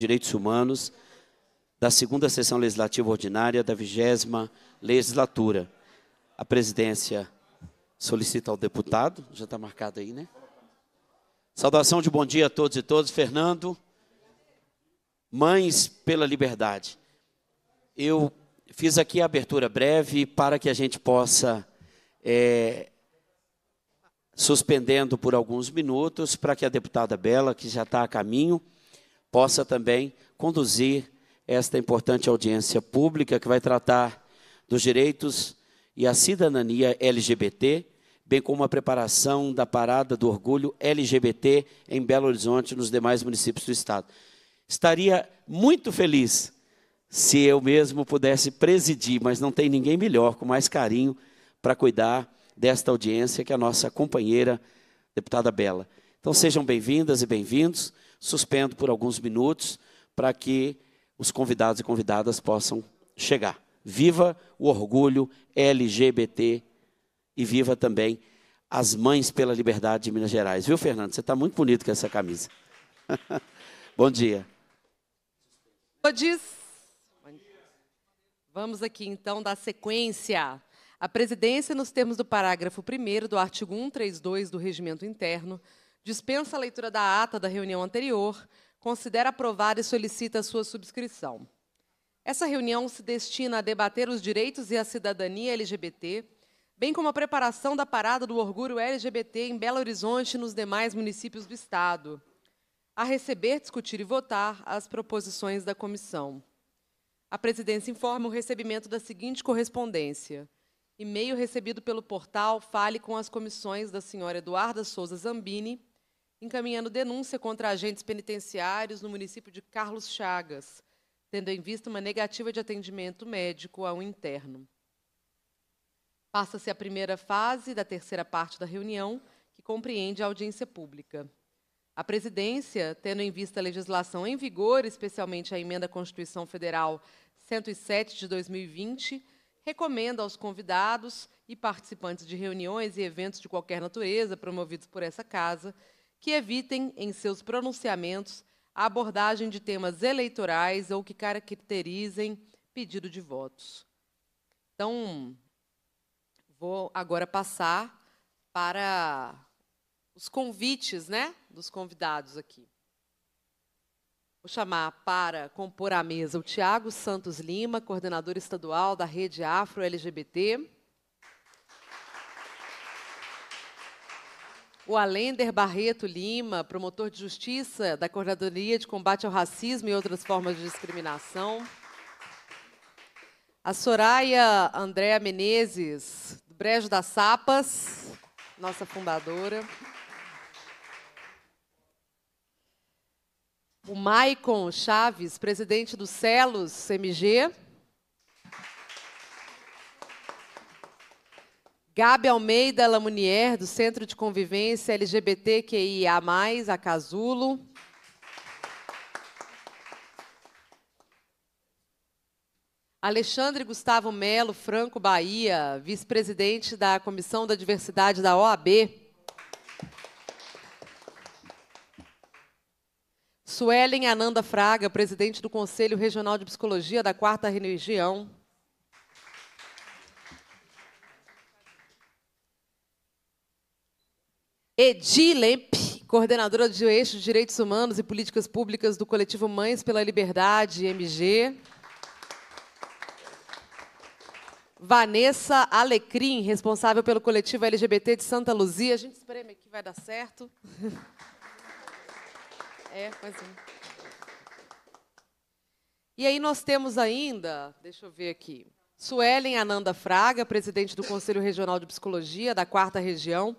Direitos Humanos da segunda sessão legislativa ordinária da vigésima legislatura. A presidência solicita ao deputado, já está marcado aí, né? Saudação de bom dia a todos e todas. Fernando, Mães pela Liberdade. Eu fiz aqui a abertura breve para que a gente possa, é, suspendendo por alguns minutos, para que a deputada Bela, que já está a caminho, possa também conduzir esta importante audiência pública que vai tratar dos direitos e a cidadania LGBT, bem como a preparação da parada do orgulho LGBT em Belo Horizonte e nos demais municípios do estado. Estaria muito feliz se eu mesmo pudesse presidir, mas não tem ninguém melhor, com mais carinho, para cuidar desta audiência que é a nossa companheira, deputada Bela. Então sejam bem-vindas e bem-vindos. Suspendo por alguns minutos para que os convidados e convidadas possam chegar. Viva o orgulho LGBT e viva também as mães pela liberdade de Minas Gerais. Viu, Fernando? Você está muito bonito com essa camisa. Bom dia. dia. Vamos aqui, então, dar sequência. A presidência, nos termos do parágrafo 1 do artigo 132 do Regimento Interno, dispensa a leitura da ata da reunião anterior, considera aprovada e solicita a sua subscrição. Essa reunião se destina a debater os direitos e a cidadania LGBT, bem como a preparação da parada do orgulho LGBT em Belo Horizonte e nos demais municípios do Estado, a receber, discutir e votar as proposições da comissão. A presidência informa o recebimento da seguinte correspondência. E-mail recebido pelo portal Fale com as Comissões da senhora Eduarda Souza Zambini, encaminhando denúncia contra agentes penitenciários no município de Carlos Chagas, tendo em vista uma negativa de atendimento médico a um interno. Passa-se a primeira fase da terceira parte da reunião, que compreende a audiência pública. A presidência, tendo em vista a legislação em vigor, especialmente a emenda à Constituição Federal 107 de 2020, recomenda aos convidados e participantes de reuniões e eventos de qualquer natureza promovidos por essa casa que evitem, em seus pronunciamentos, a abordagem de temas eleitorais ou que caracterizem pedido de votos. Então, vou agora passar para os convites né, dos convidados aqui. Vou chamar para compor a mesa o Tiago Santos Lima, coordenador estadual da Rede Afro-LGBT, o Alender Barreto Lima, promotor de justiça da Coordenadoria de Combate ao Racismo e outras formas de discriminação. A Soraya Andréa Menezes, do Brejo das Sapas, nossa fundadora. O Maicon Chaves, presidente do CELOS CMG. Gabi Almeida Lamunier, do Centro de Convivência LGBTQIA+, a Casulo. Alexandre Gustavo Melo Franco Bahia, vice-presidente da Comissão da Diversidade da OAB. Suelen Ananda Fraga, presidente do Conselho Regional de Psicologia da Quarta Região. Edi Lemp, coordenadora do Eixo de Direitos Humanos e Políticas Públicas do Coletivo Mães pela Liberdade, MG. Vanessa Alecrim, responsável pelo coletivo LGBT de Santa Luzia. A gente espreme aqui, vai dar certo. É, mais um. E aí nós temos ainda, deixa eu ver aqui, Suelen Ananda Fraga, presidente do Conselho Regional de Psicologia da Quarta Região,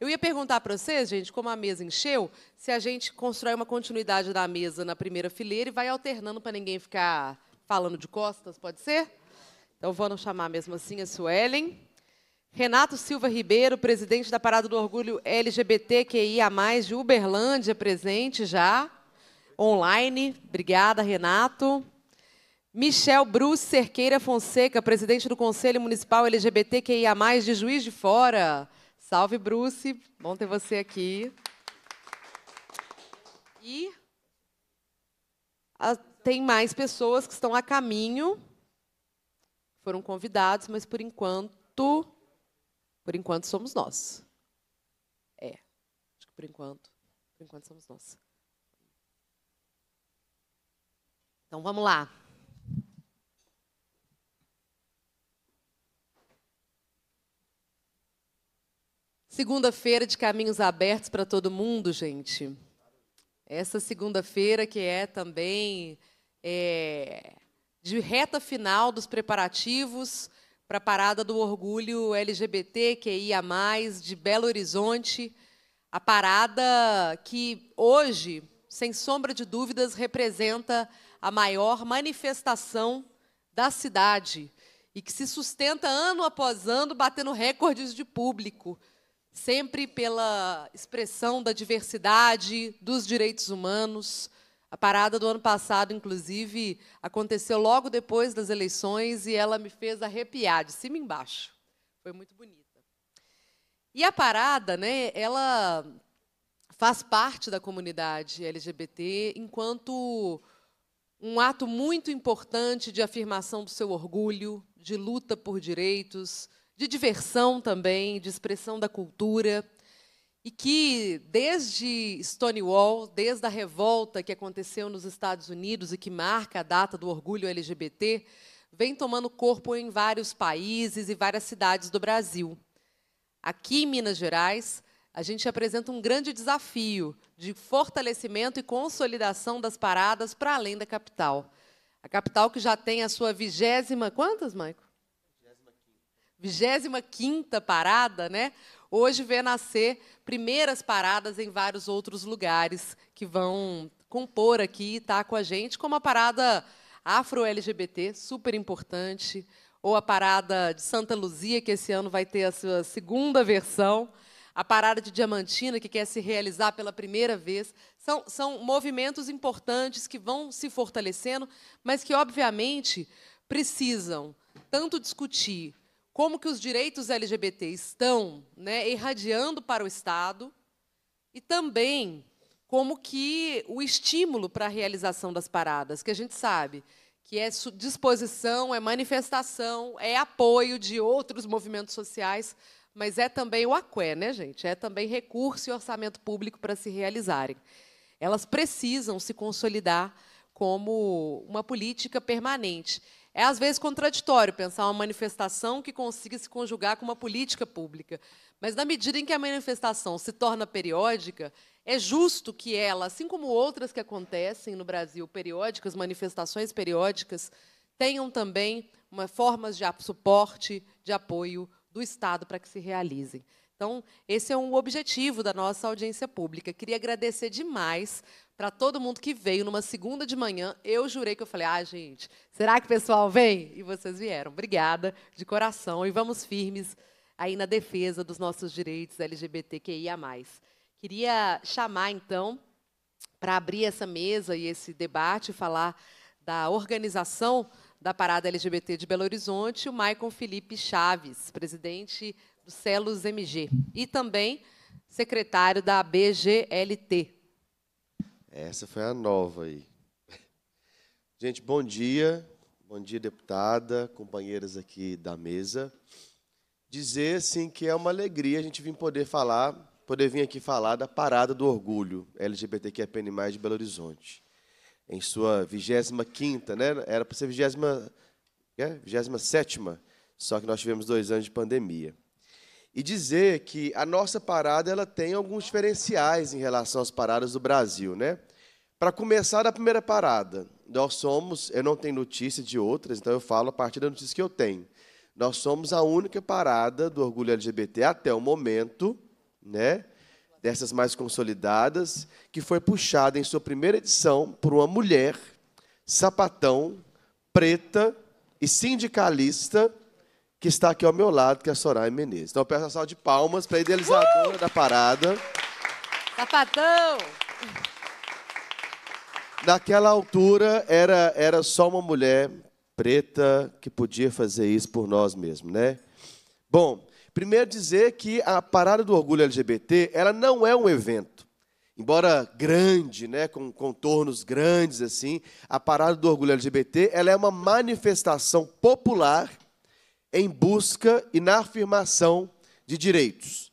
eu ia perguntar para vocês, gente, como a mesa encheu, se a gente constrói uma continuidade da mesa na primeira fileira e vai alternando para ninguém ficar falando de costas, pode ser? Então vamos chamar mesmo assim a Suelen. Renato Silva Ribeiro, presidente da Parada do Orgulho LGBTQIA+, de Uberlândia, presente já, online. Obrigada, Renato. Michel Bruce Cerqueira Fonseca, presidente do Conselho Municipal LGBTQIA+, de Juiz de Fora. Salve, Bruce. Bom ter você aqui. E tem mais pessoas que estão a caminho, foram convidados, mas por enquanto, por enquanto somos nós. É, acho que por enquanto, por enquanto somos nós. Então vamos lá. Segunda-feira de caminhos abertos para todo mundo, gente. Essa segunda-feira que é também é, de reta final dos preparativos para a parada do orgulho LGBTQIA+, de Belo Horizonte, a parada que hoje, sem sombra de dúvidas, representa a maior manifestação da cidade e que se sustenta ano após ano, batendo recordes de público sempre pela expressão da diversidade, dos direitos humanos. A parada do ano passado, inclusive, aconteceu logo depois das eleições e ela me fez arrepiar de cima e embaixo. Foi muito bonita. E a parada, né, ela faz parte da comunidade LGBT enquanto um ato muito importante de afirmação do seu orgulho, de luta por direitos, de diversão também, de expressão da cultura, e que desde Stonewall, desde a revolta que aconteceu nos Estados Unidos e que marca a data do orgulho LGBT, vem tomando corpo em vários países e várias cidades do Brasil. Aqui em Minas Gerais, a gente apresenta um grande desafio de fortalecimento e consolidação das paradas para além da capital. A capital que já tem a sua vigésima. Quantas, Maico? 25ª parada, né? Hoje vê nascer primeiras paradas em vários outros lugares que vão compor aqui e estar tá com a gente, como a parada afro-LGBT, super importante, ou a parada de Santa Luzia, que esse ano vai ter a sua segunda versão, a parada de Diamantina, que quer se realizar pela primeira vez. São, são movimentos importantes que vão se fortalecendo, mas que, obviamente, precisam tanto discutir como que os direitos LGBT estão né, irradiando para o Estado e também como que o estímulo para a realização das paradas, que a gente sabe que é disposição, é manifestação, é apoio de outros movimentos sociais, mas é também o aqué, né, gente? É também recurso e orçamento público para se realizarem. Elas precisam se consolidar como uma política permanente. É às vezes contraditório pensar uma manifestação que consiga se conjugar com uma política pública, mas na medida em que a manifestação se torna periódica, é justo que ela, assim como outras que acontecem no Brasil, periódicas, manifestações periódicas, tenham também uma, formas de suporte, de apoio do Estado para que se realizem. Então, esse é um objetivo da nossa audiência pública. Queria agradecer demais para todo mundo que veio numa segunda de manhã. Eu jurei que eu falei: "Ah, gente, será que o pessoal vem?" E vocês vieram. Obrigada de coração e vamos firmes aí na defesa dos nossos direitos LGBTQIA+. Queria chamar então para abrir essa mesa e esse debate, falar da organização da Parada LGBT de Belo Horizonte, o Maicon Felipe Chaves, presidente do Celos MG, e também secretário da BGLT, essa foi a nova aí. Gente, bom dia. Bom dia, deputada, companheiras aqui da mesa. Dizer, assim, que é uma alegria a gente vir poder falar, poder vir aqui falar da Parada do Orgulho LGBTQIAPN+, de Belo Horizonte. Em sua 25ª, né? Era para ser 20, é, 27ª, só que nós tivemos dois anos de pandemia e dizer que a nossa parada ela tem alguns diferenciais em relação às paradas do Brasil, né? Para começar da primeira parada, nós somos, eu não tenho notícia de outras, então eu falo a partir da notícia que eu tenho. Nós somos a única parada do orgulho LGBT até o momento, né? Dessas mais consolidadas, que foi puxada em sua primeira edição por uma mulher, sapatão, preta e sindicalista que está aqui ao meu lado, que é a Soraya Menezes. Então eu peço a salva de palmas para a idealizadora uh! da parada. Sapatão! Naquela altura era, era só uma mulher preta que podia fazer isso por nós mesmos, né? Bom, primeiro dizer que a Parada do Orgulho LGBT, ela não é um evento. Embora grande, né, com contornos grandes assim, a Parada do Orgulho LGBT, ela é uma manifestação popular em busca e na afirmação de direitos.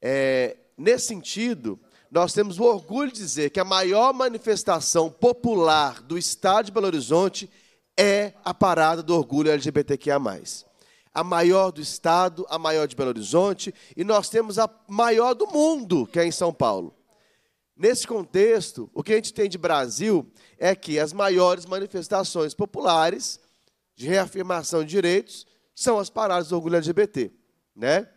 É, nesse sentido, nós temos o orgulho de dizer que a maior manifestação popular do Estado de Belo Horizonte é a parada do orgulho LGBTQIA. A maior do Estado, a maior de Belo Horizonte, e nós temos a maior do mundo, que é em São Paulo. Nesse contexto, o que a gente tem de Brasil é que as maiores manifestações populares de reafirmação de direitos são as paradas do orgulho LGBT, né?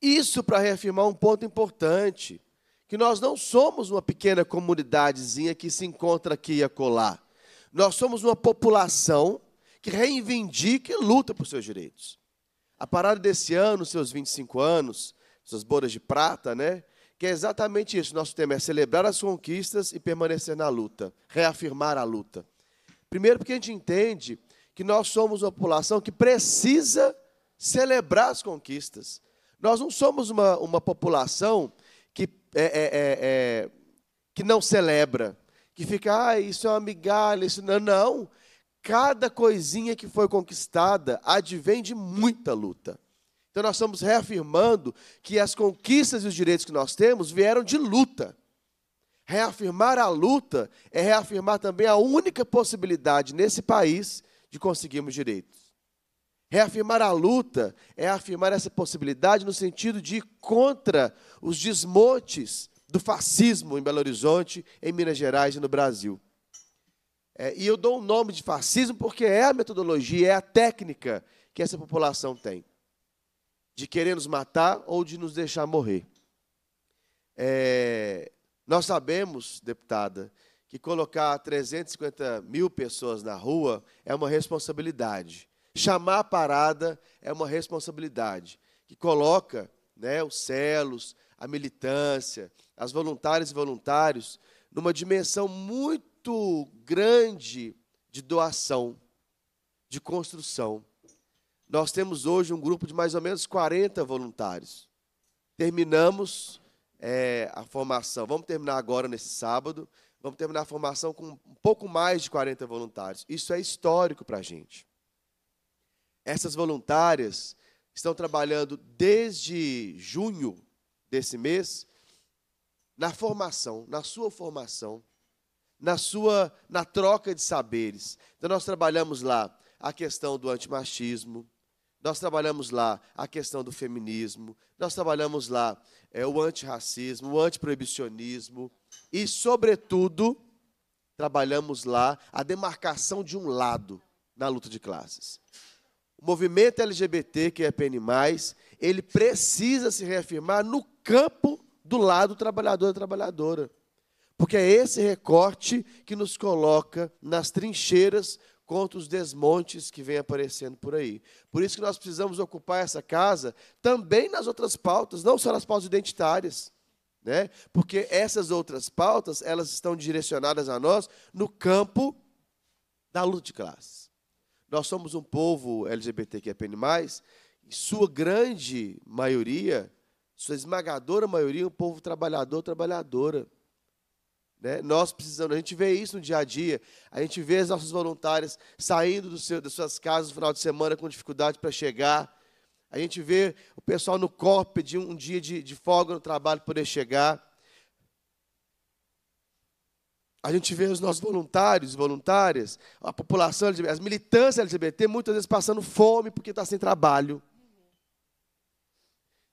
Isso para reafirmar um ponto importante, que nós não somos uma pequena comunidadezinha que se encontra aqui e acolá. Nós somos uma população que reivindica e luta por seus direitos. A parada desse ano, seus 25 anos, suas bodas de prata, né? Que é exatamente isso. Nosso tema é celebrar as conquistas e permanecer na luta, reafirmar a luta. Primeiro, porque a gente entende que nós somos uma população que precisa celebrar as conquistas. Nós não somos uma, uma população que, é, é, é, é que não celebra, que fica, ah, isso é uma migalha, isso não. Não. Cada coisinha que foi conquistada advém de muita luta. Então, nós estamos reafirmando que as conquistas e os direitos que nós temos vieram de luta. Reafirmar a luta é reafirmar também a única possibilidade nesse país de conseguirmos direitos. Reafirmar a luta é afirmar essa possibilidade no sentido de ir contra os desmontes do fascismo em Belo Horizonte, em Minas Gerais e no Brasil. É, e eu dou o nome de fascismo porque é a metodologia, é a técnica que essa população tem de querer nos matar ou de nos deixar morrer. É, nós sabemos, deputada, que colocar 350 mil pessoas na rua é uma responsabilidade. Chamar a parada é uma responsabilidade, que coloca né, os celos, a militância, as voluntárias e voluntários, numa dimensão muito grande de doação, de construção. Nós temos hoje um grupo de mais ou menos 40 voluntários. Terminamos é, a formação, vamos terminar agora nesse sábado, Vamos terminar a formação com um pouco mais de 40 voluntários. Isso é histórico para a gente. Essas voluntárias estão trabalhando desde junho desse mês na formação, na sua formação, na sua na troca de saberes. Então nós trabalhamos lá a questão do antimachismo, nós trabalhamos lá a questão do feminismo, nós trabalhamos lá é, o antirracismo, o antiproibicionismo, e, sobretudo, trabalhamos lá a demarcação de um lado na luta de classes. O movimento LGBT, que é PN+, ele precisa se reafirmar no campo do lado trabalhador e trabalhadora. Porque é esse recorte que nos coloca nas trincheiras contra os desmontes que vem aparecendo por aí. Por isso que nós precisamos ocupar essa casa também nas outras pautas, não só nas pautas identitárias né? Porque essas outras pautas, elas estão direcionadas a nós no campo da luta de classe. Nós somos um povo LGBTQIAPN+, em sua grande maioria, sua esmagadora maioria, um povo trabalhador, trabalhadora. Né? Nós precisamos, a gente vê isso no dia a dia, a gente vê as nossas voluntárias saindo seu, das suas casas no final de semana com dificuldade para chegar, a gente vê o pessoal no corpo de um dia de, de folga no trabalho poder chegar. A gente vê os nossos voluntários, voluntárias, a população LGBT, as militâncias LGBT, muitas vezes passando fome porque está sem trabalho.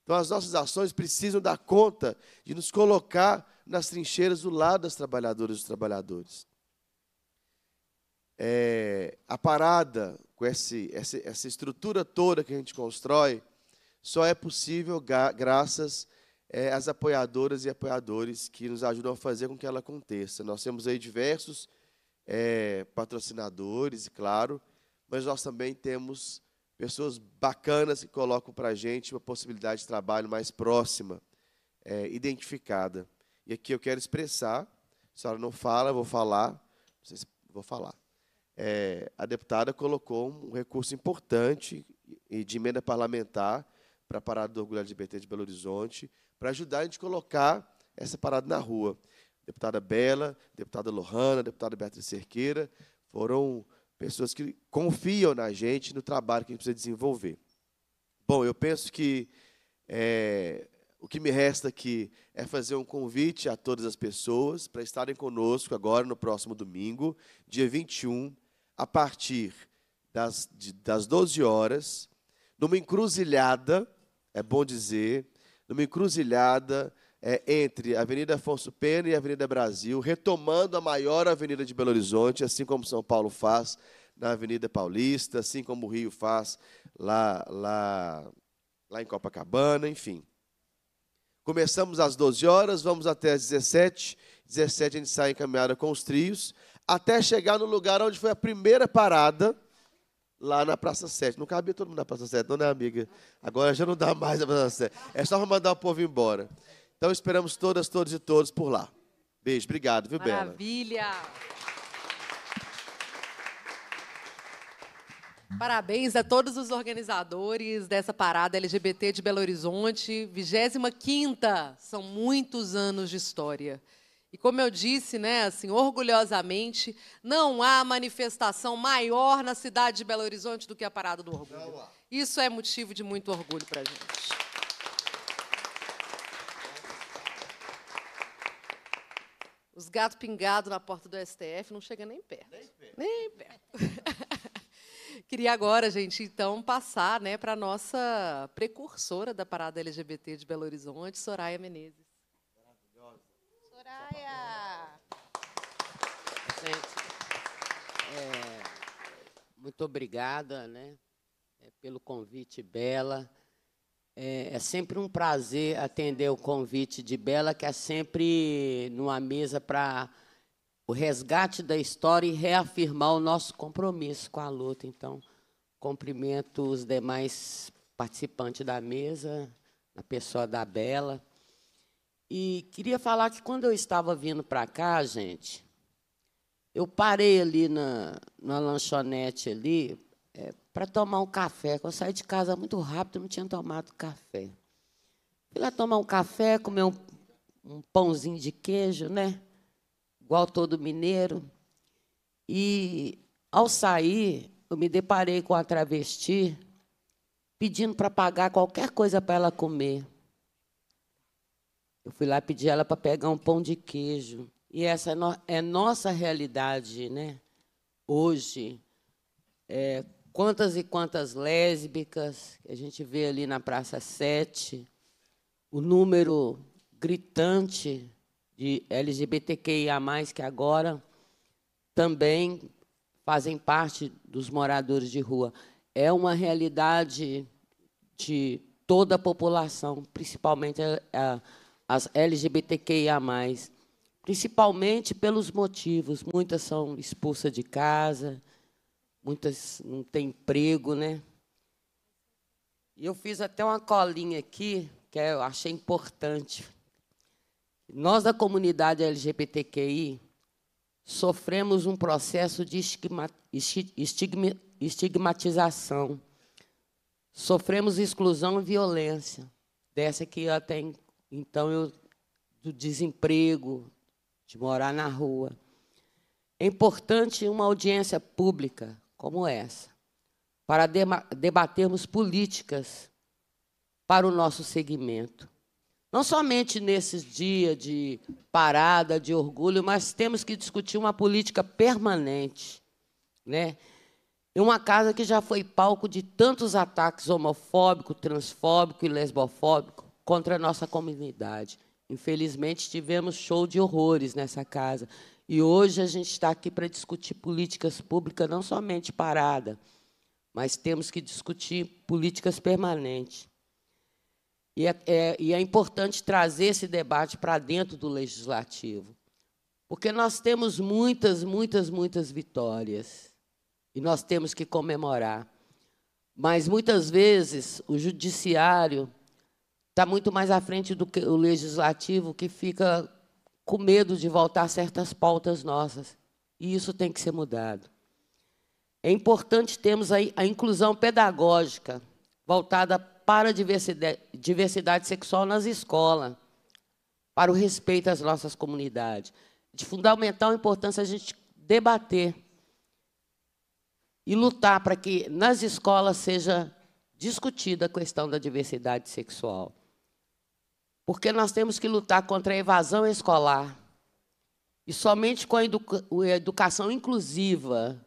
Então, as nossas ações precisam dar conta de nos colocar nas trincheiras do lado das trabalhadoras e dos trabalhadores. É, a parada com esse, essa, essa estrutura toda que a gente constrói, só é possível graças é, às apoiadoras e apoiadores que nos ajudam a fazer com que ela aconteça. Nós temos aí diversos é, patrocinadores, claro, mas nós também temos pessoas bacanas que colocam para a gente uma possibilidade de trabalho mais próxima, é, identificada. E aqui eu quero expressar, a senhora não fala, eu vou falar, se vou falar é, a deputada colocou um recurso importante de emenda parlamentar para a parada do orgulho LGBT de Belo Horizonte, para ajudar a gente a colocar essa parada na rua. Deputada Bela, deputada Lohana, deputada Beatriz Cerqueira, foram pessoas que confiam na gente, no trabalho que a gente precisa desenvolver. Bom, eu penso que é, o que me resta aqui é fazer um convite a todas as pessoas para estarem conosco agora no próximo domingo, dia 21, a partir das, de, das 12 horas, numa encruzilhada, é bom dizer, numa encruzilhada é, entre a Avenida Afonso Pena e a Avenida Brasil, retomando a maior avenida de Belo Horizonte, assim como São Paulo faz na Avenida Paulista, assim como o Rio faz lá, lá, lá em Copacabana, enfim. Começamos às 12 horas, vamos até às 17. 17 a gente sai em caminhada com os trios até chegar no lugar onde foi a primeira parada, lá na Praça 7. Não cabia todo mundo na Praça 7, não, é, amiga? Agora já não dá mais na Praça 7. É só mandar o povo embora. Então esperamos todas, todos e todos por lá. Beijo, obrigado, viu, Bela? Maravilha! Parabéns a todos os organizadores dessa parada LGBT de Belo Horizonte, 25ª, são muitos anos de história. E como eu disse, né, assim, orgulhosamente, não há manifestação maior na cidade de Belo Horizonte do que a Parada do Orgulho. Isso é motivo de muito orgulho para a gente. Os gatos pingados na porta do STF não chega nem perto. Nem perto. Nem perto. Queria agora, gente, então, passar né, para a nossa precursora da Parada LGBT de Belo Horizonte, Soraya Menezes. Gaia! Gente, é, muito obrigada né, é, pelo convite, Bela. É, é, sempre um prazer atender o convite de Bela, que é sempre numa mesa para o resgate da história e reafirmar o nosso compromisso com a luta. Então, cumprimento os demais participantes da mesa, a pessoa da Bela. E queria falar que quando eu estava vindo para cá, gente, eu parei ali na, na lanchonete ali é, para tomar um café. eu saí de casa muito rápido, não tinha tomado café. Fui lá tomar um café, comer um, um pãozinho de queijo, né? Igual todo mineiro. E ao sair, eu me deparei com a travesti pedindo para pagar qualquer coisa para ela comer. Eu fui lá pedir ela para pegar um pão de queijo. E essa é, é nossa realidade, né? Hoje, é, quantas e quantas lésbicas que a gente vê ali na Praça 7, o número gritante de LGBTQIA+, que agora também fazem parte dos moradores de rua. É uma realidade de toda a população, principalmente a, a as LGBTQIA+, principalmente pelos motivos. Muitas são expulsas de casa, muitas não têm emprego, né? E eu fiz até uma colinha aqui, que eu achei importante. Nós, da comunidade LGBTQI, sofremos um processo de estigmatização. Sofremos exclusão e violência, dessa que eu até então, eu, do desemprego, de morar na rua. É importante uma audiência pública como essa, para debatermos políticas para o nosso segmento. Não somente nesses dias de parada, de orgulho, mas temos que discutir uma política permanente. Né? Em uma casa que já foi palco de tantos ataques homofóbicos, transfóbicos e lesbofóbicos, contra a nossa comunidade. Infelizmente, tivemos show de horrores nessa casa. E hoje a gente está aqui para discutir políticas públicas, não somente parada, mas temos que discutir políticas permanentes. E é, é, e é importante trazer esse debate para dentro do legislativo, porque nós temos muitas, muitas, muitas vitórias e nós temos que comemorar. Mas muitas vezes o judiciário está muito mais à frente do que o legislativo, que fica com medo de voltar certas pautas nossas. E isso tem que ser mudado. É importante termos a, a inclusão pedagógica voltada para a diversidade, diversidade sexual nas escolas, para o respeito às nossas comunidades. De fundamental importância a gente debater e lutar para que nas escolas seja discutida a questão da diversidade sexual. Porque nós temos que lutar contra a evasão escolar. E somente com a, educação inclusiva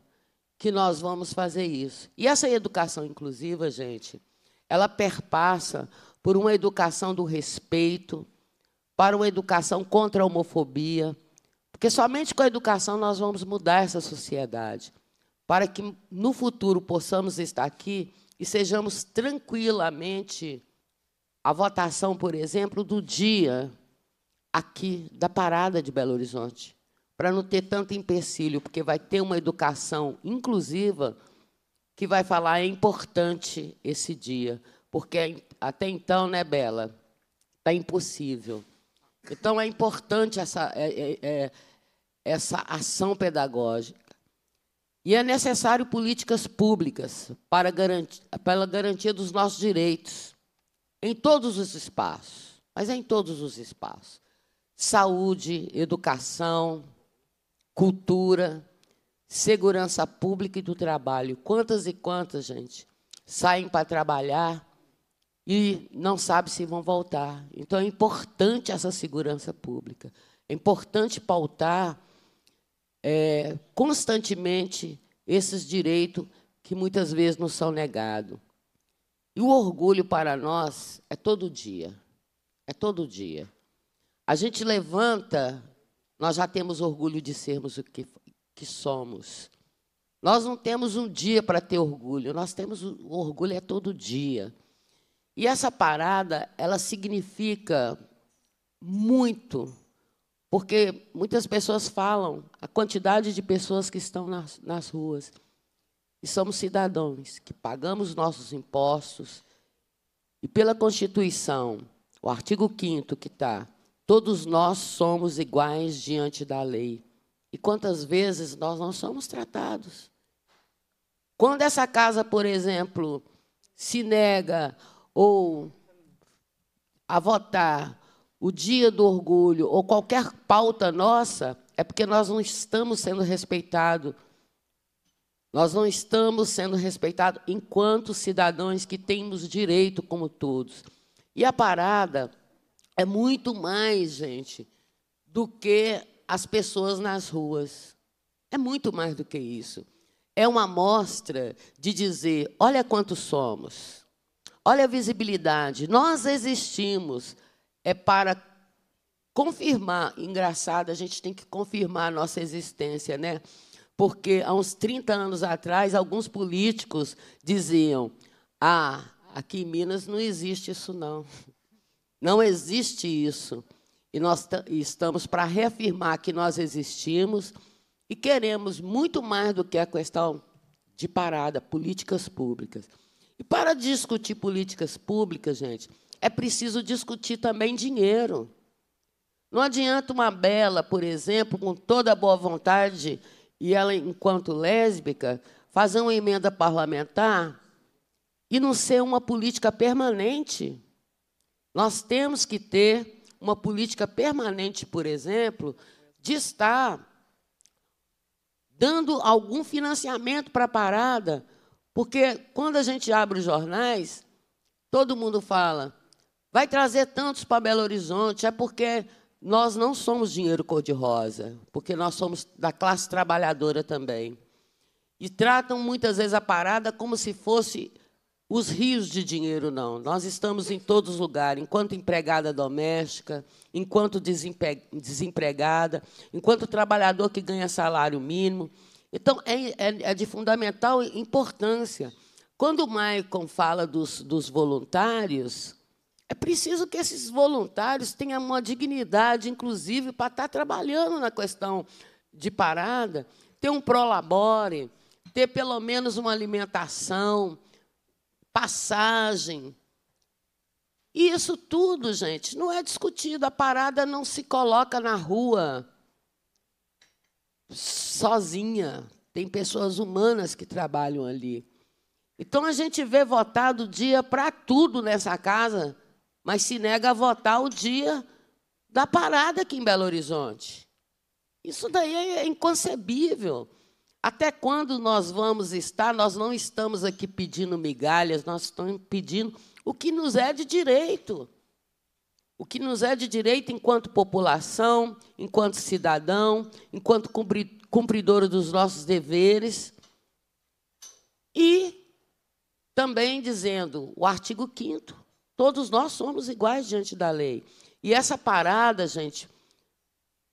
que nós vamos fazer isso. E essa educação inclusiva, gente, ela perpassa por uma educação do respeito, para uma educação contra a homofobia, porque somente com a educação nós vamos mudar essa sociedade, para que no futuro possamos estar aqui e sejamos tranquilamente a votação, por exemplo, do dia aqui da parada de Belo Horizonte, para não ter tanto empecilho, porque vai ter uma educação inclusiva que vai falar é importante esse dia, porque até então, né, Bela, está impossível. Então é importante essa, é, é, é, essa ação pedagógica. E é necessário políticas públicas para garantir, pela garantia dos nossos direitos. Em todos os espaços, mas é em todos os espaços. Saúde, educação, cultura, segurança pública e do trabalho. Quantas e quantas, gente, saem para trabalhar e não sabem se vão voltar. Então é importante essa segurança pública. É importante pautar é, constantemente esses direitos que muitas vezes nos são negados. E o orgulho para nós é todo dia. É todo dia. A gente levanta, nós já temos orgulho de sermos o que, que somos. Nós não temos um dia para ter orgulho, nós temos o orgulho é todo dia. E essa parada, ela significa muito, porque muitas pessoas falam a quantidade de pessoas que estão nas, nas ruas e somos cidadãos que pagamos nossos impostos e pela Constituição, o artigo 5 que está, todos nós somos iguais diante da lei. E quantas vezes nós não somos tratados? Quando essa casa, por exemplo, se nega ou a votar o Dia do Orgulho ou qualquer pauta nossa, é porque nós não estamos sendo respeitados nós não estamos sendo respeitados enquanto cidadãos que temos direito como todos. E a parada é muito mais, gente, do que as pessoas nas ruas. É muito mais do que isso. É uma amostra de dizer: olha quantos somos, olha a visibilidade, nós existimos. É para confirmar, engraçado, a gente tem que confirmar a nossa existência, né? porque há uns 30 anos atrás, alguns políticos diziam: ah, aqui em Minas não existe isso, não. Não existe isso. E nós estamos para reafirmar que nós existimos e queremos muito mais do que a questão de parada, políticas públicas. E para discutir políticas públicas, gente, é preciso discutir também dinheiro. Não adianta uma bela, por exemplo, com toda a boa vontade e ela, enquanto lésbica, fazer uma emenda parlamentar e não ser uma política permanente. Nós temos que ter uma política permanente, por exemplo, de estar dando algum financiamento para a parada, porque quando a gente abre os jornais, todo mundo fala, vai trazer tantos para Belo Horizonte, é porque nós não somos dinheiro cor-de-rosa, porque nós somos da classe trabalhadora também. E tratam muitas vezes a parada como se fosse os rios de dinheiro, não. Nós estamos em todos os lugares, enquanto empregada doméstica, enquanto desempregada, enquanto trabalhador que ganha salário mínimo. Então, é, é, é de fundamental importância. Quando o Maicon fala dos, dos voluntários, é preciso que esses voluntários tenham uma dignidade, inclusive, para estar trabalhando na questão de parada, ter um prolabore, ter pelo menos uma alimentação, passagem. E isso tudo, gente, não é discutido. A parada não se coloca na rua sozinha. Tem pessoas humanas que trabalham ali. Então a gente vê votado dia para tudo nessa casa mas se nega a votar o dia da parada aqui em Belo Horizonte. Isso daí é inconcebível. Até quando nós vamos estar? Nós não estamos aqui pedindo migalhas, nós estamos pedindo o que nos é de direito. O que nos é de direito enquanto população, enquanto cidadão, enquanto cumpridor dos nossos deveres. E também dizendo o artigo 5 Todos nós somos iguais diante da lei. E essa parada, gente,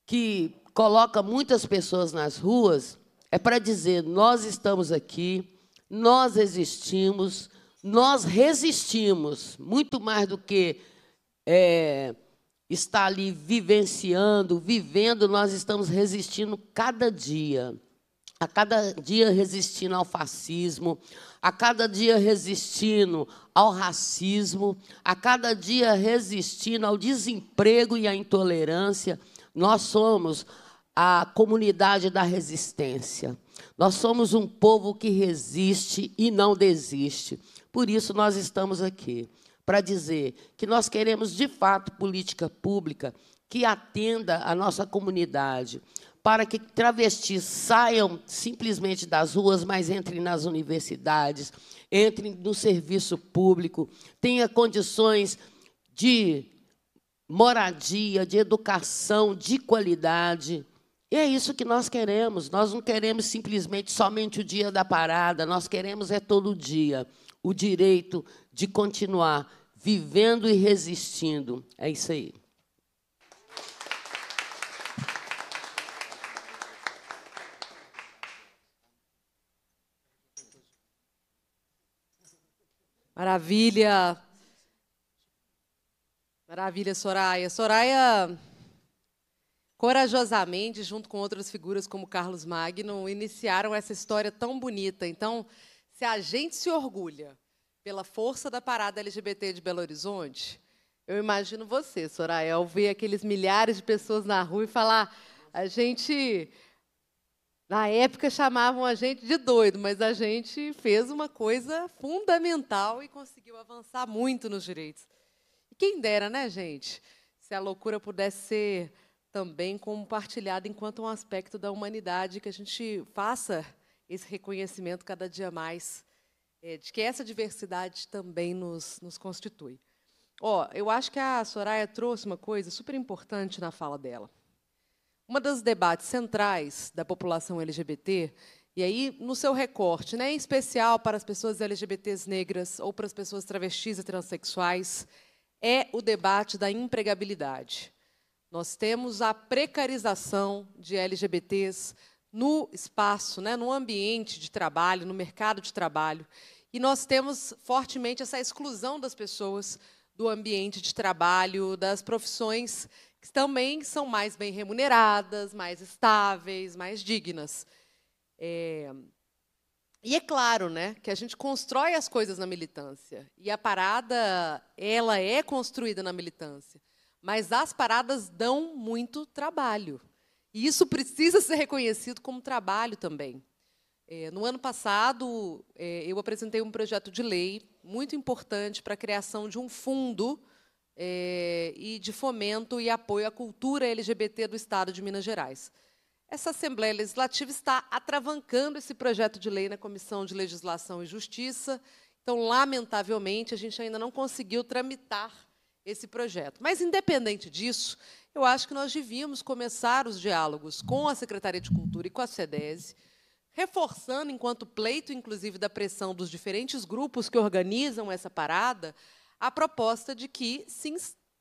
que coloca muitas pessoas nas ruas, é para dizer: nós estamos aqui, nós existimos, nós resistimos, muito mais do que é, estar ali vivenciando, vivendo, nós estamos resistindo cada dia. A cada dia resistindo ao fascismo, a cada dia resistindo ao racismo, a cada dia resistindo ao desemprego e à intolerância, nós somos a comunidade da resistência. Nós somos um povo que resiste e não desiste. Por isso nós estamos aqui para dizer que nós queremos de fato política pública que atenda a nossa comunidade, para que travestis saiam simplesmente das ruas, mas entrem nas universidades, entrem no serviço público, tenha condições de moradia, de educação de qualidade. E é isso que nós queremos. Nós não queremos simplesmente somente o dia da parada, nós queremos é todo dia o direito de continuar vivendo e resistindo. É isso aí. Maravilha. Maravilha, Soraya. Soraya, corajosamente, junto com outras figuras como Carlos Magno, iniciaram essa história tão bonita. Então, se a gente se orgulha pela força da parada LGBT de Belo Horizonte, eu imagino você, Soraya, ao ver aqueles milhares de pessoas na rua e falar: a gente na época chamavam a gente de doido, mas a gente fez uma coisa fundamental e conseguiu avançar muito nos direitos. E quem dera, né, gente, se a loucura pudesse ser também compartilhada enquanto um aspecto da humanidade, que a gente faça esse reconhecimento cada dia mais, é, de que essa diversidade também nos, nos constitui. Ó, eu acho que a Soraya trouxe uma coisa super importante na fala dela. Uma dos debates centrais da população LGBT, e aí no seu recorte, né, em especial para as pessoas LGBTs negras ou para as pessoas travestis e transexuais, é o debate da empregabilidade. Nós temos a precarização de LGBTs no espaço, né, no ambiente de trabalho, no mercado de trabalho. E nós temos fortemente essa exclusão das pessoas do ambiente de trabalho, das profissões que também são mais bem remuneradas, mais estáveis, mais dignas. É... E é claro, né, que a gente constrói as coisas na militância. E a parada, ela é construída na militância. Mas as paradas dão muito trabalho. E isso precisa ser reconhecido como trabalho também. É, no ano passado, é, eu apresentei um projeto de lei muito importante para a criação de um fundo é, e de fomento e apoio à cultura LGBT do Estado de Minas Gerais. Essa Assembleia Legislativa está atravancando esse projeto de lei na Comissão de Legislação e Justiça. Então, lamentavelmente, a gente ainda não conseguiu tramitar esse projeto. Mas, independente disso, eu acho que nós devíamos começar os diálogos com a Secretaria de Cultura e com a SEDESE, reforçando, enquanto pleito, inclusive, da pressão dos diferentes grupos que organizam essa parada, a proposta de que se,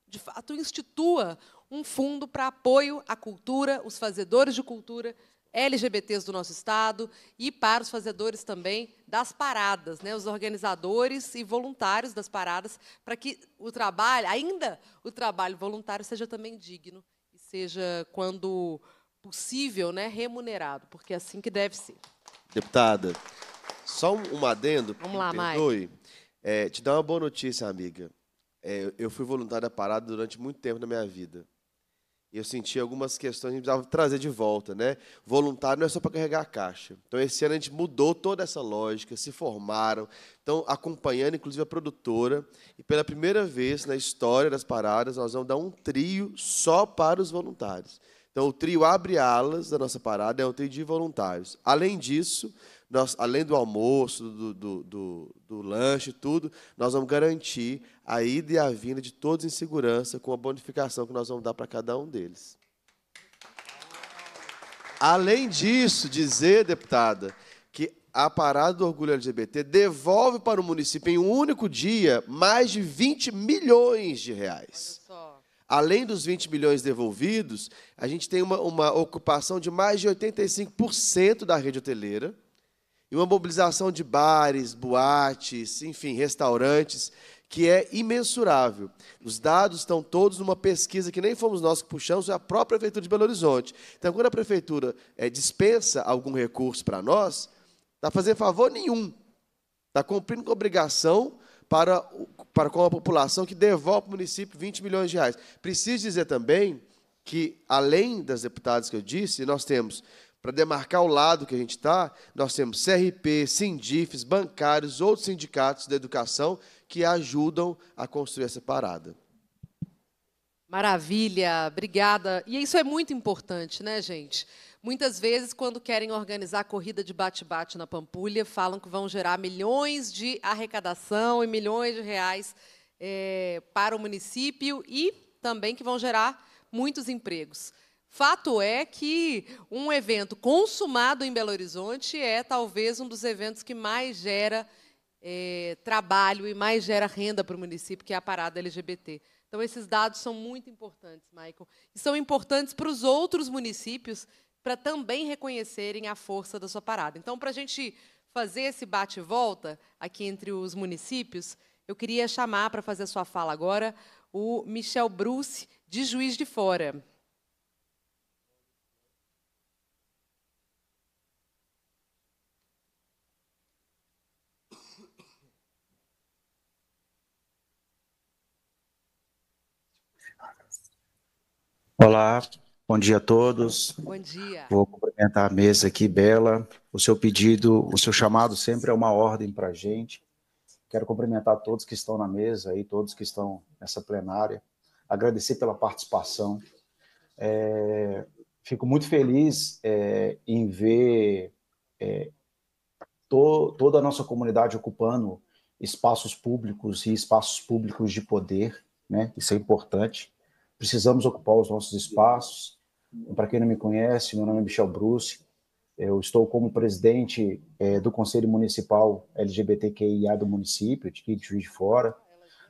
de fato, institua um fundo para apoio à cultura, os fazedores de cultura LGBTs do nosso estado e para os fazedores também das paradas, né, os organizadores e voluntários das paradas, para que o trabalho, ainda o trabalho voluntário seja também digno e seja quando possível, né, remunerado, porque é assim que deve ser. Deputada, só um adendo, Vamos lá, perdoe. Mais. É, te dar uma boa notícia, amiga. É, eu fui voluntário da parada durante muito tempo na minha vida. E eu senti algumas questões que a gente precisava trazer de volta, né? Voluntário não é só para carregar a caixa. Então, esse ano a gente mudou toda essa lógica, se formaram, estão acompanhando, inclusive, a produtora. E pela primeira vez na história das paradas, nós vamos dar um trio só para os voluntários. Então, o trio abre alas da nossa parada, é um trio de voluntários. Além disso, nós, além do almoço, do, do, do, do lanche, tudo, nós vamos garantir a ida e a vinda de todos em segurança com a bonificação que nós vamos dar para cada um deles. Além disso, dizer, deputada, que a parada do orgulho LGBT devolve para o município, em um único dia, mais de 20 milhões de reais. Além dos 20 milhões devolvidos, a gente tem uma, uma ocupação de mais de 85% da rede hoteleira e uma mobilização de bares, boates, enfim, restaurantes, que é imensurável. Os dados estão todos numa pesquisa que nem fomos nós que puxamos, é a própria Prefeitura de Belo Horizonte. Então, quando a Prefeitura é, dispensa algum recurso para nós, está fazendo favor nenhum. Está cumprindo com obrigação para, para com a população que devolve para o município 20 milhões de reais. Preciso dizer também que, além das deputadas que eu disse, nós temos para demarcar o lado que a gente está, nós temos CRP, Sindifes, bancários, outros sindicatos da educação que ajudam a construir essa parada. Maravilha, obrigada. E isso é muito importante, né, gente? Muitas vezes, quando querem organizar corrida de bate-bate na Pampulha, falam que vão gerar milhões de arrecadação e milhões de reais é, para o município e também que vão gerar muitos empregos. Fato é que um evento consumado em Belo Horizonte é talvez um dos eventos que mais gera é, trabalho e mais gera renda para o município, que é a parada LGBT. Então, esses dados são muito importantes, Michael. E são importantes para os outros municípios para também reconhecerem a força da sua parada. Então, para a gente fazer esse bate-volta aqui entre os municípios, eu queria chamar para fazer a sua fala agora o Michel Bruce, de Juiz de Fora. Olá, bom dia a todos. Bom dia. Vou cumprimentar a mesa aqui, Bela. O seu pedido, o seu chamado sempre é uma ordem para a gente. Quero cumprimentar todos que estão na mesa e todos que estão nessa plenária. Agradecer pela participação. É, fico muito feliz é, em ver é, to, toda a nossa comunidade ocupando espaços públicos e espaços públicos de poder. Né? Isso é importante precisamos ocupar os nossos espaços. Para quem não me conhece, meu nome é Michel Bruce, eu estou como presidente é, do Conselho Municipal LGBTQIA do município, de Quinto Juiz de Fora.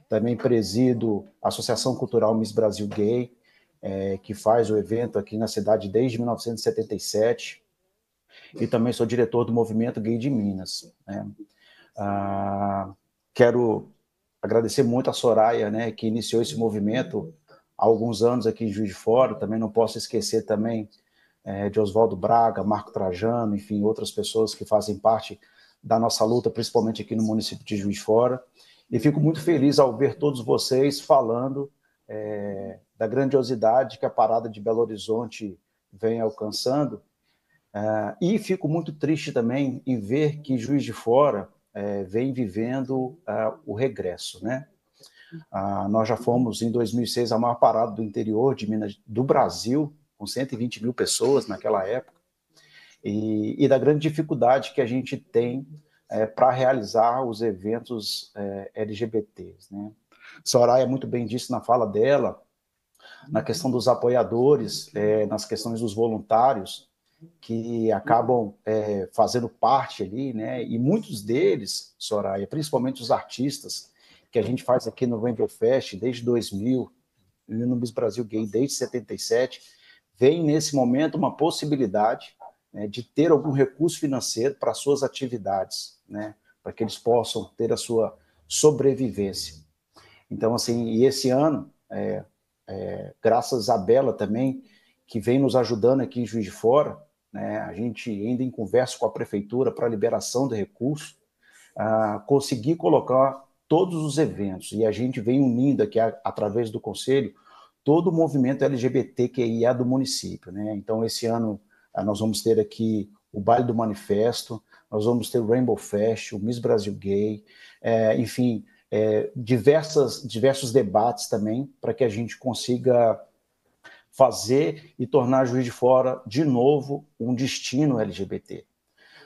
Também presido a Associação Cultural Miss Brasil Gay, é, que faz o evento aqui na cidade desde 1977. E também sou diretor do Movimento Gay de Minas. Né? Ah, quero agradecer muito a Soraya, né, que iniciou esse movimento há alguns anos aqui em Juiz de Fora, também não posso esquecer também é, de Oswaldo Braga, Marco Trajano, enfim, outras pessoas que fazem parte da nossa luta, principalmente aqui no município de Juiz de Fora. E fico muito feliz ao ver todos vocês falando é, da grandiosidade que a parada de Belo Horizonte vem alcançando. É, e fico muito triste também em ver que Juiz de Fora é, vem vivendo é, o regresso, né? Ah, nós já fomos, em 2006, a maior parada do interior de Minas, do Brasil, com 120 mil pessoas naquela época, e, e da grande dificuldade que a gente tem é, para realizar os eventos é, LGBTs. Né? Soraya muito bem disse na fala dela, na questão dos apoiadores, é, nas questões dos voluntários, que acabam é, fazendo parte ali, né? E muitos deles, Soraya, principalmente os artistas, que a gente faz aqui no Rainbow Fest desde 2000 e no Miss Brasil Gay desde 77, vem nesse momento uma possibilidade né, de ter algum recurso financeiro para suas atividades, né, para que eles possam ter a sua sobrevivência. Então, assim, e esse ano, é, é, graças a Bela também, que vem nos ajudando aqui em Juiz de Fora, né, a gente ainda em conversa com a prefeitura para liberação de recurso, ah, conseguir colocar todos os eventos, e a gente vem unindo aqui, a, através do Conselho, todo o movimento LGBTQIA do município. Né? Então, esse ano, ah, nós vamos ter aqui o Baile do Manifesto, nós vamos ter o Rainbow Fest, o Miss Brasil Gay, é, enfim, é, diversas, diversos debates também, para que a gente consiga fazer e tornar Juiz de Fora, de novo, um destino LGBT.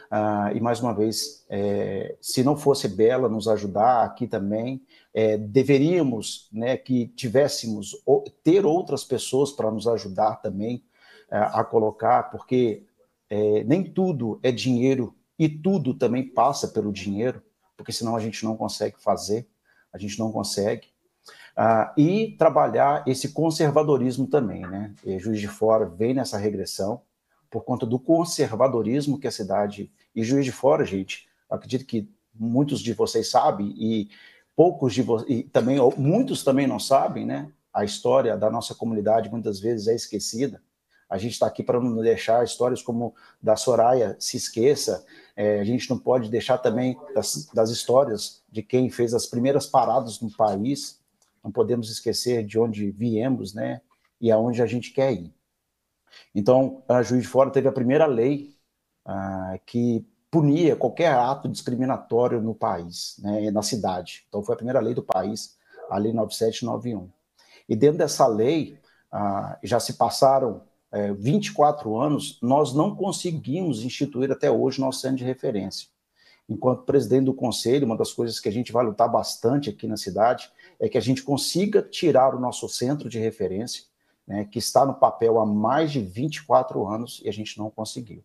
Ah, e mais uma vez, é, se não fosse Bela nos ajudar aqui também, é, deveríamos né, que tivéssemos ter outras pessoas para nos ajudar também é, a colocar, porque é, nem tudo é dinheiro e tudo também passa pelo dinheiro, porque senão a gente não consegue fazer, a gente não consegue. Ah, e trabalhar esse conservadorismo também, né? E Juiz de Fora vem nessa regressão, por conta do conservadorismo que a cidade e Juiz de Fora, gente, acredito que muitos de vocês sabem e poucos de vocês, e também muitos também não sabem, né? A história da nossa comunidade muitas vezes é esquecida. A gente está aqui para não deixar histórias como da Soraya se esqueça. É, a gente não pode deixar também das, das histórias de quem fez as primeiras paradas no país. Não podemos esquecer de onde viemos, né? E aonde a gente quer ir. Então, a Juiz de Fora teve a primeira lei ah, que punia qualquer ato discriminatório no país, né, na cidade. Então, foi a primeira lei do país, a Lei 9791. E dentro dessa lei, ah, já se passaram é, 24 anos, nós não conseguimos instituir até hoje nosso centro de referência. Enquanto presidente do conselho, uma das coisas que a gente vai lutar bastante aqui na cidade é que a gente consiga tirar o nosso centro de referência né, que está no papel há mais de 24 anos e a gente não conseguiu.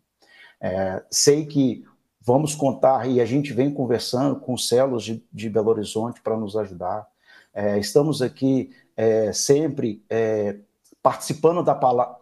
É, sei que vamos contar, e a gente vem conversando com celos de, de Belo Horizonte para nos ajudar. É, estamos aqui é, sempre é, participando da,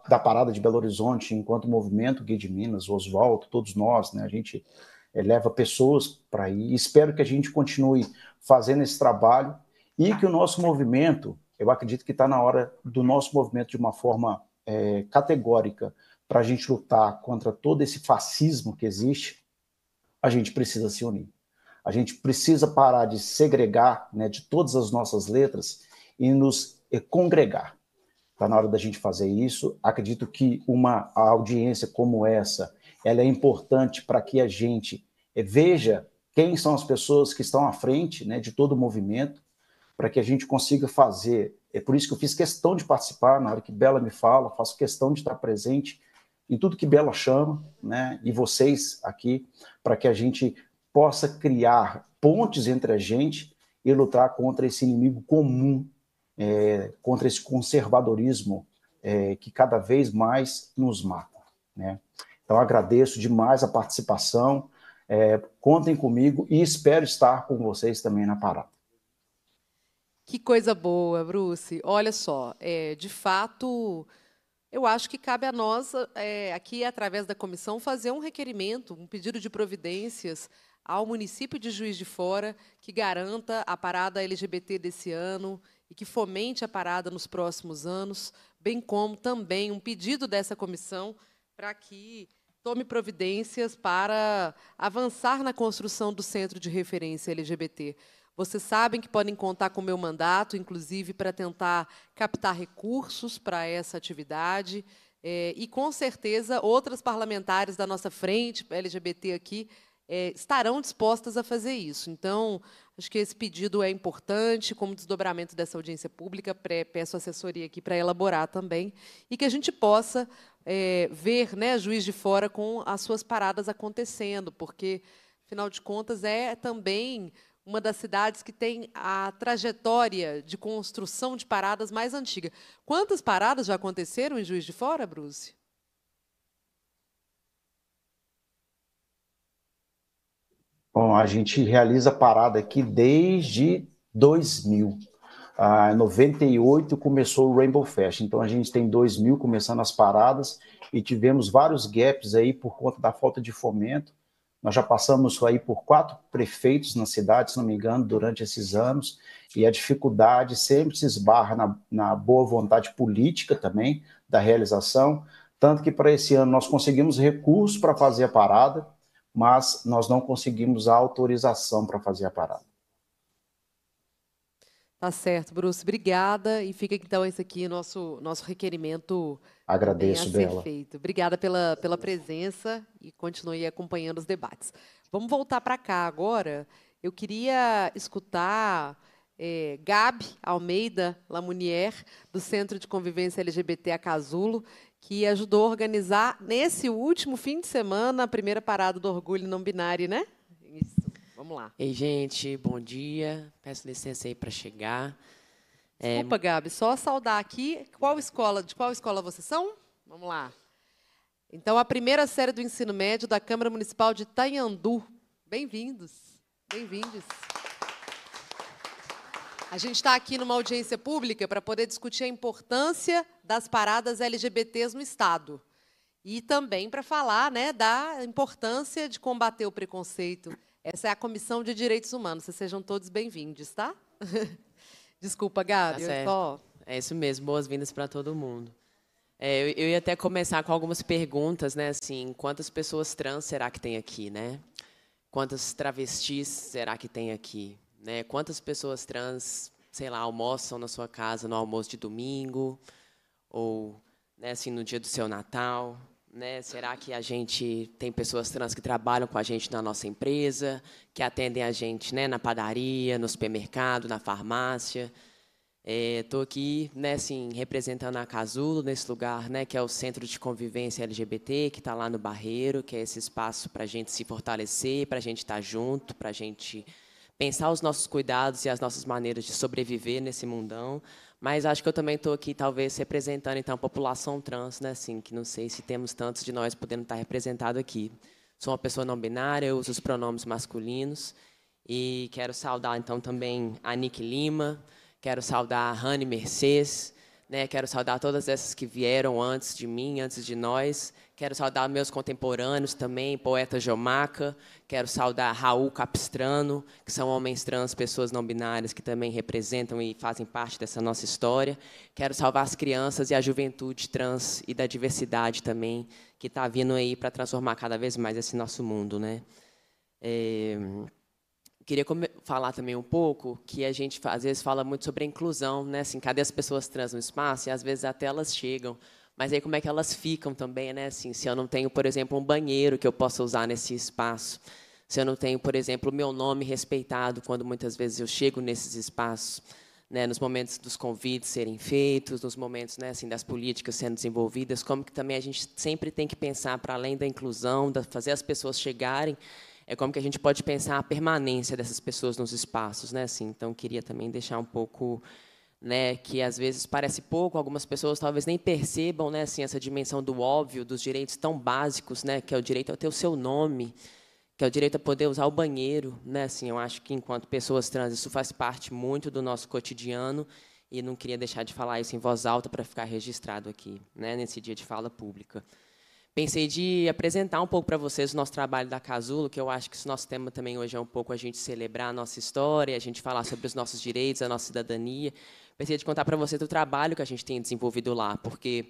da, parada de Belo Horizonte, enquanto movimento Gui de Minas, Oswaldo, todos nós, né, a gente é, leva pessoas para aí. Espero que a gente continue fazendo esse trabalho e que o nosso movimento eu acredito que está na hora do nosso movimento de uma forma é, categórica para a gente lutar contra todo esse fascismo que existe, a gente precisa se unir. A gente precisa parar de segregar né, de todas as nossas letras e nos é, congregar. Está na hora da gente fazer isso. Acredito que uma audiência como essa ela é importante para que a gente é, veja quem são as pessoas que estão à frente né, de todo o movimento, para que a gente consiga fazer. É por isso que eu fiz questão de participar na hora que Bela me fala, faço questão de estar presente em tudo que Bela chama, né? E vocês aqui, para que a gente possa criar pontes entre a gente e lutar contra esse inimigo comum, é, contra esse conservadorismo é, que cada vez mais nos mata, né? Então agradeço demais a participação. É, contem comigo e espero estar com vocês também na parada. Que coisa boa, Bruce. Olha só, é, de fato, eu acho que cabe a nós, é, aqui através da comissão, fazer um requerimento, um pedido de providências ao município de Juiz de Fora que garanta a parada LGBT desse ano e que fomente a parada nos próximos anos, bem como também um pedido dessa comissão para que tome providências para avançar na construção do centro de referência LGBT. Vocês sabem que podem contar com o meu mandato, inclusive, para tentar captar recursos para essa atividade. É, e, com certeza, outras parlamentares da nossa frente, LGBT aqui, é, estarão dispostas a fazer isso. Então, acho que esse pedido é importante, como desdobramento dessa audiência pública, pré, peço assessoria aqui para elaborar também, e que a gente possa é, ver né, Juiz de Fora com as suas paradas acontecendo, porque, afinal de contas, é também uma das cidades que tem a trajetória de construção de paradas mais antiga. Quantas paradas já aconteceram em Juiz de Fora, Bruce? Bom, a gente realiza parada aqui desde 2000. Ah, em 98 começou o Rainbow Fest, então a gente tem 2000 começando as paradas e tivemos vários gaps aí por conta da falta de fomento nós já passamos aí por quatro prefeitos na cidade, se não me engano, durante esses anos, e a dificuldade sempre se esbarra na, na boa vontade política também da realização, tanto que para esse ano nós conseguimos recursos para fazer a parada, mas nós não conseguimos a autorização para fazer a parada. Tá certo, Bruce. Obrigada. E fica então esse aqui nosso nosso requerimento Agradeço dela. Perfeito. Obrigada pela, pela presença e continue acompanhando os debates. Vamos voltar para cá agora. Eu queria escutar é, Gabi Almeida Lamunier, do Centro de Convivência LGBT Acasulo, que ajudou a organizar nesse último fim de semana a primeira parada do Orgulho Não Binário, né? Isso. Vamos lá. Ei, gente, bom dia. Peço licença aí para chegar. Desculpa, é... Gabi, só saudar aqui. Qual escola, de qual escola vocês são? Vamos lá. Então, a primeira série do ensino médio da Câmara Municipal de Tanhandu. Bem-vindos. Bem-vindos. A gente está aqui numa audiência pública para poder discutir a importância das paradas LGBTs no Estado. E também para falar né, da importância de combater o preconceito. Essa é a Comissão de Direitos Humanos. Vocês sejam todos bem-vindos, tá? Desculpa, Gabi. Tá só... É isso mesmo. Boas-vindas para todo mundo. É, eu ia até começar com algumas perguntas, né? Assim, quantas pessoas trans será que tem aqui, né? Quantas travestis será que tem aqui, né? Quantas pessoas trans, sei lá, almoçam na sua casa no almoço de domingo ou, né? Assim, no dia do seu Natal? Né? Será que a gente tem pessoas trans que trabalham com a gente na nossa empresa, que atendem a gente né, na padaria, no supermercado, na farmácia? Estou é, aqui né, assim, representando a Casulo, nesse lugar né, que é o Centro de Convivência LGBT, que está lá no Barreiro, que é esse espaço para a gente se fortalecer, para a gente estar tá junto, para a gente pensar os nossos cuidados e as nossas maneiras de sobreviver nesse mundão, mas acho que eu também estou aqui, talvez, representando então a população trans, né? Assim, que não sei se temos tantos de nós podendo estar representado aqui. Sou uma pessoa não binária, uso os pronomes masculinos e quero saudar então também a Nick Lima, quero saudar a Rani Mercedes, né? Quero saudar todas essas que vieram antes de mim, antes de nós. Quero saudar meus contemporâneos também, poeta Jomaca. quero saudar Raul Capistrano, que são homens trans, pessoas não binárias que também representam e fazem parte dessa nossa história. Quero salvar as crianças e a juventude trans e da diversidade também, que está vindo aí para transformar cada vez mais esse nosso mundo. Né? É... Queria falar também um pouco que a gente às vezes fala muito sobre a inclusão, né? Assim, cadê as pessoas trans no espaço? E às vezes até elas chegam mas aí como é que elas ficam também, né? Assim, se eu não tenho, por exemplo, um banheiro que eu possa usar nesse espaço, se eu não tenho, por exemplo, o meu nome respeitado quando muitas vezes eu chego nesses espaços, né, nos momentos dos convites serem feitos, nos momentos né, assim, das políticas sendo desenvolvidas, como que também a gente sempre tem que pensar para além da inclusão, da fazer as pessoas chegarem, é como que a gente pode pensar a permanência dessas pessoas nos espaços, né? Assim, então queria também deixar um pouco né, que às vezes parece pouco, algumas pessoas talvez nem percebam, né, assim, essa dimensão do óbvio, dos direitos tão básicos, né, que é o direito a ter o seu nome, que é o direito a poder usar o banheiro, né, assim, eu acho que enquanto pessoas trans isso faz parte muito do nosso cotidiano e não queria deixar de falar isso em voz alta para ficar registrado aqui, né, nesse dia de fala pública. Pensei de apresentar um pouco para vocês o nosso trabalho da Casulo, que eu acho que esse nosso tema também hoje é um pouco a gente celebrar a nossa história, a gente falar sobre os nossos direitos, a nossa cidadania, pensei de contar para você do trabalho que a gente tem desenvolvido lá, porque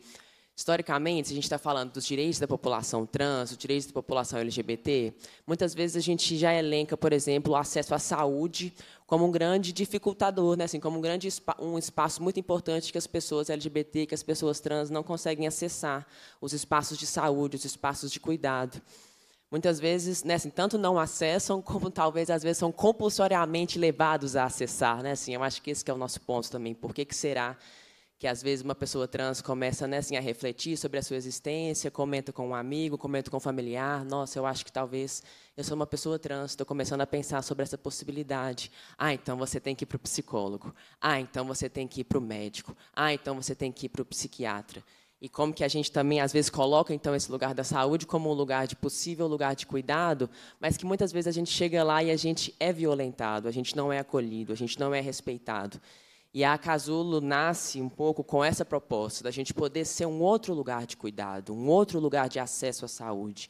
historicamente, se a gente está falando dos direitos da população trans, dos direitos da população LGBT, muitas vezes a gente já elenca, por exemplo, o acesso à saúde como um grande dificultador, né? assim, como um grande um espaço muito importante que as pessoas LGBT, que as pessoas trans não conseguem acessar, os espaços de saúde, os espaços de cuidado muitas vezes, né, assim, tanto não acessam, como talvez às vezes são compulsoriamente levados a acessar. Né? Assim, eu acho que esse é o nosso ponto também. Por que, que será que às vezes uma pessoa trans começa né, assim, a refletir sobre a sua existência, comenta com um amigo, comenta com um familiar, nossa, eu acho que talvez eu sou uma pessoa trans, estou começando a pensar sobre essa possibilidade. Ah, então você tem que ir para o psicólogo. Ah, então você tem que ir para o médico. Ah, então você tem que ir para o psiquiatra e como que a gente também às vezes coloca então esse lugar da saúde como um lugar de possível lugar de cuidado, mas que muitas vezes a gente chega lá e a gente é violentado, a gente não é acolhido, a gente não é respeitado. E a Casulo nasce um pouco com essa proposta da gente poder ser um outro lugar de cuidado, um outro lugar de acesso à saúde.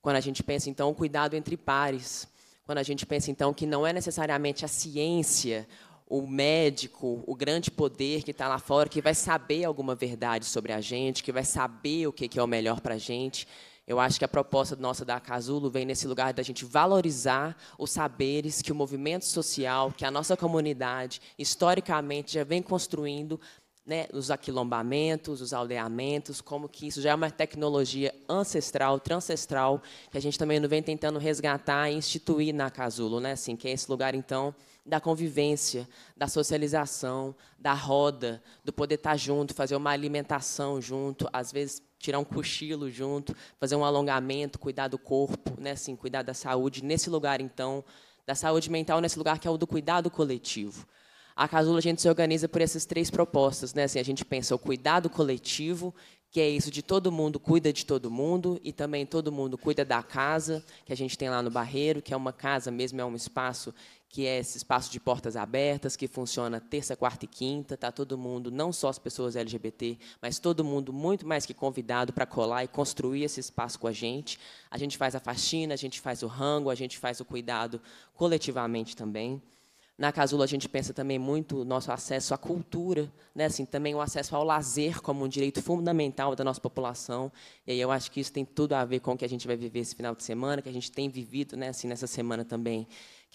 Quando a gente pensa então o cuidado entre pares, quando a gente pensa então que não é necessariamente a ciência o médico, o grande poder que está lá fora, que vai saber alguma verdade sobre a gente, que vai saber o que, que é o melhor para a gente. Eu acho que a proposta nossa da Casulo vem nesse lugar da gente valorizar os saberes que o movimento social, que a nossa comunidade, historicamente, já vem construindo né, os aquilombamentos, os aldeamentos, como que isso já é uma tecnologia ancestral, transcestral, que a gente também vem tentando resgatar e instituir na Casulo, né, assim, que é esse lugar, então, da convivência, da socialização, da roda, do poder estar junto, fazer uma alimentação junto, às vezes tirar um cochilo junto, fazer um alongamento, cuidar do corpo, né, assim, cuidar da saúde nesse lugar então, da saúde mental nesse lugar que é o do cuidado coletivo. A Casula a gente se organiza por essas três propostas, né? Assim, a gente pensa o cuidado coletivo, que é isso de todo mundo cuida de todo mundo e também todo mundo cuida da casa que a gente tem lá no Barreiro, que é uma casa mesmo, é um espaço que é esse espaço de portas abertas, que funciona terça, quarta e quinta. Está todo mundo, não só as pessoas LGBT, mas todo mundo muito mais que convidado para colar e construir esse espaço com a gente. A gente faz a faxina, a gente faz o rango, a gente faz o cuidado coletivamente também. Na Casula, a gente pensa também muito o nosso acesso à cultura, né? assim, também o acesso ao lazer como um direito fundamental da nossa população. E aí eu acho que isso tem tudo a ver com o que a gente vai viver esse final de semana, que a gente tem vivido né? assim, nessa semana também,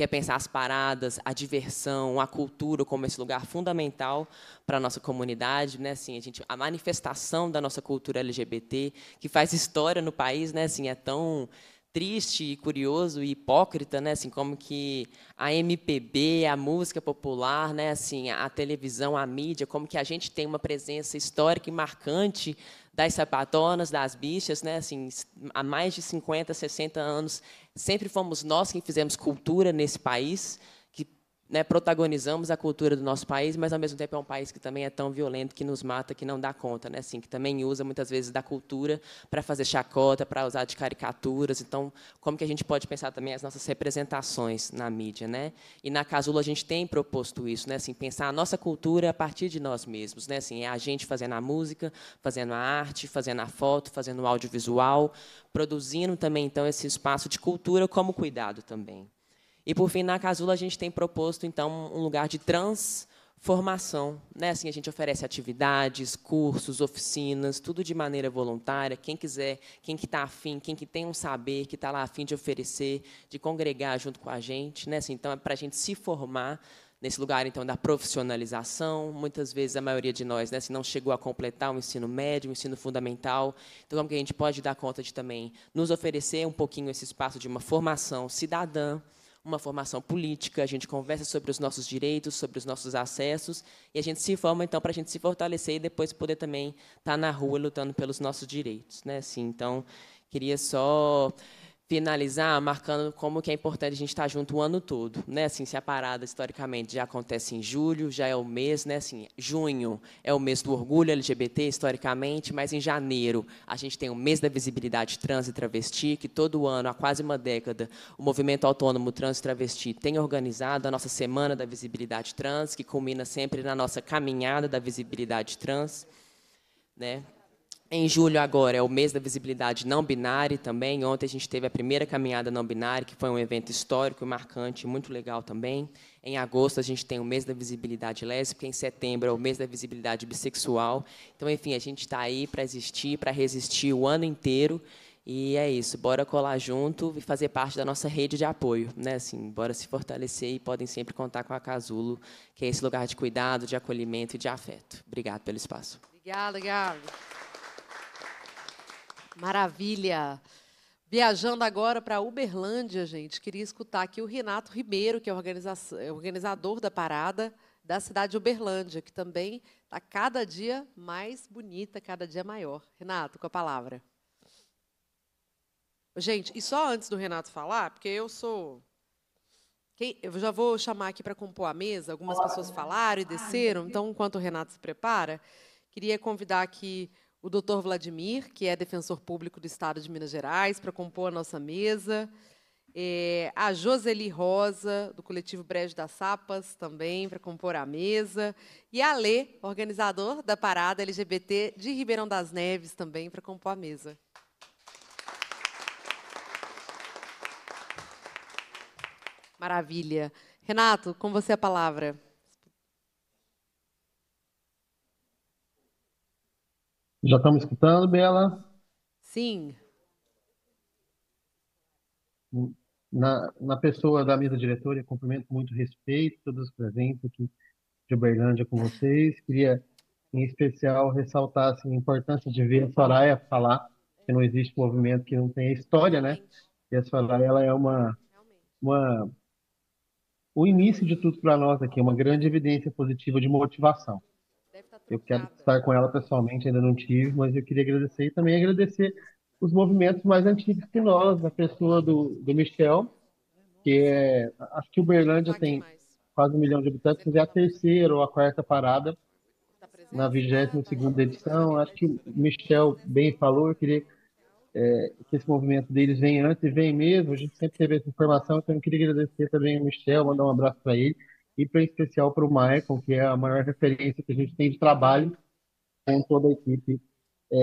quer é pensar as paradas, a diversão, a cultura como esse lugar fundamental para a nossa comunidade, né? Assim, a gente a manifestação da nossa cultura LGBT que faz história no país, né? Assim, é tão triste e curioso e hipócrita, né? Assim, como que a MPB, a música popular, né? Assim, a televisão, a mídia, como que a gente tem uma presença histórica e marcante das sapatonas, das bichas, né? Assim, há mais de 50, 60 anos, sempre fomos nós quem fizemos cultura nesse país né, protagonizamos a cultura do nosso país, mas ao mesmo tempo é um país que também é tão violento que nos mata, que não dá conta, né, assim, que também usa muitas vezes da cultura para fazer chacota, para usar de caricaturas. Então, como que a gente pode pensar também as nossas representações na mídia, né? E na Casula a gente tem proposto isso, né, assim, pensar a nossa cultura a partir de nós mesmos, né, assim, é a gente fazendo a música, fazendo a arte, fazendo a foto, fazendo o audiovisual, produzindo também então esse espaço de cultura como cuidado também. E, por fim, na Casula, a gente tem proposto, então, um lugar de transformação. Né? Assim, a gente oferece atividades, cursos, oficinas, tudo de maneira voluntária. Quem quiser, quem que está afim, quem que tem um saber, que está lá afim de oferecer, de congregar junto com a gente. Né? Assim, então, é para a gente se formar nesse lugar então da profissionalização. Muitas vezes a maioria de nós, né, se assim, não chegou a completar o ensino médio, o ensino fundamental, então como que a gente pode dar conta de também nos oferecer um pouquinho esse espaço de uma formação cidadã uma formação política, a gente conversa sobre os nossos direitos, sobre os nossos acessos, e a gente se forma, então, para a gente se fortalecer e depois poder também estar tá na rua lutando pelos nossos direitos. Né? Assim, então, queria só finalizar marcando como que é importante a gente estar tá junto o ano todo, né? Assim, se a parada historicamente já acontece em julho, já é o mês, né? Assim, junho é o mês do orgulho LGBT historicamente, mas em janeiro a gente tem o mês da visibilidade trans e travesti, que todo ano, há quase uma década, o movimento autônomo trans e travesti tem organizado a nossa semana da visibilidade trans, que culmina sempre na nossa caminhada da visibilidade trans, né? Em julho agora é o mês da visibilidade não binária também. Ontem a gente teve a primeira caminhada não binária, que foi um evento histórico e marcante, muito legal também. Em agosto a gente tem o mês da visibilidade lésbica, em setembro é o mês da visibilidade bissexual. Então, enfim, a gente está aí para existir, para resistir o ano inteiro. E é isso, bora colar junto e fazer parte da nossa rede de apoio, né? Assim, bora se fortalecer e podem sempre contar com a Casulo, que é esse lugar de cuidado, de acolhimento e de afeto. Obrigado pelo espaço. Obrigada, Gabi. Maravilha! Viajando agora para Uberlândia, gente, queria escutar aqui o Renato Ribeiro, que é organizador da parada da cidade de Uberlândia, que também está cada dia mais bonita, cada dia maior. Renato, com a palavra. Gente, e só antes do Renato falar, porque eu sou. Quem... Eu já vou chamar aqui para compor a mesa. Algumas pessoas falaram e desceram, então, enquanto o Renato se prepara, queria convidar aqui o doutor Vladimir, que é defensor público do Estado de Minas Gerais, para compor a nossa mesa. É, a Joseli Rosa, do coletivo Brejo das Sapas, também, para compor a mesa. E a Lê, organizador da Parada LGBT de Ribeirão das Neves, também, para compor a mesa. Maravilha. Renato, com você a palavra. Já estamos escutando, Bela? Sim. Na, na pessoa da mesa diretora, cumprimento muito respeito todos os presentes aqui de Uberlândia com vocês. Queria, em especial, ressaltar assim, a importância de ver a Soraya falar que não existe movimento que não tenha história, né? E a Soraya ela é uma, uma o início de tudo para nós aqui, é uma grande evidência positiva de motivação. Eu quero estar com ela pessoalmente, ainda não tive, mas eu queria agradecer e também agradecer os movimentos mais antigos que nós, a pessoa do, do Michel, que é, acho que o Berlândia tem quase um milhão de habitantes, mas é a terceira ou a quarta parada tá na 22 segunda edição. Acho que o Michel bem falou, eu queria é, que esse movimento deles venha antes e vem mesmo. A gente sempre teve essa informação, então eu queria agradecer também ao Michel, mandar um abraço para ele e em especial para o Michael, que é a maior referência que a gente tem de trabalho com toda a equipe é,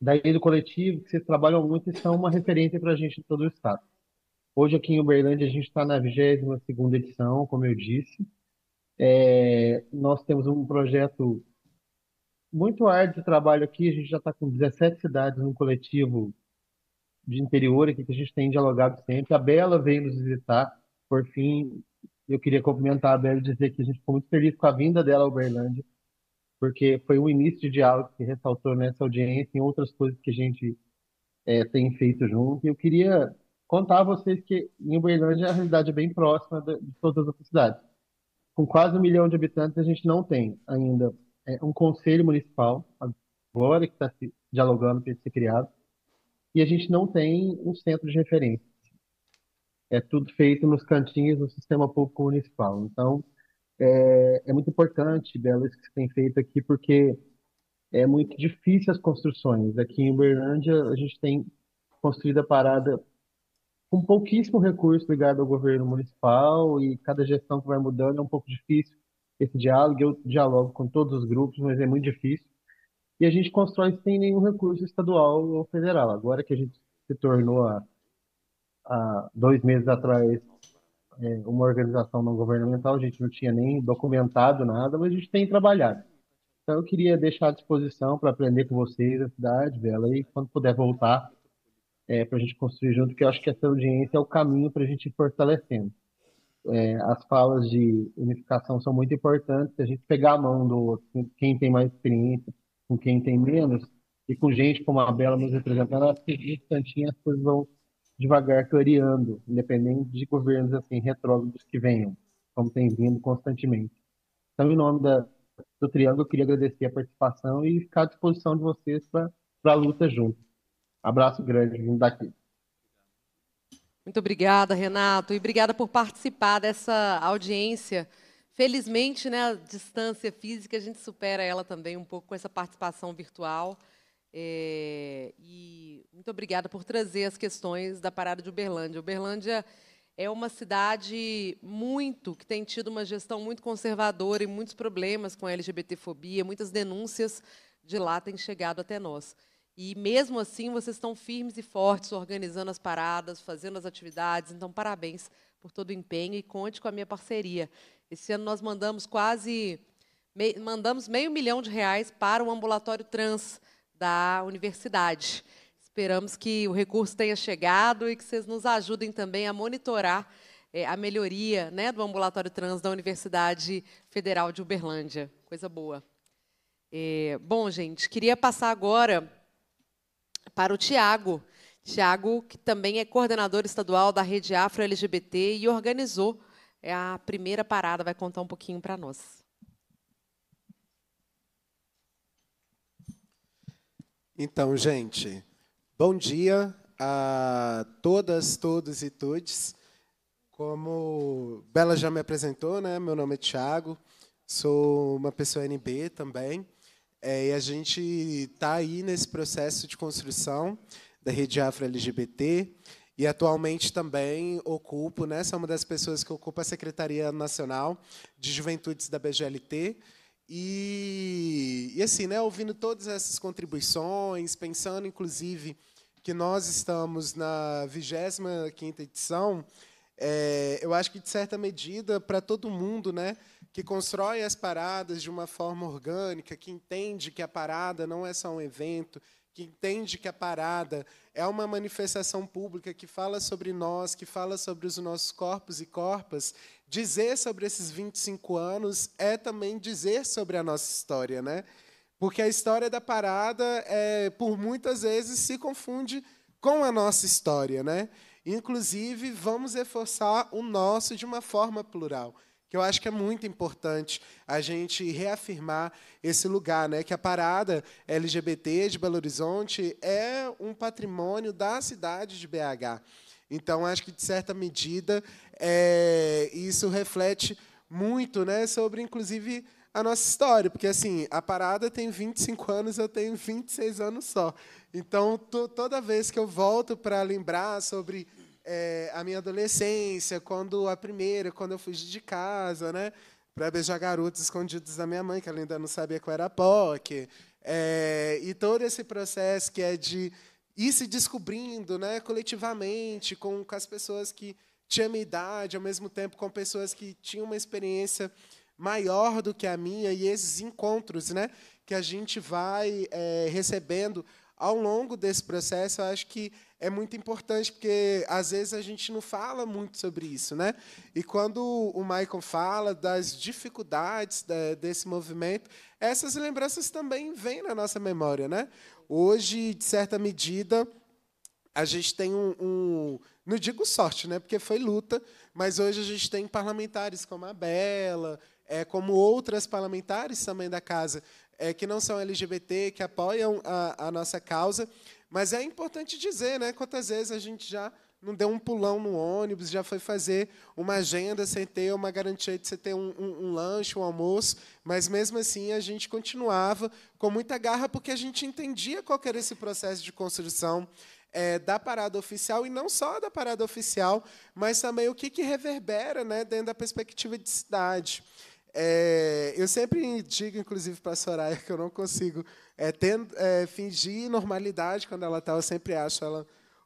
daí do coletivo, que vocês trabalham muito e são uma referência para a gente de todo o estado. Hoje aqui em Uberlândia a gente está na 22 edição, como eu disse. É, nós temos um projeto muito árduo de trabalho aqui, a gente já está com 17 cidades no coletivo de interior aqui que a gente tem dialogado sempre. A Bela veio nos visitar, por fim, eu queria cumprimentar a Bela e dizer que a gente ficou muito feliz com a vinda dela à Uberlândia, porque foi o início de diálogo que ressaltou nessa audiência e outras coisas que a gente é, tem feito junto. E eu queria contar a vocês que em Uberlândia é a realidade é bem próxima de todas as outras cidades. Com quase um milhão de habitantes, a gente não tem ainda é, um conselho municipal, agora que está se dialogando para ser criado, e a gente não tem um centro de referência é tudo feito nos cantinhos do sistema público municipal. Então, é, é muito importante, belas isso que você tem feito aqui, porque é muito difícil as construções. Aqui em Uberlândia, a gente tem construído a parada com pouquíssimo recurso ligado ao governo municipal e cada gestão que vai mudando é um pouco difícil esse diálogo. Eu dialogo com todos os grupos, mas é muito difícil. E a gente constrói sem nenhum recurso estadual ou federal. Agora que a gente se tornou a há dois meses atrás é, uma organização não governamental, a gente não tinha nem documentado nada, mas a gente tem trabalhado. Então eu queria deixar à disposição para aprender com vocês a cidade, Bela, e quando puder voltar, é, para a gente construir junto, que eu acho que essa audiência é o caminho para a gente ir fortalecendo. É, as falas de unificação são muito importantes, a gente pegar a mão do outro, quem tem mais experiência, com quem tem menos, e com gente como a Bela nos representando, acho que instantinho as coisas vão devagar clareando, independente de governos assim retrógrados que venham, como tem vindo constantemente. Então, em nome da, do Triângulo, eu queria agradecer a participação e ficar à disposição de vocês para a luta junto. Abraço grande vindo daqui. Muito obrigada, Renato, e obrigada por participar dessa audiência. Felizmente, né, a distância física, a gente supera ela também um pouco com essa participação virtual. É, e muito obrigada por trazer as questões da parada de Uberlândia. Uberlândia é uma cidade muito que tem tido uma gestão muito conservadora e muitos problemas com a LGBTfobia, muitas denúncias de lá têm chegado até nós. E mesmo assim vocês estão firmes e fortes, organizando as paradas, fazendo as atividades. Então parabéns por todo o empenho e conte com a minha parceria. Esse ano nós mandamos quase mandamos meio milhão de reais para o ambulatório trans da universidade. Esperamos que o recurso tenha chegado e que vocês nos ajudem também a monitorar é, a melhoria né, do ambulatório trans da Universidade Federal de Uberlândia. Coisa boa. É, bom, gente, queria passar agora para o Tiago. Tiago, que também é coordenador estadual da Rede Afro LGBT e organizou é, a primeira parada, vai contar um pouquinho para nós. Então, gente, bom dia a todas, todos e todes. Como Bela já me apresentou, né? Meu nome é Tiago, sou uma pessoa NB também. É, e a gente está aí nesse processo de construção da rede Afro LGBT. E atualmente também ocupo, né, sou uma das pessoas que ocupa a Secretaria Nacional de Juventudes da BGLT, e, e assim, né, ouvindo todas essas contribuições, pensando inclusive que nós estamos na 25ª edição, é, eu acho que de certa medida para todo mundo, né, que constrói as paradas de uma forma orgânica, que entende que a parada não é só um evento, que entende que a parada é uma manifestação pública que fala sobre nós, que fala sobre os nossos corpos e corpas, dizer sobre esses 25 anos é também dizer sobre a nossa história, né? Porque a história da parada, é, por muitas vezes, se confunde com a nossa história, né? Inclusive, vamos reforçar o nosso de uma forma plural, que eu acho que é muito importante a gente reafirmar esse lugar, né? Que a parada LGBT de Belo Horizonte é um patrimônio da cidade de BH. Então, acho que, de certa medida, é, isso reflete muito né, sobre, inclusive, a nossa história. Porque, assim, a parada tem 25 anos, eu tenho 26 anos só. Então, toda vez que eu volto para lembrar sobre é, a minha adolescência, quando a primeira, quando eu fugi de casa, né, para beijar garotos escondidos da minha mãe, que ela ainda não sabia qual era POC, é, e todo esse processo que é de ir se descobrindo né, coletivamente com, com as pessoas que tinham minha idade, ao mesmo tempo com pessoas que tinham uma experiência maior do que a minha, e esses encontros né, que a gente vai é, recebendo ao longo desse processo, eu acho que é muito importante, porque às vezes a gente não fala muito sobre isso. Né? E quando o Michael fala das dificuldades da, desse movimento, essas lembranças também vêm na nossa memória. Né? hoje, de certa medida, a gente tem um, um, Não digo sorte, né? porque foi luta, mas hoje a gente tem parlamentares como a Bela, é, como outras parlamentares também da casa, é, que não são LGBT, que apoiam a, a nossa causa. Mas é importante dizer né, quantas vezes a gente já não deu um pulão no ônibus, já foi fazer uma agenda sem ter uma garantia de você ter um, um, um, lanche, um almoço, mas mesmo assim a gente continuava com muita garra, porque a gente entendia qual era esse processo de construção é, da parada oficial, e não só da parada oficial, mas também o que, que reverbera né, dentro da perspectiva de cidade. É, eu sempre digo, inclusive, para a Soraya, que eu não consigo é, ter, é, fingir normalidade quando ela está, eu sempre acho ela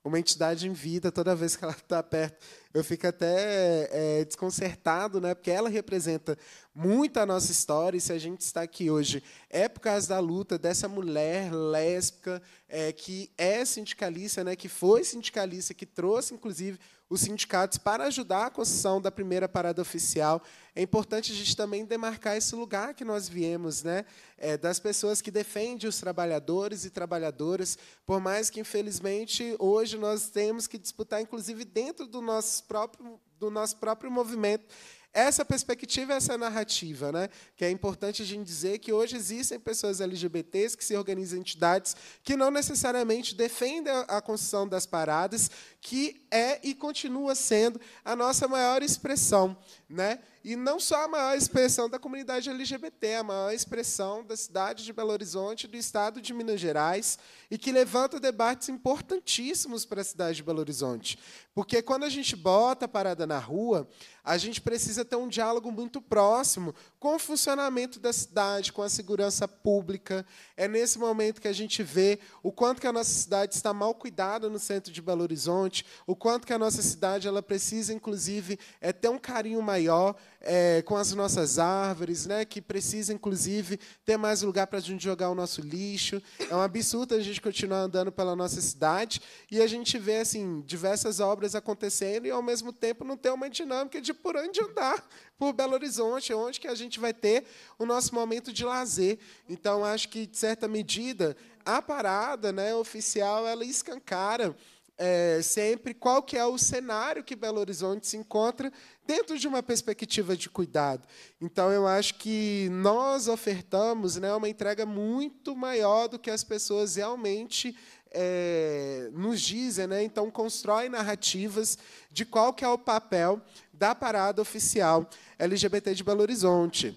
uma entidade em vida toda vez que ela está perto. Eu fico até é, desconcertado, né? Porque ela representa muito a nossa história. E se a gente está aqui hoje, é por causa da luta dessa mulher lésbica é, que é sindicalista, né? Que foi sindicalista, que trouxe, inclusive, os sindicatos para ajudar a construção da primeira parada oficial é importante a gente também demarcar esse lugar que nós viemos, né? É, das pessoas que defendem os trabalhadores e trabalhadoras, por mais que, infelizmente, hoje nós temos que disputar, inclusive dentro do nosso próprio, do nosso próprio movimento, essa perspectiva, essa narrativa, né? que é importante a gente dizer que hoje existem pessoas LGBTs que se organizam em entidades que não necessariamente defendem a construção das paradas, que é e continua sendo a nossa maior expressão. Né? E não só a maior expressão da comunidade LGBT, a maior expressão da cidade de Belo Horizonte, do estado de Minas Gerais, e que levanta debates importantíssimos para a cidade de Belo Horizonte. Porque quando a gente bota a parada na rua, a gente precisa ter um diálogo muito próximo com o funcionamento da cidade, com a segurança pública. É nesse momento que a gente vê o quanto que a nossa cidade está mal cuidada no centro de Belo Horizonte, o quanto que a nossa cidade ela precisa, inclusive, é, ter um carinho maior é, com as nossas árvores, né, que precisa, inclusive, ter mais lugar para a gente jogar o nosso lixo. É um absurdo a gente continuar andando pela nossa cidade e a gente vê assim diversas obras acontecendo e, ao mesmo tempo, não ter uma dinâmica de por onde andar por Belo Horizonte, onde que a gente vai ter o nosso momento de lazer. Então, acho que, de certa medida, a parada né, oficial ela é escancara é, sempre qual que é o cenário que Belo Horizonte se encontra dentro de uma perspectiva de cuidado. Então, eu acho que nós ofertamos né, uma entrega muito maior do que as pessoas realmente é, nos dizem, né? então constrói narrativas de qual que é o papel da parada oficial LGBT de Belo Horizonte.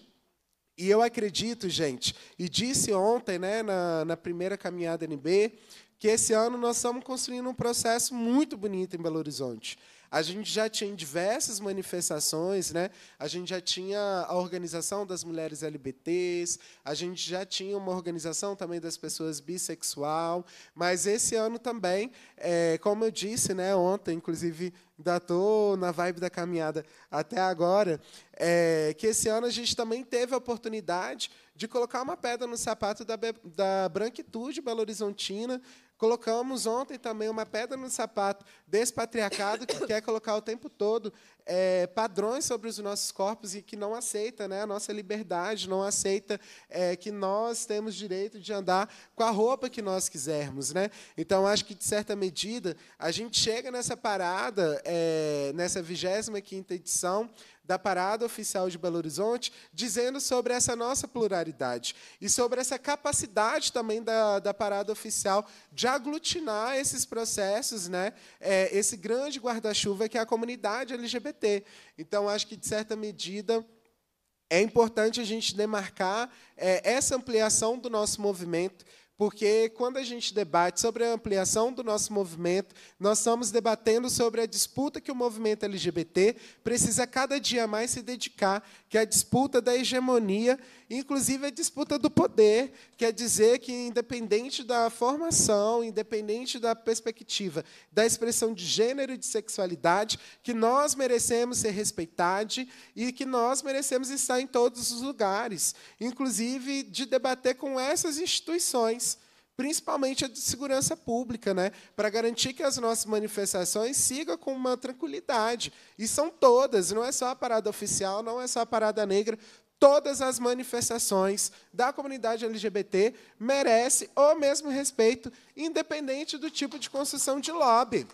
E eu acredito, gente, e disse ontem, né, na, na primeira caminhada NB, que esse ano nós estamos construindo um processo muito bonito em Belo Horizonte. A gente já tinha diversas manifestações, né? a gente já tinha a Organização das Mulheres LBTs, a gente já tinha uma organização também das pessoas bissexual, mas esse ano também, é, como eu disse né, ontem, inclusive ainda estou na vibe da caminhada até agora, é, que esse ano a gente também teve a oportunidade de colocar uma pedra no sapato da, da branquitude belo-horizontina, Colocamos ontem também uma pedra no sapato desse patriarcado que quer colocar o tempo todo é, padrões sobre os nossos corpos e que não aceita né, a nossa liberdade, não aceita é, que nós temos direito de andar com a roupa que nós quisermos. Né? Então, acho que, de certa medida, a gente chega nessa parada, é, nessa 25 edição da Parada Oficial de Belo Horizonte, dizendo sobre essa nossa pluralidade e sobre essa capacidade também da, da Parada Oficial de aglutinar esses processos, né, é, esse grande guarda-chuva que é a comunidade LGBT. LGBT. Então, acho que, de certa medida, é importante a gente demarcar é, essa ampliação do nosso movimento, porque quando a gente debate sobre a ampliação do nosso movimento, nós estamos debatendo sobre a disputa que o movimento LGBT precisa cada dia mais se dedicar, que é a disputa da hegemonia inclusive a disputa do poder, quer dizer que, independente da formação, independente da perspectiva, da expressão de gênero e de sexualidade, que nós merecemos ser respeitados e que nós merecemos estar em todos os lugares, inclusive de debater com essas instituições principalmente a de segurança pública, né, para garantir que as nossas manifestações sigam com uma tranquilidade. E são todas, não é só a parada oficial, não é só a parada negra, todas as manifestações da comunidade LGBT merece o mesmo respeito, independente do tipo de construção de lobby.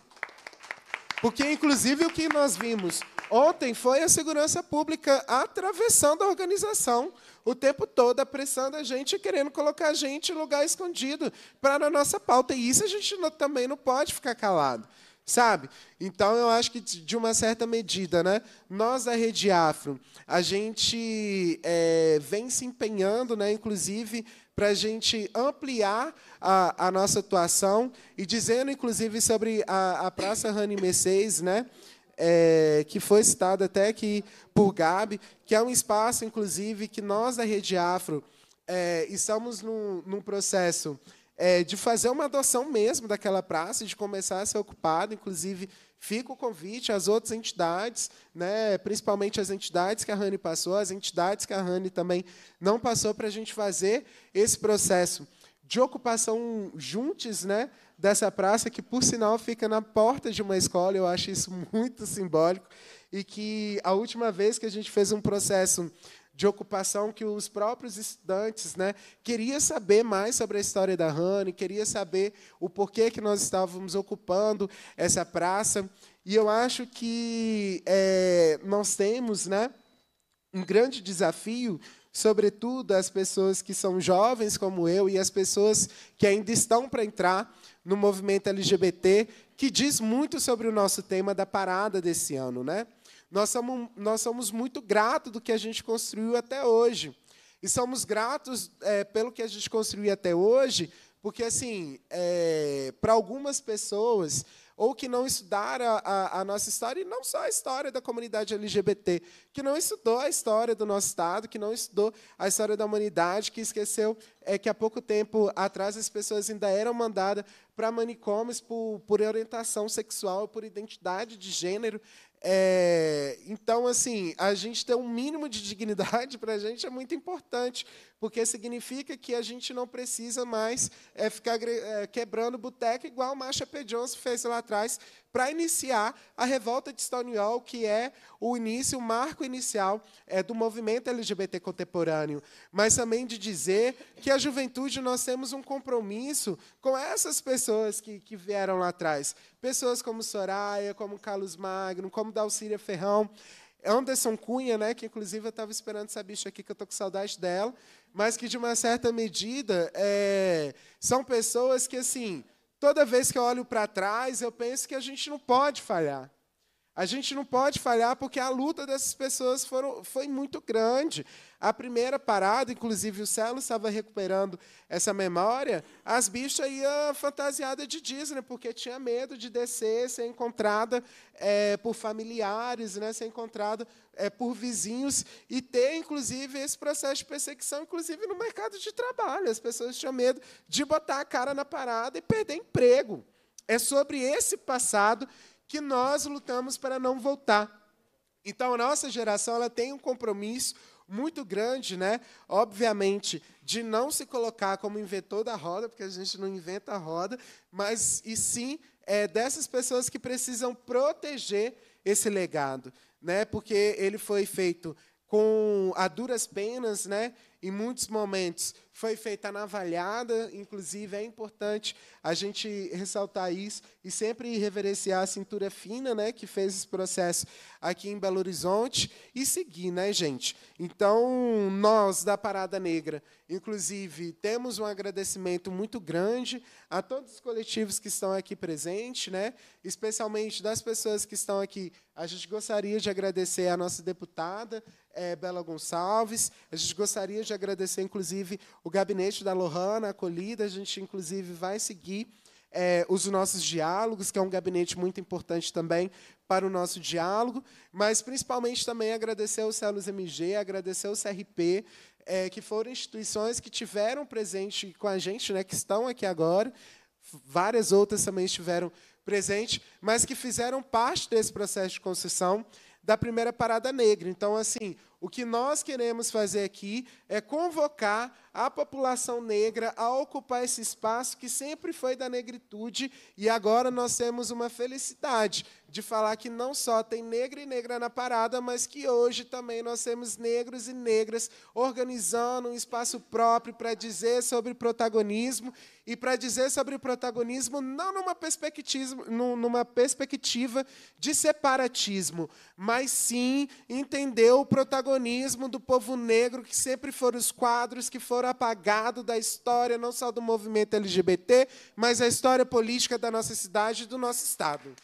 Porque, inclusive, o que nós vimos ontem foi a segurança pública atravessando a organização o tempo todo, apressando a gente, querendo colocar a gente em lugar escondido para a nossa pauta. E isso a gente também não pode ficar calado sabe? Então eu acho que de uma certa medida, né? Nós da Rede Afro, a gente é, vem se empenhando, né? Inclusive para a gente ampliar a, a, nossa atuação e dizendo, inclusive, sobre a, a Praça Rani Messeis, né? É, que foi citada até aqui por Gabi, que é um espaço, inclusive, que nós da Rede Afro é, estamos num, num processo é, de fazer uma adoção mesmo daquela praça, de começar a ser ocupada, inclusive fica o convite às outras entidades, né, principalmente as entidades que a Rani passou, as entidades que a Rani também não passou, para a gente fazer esse processo de ocupação juntos né, dessa praça, que, por sinal, fica na porta de uma escola. Eu acho isso muito simbólico. E que a última vez que a gente fez um processo de ocupação que os próprios estudantes né, queriam saber mais sobre a história da Rani, queria saber o porquê que nós estávamos ocupando essa praça. E eu acho que é, nós temos né, um grande desafio sobretudo as pessoas que são jovens como eu e as pessoas que ainda estão para entrar no movimento LGBT, que diz muito sobre o nosso tema da parada desse ano, né? Nós somos, nós somos muito gratos do que a gente construiu até hoje. E somos gratos é, pelo que a gente construiu até hoje, porque, assim, é, para algumas pessoas, ou que não estudaram a, a, nossa história, e não só a história da comunidade LGBT, que não estudou a história do nosso Estado, que não estudou a história da humanidade, que esqueceu é, que há pouco tempo atrás as pessoas ainda eram mandadas para manicômios por, por orientação sexual, por identidade de gênero, é, então, assim, a gente ter um mínimo de dignidade para a gente é muito importante, porque significa que a gente não precisa mais é, ficar é, quebrando boteca, igual o Marcha P. Johnson fez lá atrás, para iniciar a revolta de Stonewall, que é o início, o marco inicial é, do movimento LGBT contemporâneo, mas também de dizer que a juventude nós temos um compromisso com essas pessoas que, que vieram lá atrás. Pessoas como Soraya, como Carlos Magno, como Dalcíria Ferrão. Anderson Cunha, né, que inclusive eu estava esperando essa bicha aqui, que eu estou com saudade dela mas que de uma certa medida é, são pessoas que assim, toda vez que eu olho para trás, eu penso que a gente não pode falhar. A gente não pode falhar porque a luta dessas pessoas foram, foi muito grande. A primeira parada, inclusive o Celo estava recuperando essa memória, as bichas iam fantasiadas de Disney, porque tinha medo de descer, ser encontrada é, por familiares, né, ser encontrada é, por vizinhos, e ter, inclusive, esse processo de perseguição, inclusive no mercado de trabalho. As pessoas tinham medo de botar a cara na parada e perder emprego. É sobre esse passado que nós lutamos para não voltar. Então, a nossa geração ela tem um compromisso muito grande, né? Obviamente, de não se colocar como inventor da roda, porque a gente não inventa a roda, mas e sim é, dessas pessoas que precisam proteger esse legado, né? Porque ele foi feito com a duras penas, né? Em muitos momentos foi feita navalhada, inclusive é importante a gente ressaltar isso e sempre reverenciar a cintura fina, né, que fez esse processo aqui em Belo Horizonte e seguir, né, gente. Então, nós da Parada Negra, inclusive, temos um agradecimento muito grande a todos os coletivos que estão aqui presentes, né, especialmente das pessoas que estão aqui. A gente gostaria de agradecer a nossa deputada é, Bela Gonçalves. A gente gostaria de agradecer, inclusive, o gabinete da Lohana, acolhida, a gente inclusive vai seguir é, os nossos diálogos, que é um gabinete muito importante também para o nosso diálogo, mas principalmente também agradecer ao Celos MG, agradecer ao CRP, é, eh, que foram instituições que tiveram presente com a gente, né, que estão aqui agora, várias outras também estiveram presentes, mas que fizeram parte desse processo de construção da primeira parada negra. Então, assim, o que nós queremos fazer aqui é convocar a população negra a ocupar esse espaço que sempre foi da negritude, e agora nós temos uma felicidade de falar que não só tem negro e negra na parada, mas que hoje também nós temos negros e negras organizando um espaço próprio para dizer sobre protagonismo e para dizer sobre o protagonismo não numa perspectiva, numa perspectiva de separatismo, mas sim entender o protagonismo do povo negro que sempre foram os quadros que foram apagado da história, não só do movimento LGBT, mas a história política da nossa cidade e do nosso Estado.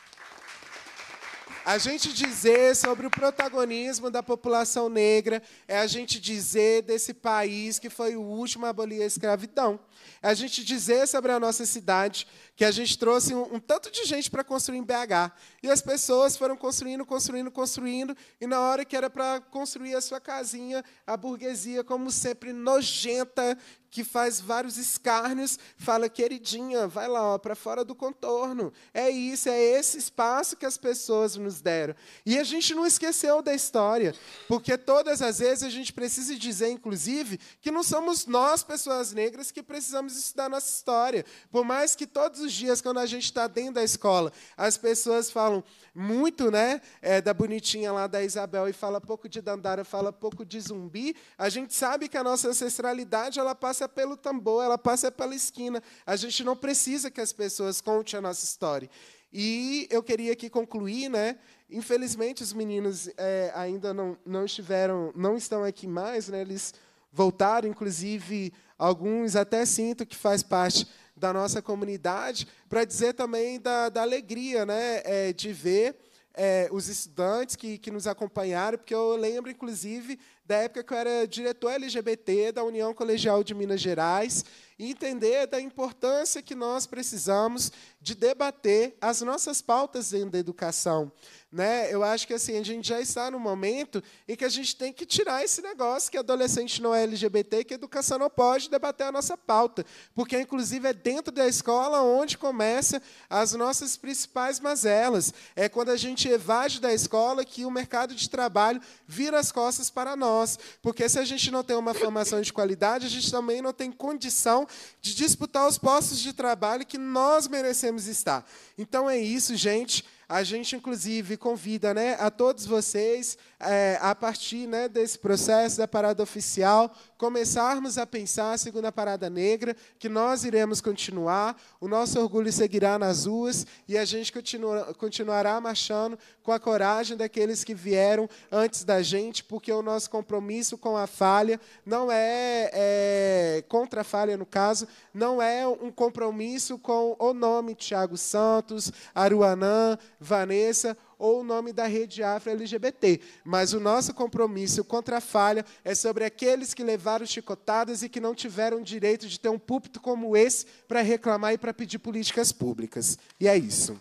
A gente dizer sobre o protagonismo da população negra é a gente dizer desse país que foi o último a abolir a escravidão é a gente dizer sobre a nossa cidade que a gente trouxe um, um tanto de gente para construir em BH. E as pessoas foram construindo, construindo, construindo, e na hora que era para construir a sua casinha, a burguesia, como sempre, nojenta, que faz vários escárnios, fala, queridinha, vai lá, para fora do contorno. É isso, é esse espaço que as pessoas nos deram. E a gente não esqueceu da história, porque todas as vezes a gente precisa dizer, inclusive, que não somos nós, pessoas negras, que precisamos precisamos estudar nossa história. Por mais que todos os dias, quando a gente está dentro da escola, as pessoas falam muito né, é, da bonitinha lá da Isabel e fala pouco de Dandara, fala pouco de zumbi, a gente sabe que a nossa ancestralidade ela passa pelo tambor, ela passa pela esquina. A gente não precisa que as pessoas contem a nossa história. E eu queria aqui concluir, né? Infelizmente os meninos é, ainda não, não estiveram, não estão aqui mais, né? Eles voltaram, inclusive, alguns até sinto que faz parte da nossa comunidade, para dizer também da, da alegria né, é, de ver é, os estudantes que, que nos acompanharam, porque eu lembro, inclusive, da época que eu era diretor LGBT da União Colegial de Minas Gerais, e entender da importância que nós precisamos de debater as nossas pautas dentro da educação. Né? Eu acho que assim a gente já está no momento em que a gente tem que tirar esse negócio que adolescente não é LGBT, que educação não pode debater a nossa pauta, porque inclusive é dentro da escola onde começa as nossas principais mazelas. É quando a gente evade da escola que o mercado de trabalho vira as costas para nós, porque se a gente não tem uma formação de qualidade, a gente também não tem condição de disputar os postos de trabalho que nós merecemos estar. Então é isso, gente. A gente, inclusive, convida né, a todos vocês, é, a partir né, desse processo da parada oficial, começarmos a pensar a segunda parada negra, que nós iremos continuar, o nosso orgulho seguirá nas ruas e a gente continua, continuará marchando com a coragem daqueles que vieram antes da gente, porque o nosso compromisso com a falha não é, é contra a falha, no caso, não é um compromisso com o nome Tiago Santos, Aruanã, Vanessa ou o nome da rede afro LGBT, mas o nosso compromisso contra a falha é sobre aqueles que levaram chicotadas e que não tiveram direito de ter um púlpito como esse para reclamar e para pedir políticas públicas. E é isso.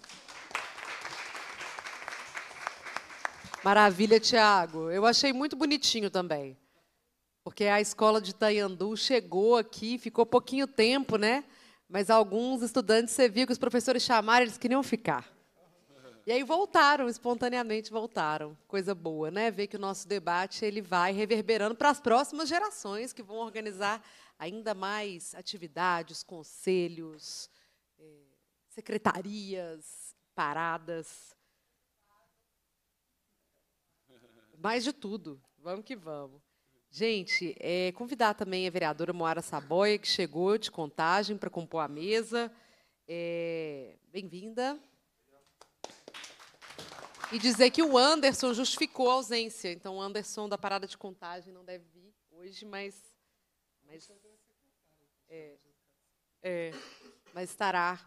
Maravilha, Tiago. Eu achei muito bonitinho também. Porque a escola de Taiandu chegou aqui, ficou pouquinho tempo, né? Mas alguns estudantes, você viu que os professores chamaram, eles queriam ficar. E aí voltaram, espontaneamente voltaram. Coisa boa, né? Ver que o nosso debate ele vai reverberando para as próximas gerações que vão organizar ainda mais atividades, conselhos, eh, secretarias, paradas. Mais de tudo. Vamos que vamos. Gente, é, convidar também a vereadora Moara Saboia, que chegou de contagem para compor a mesa. É, Bem-vinda. E dizer que o Anderson justificou a ausência. Então, o Anderson da parada de contagem não deve vir hoje, mas. mas é, é, mas estará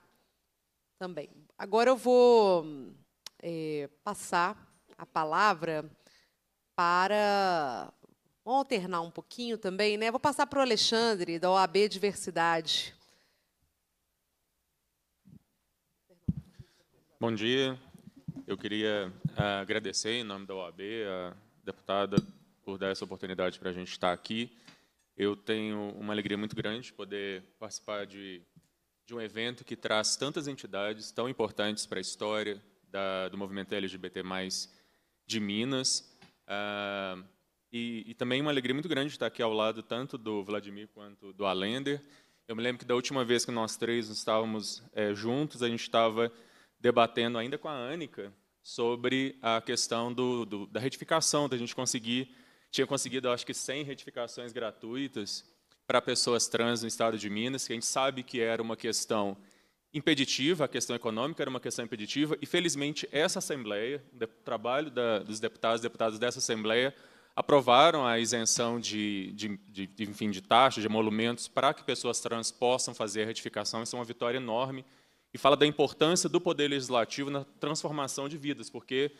também. Agora eu vou é, passar a palavra para. Vamos alternar um pouquinho também, né? Vou passar para o Alexandre, da OAB Diversidade. Bom dia. Eu queria ah, agradecer, em nome da OAB, a deputada por dar essa oportunidade para a gente estar aqui. Eu tenho uma alegria muito grande poder participar de, de um evento que traz tantas entidades tão importantes para a história da, do movimento LGBT+, de Minas, Uh, e, e, também uma alegria muito grande estar aqui ao lado tanto do Vladimir quanto do Alender. Eu me lembro que da última vez que nós três estávamos é, juntos, a gente estava debatendo ainda com a Anica sobre a questão do, do, da retificação, da gente conseguir, tinha conseguido acho que 100 retificações gratuitas para pessoas trans no estado de Minas, que a gente sabe que era uma questão impeditiva, a questão econômica era uma questão impeditiva, e felizmente essa Assembleia, o trabalho da, dos deputados e deputadas dessa Assembleia, aprovaram a isenção de, de, de, de, enfim, de taxas, de emolumentos, para que pessoas trans possam fazer a retificação. Isso é uma vitória enorme e fala da importância do poder legislativo na transformação de vidas, porque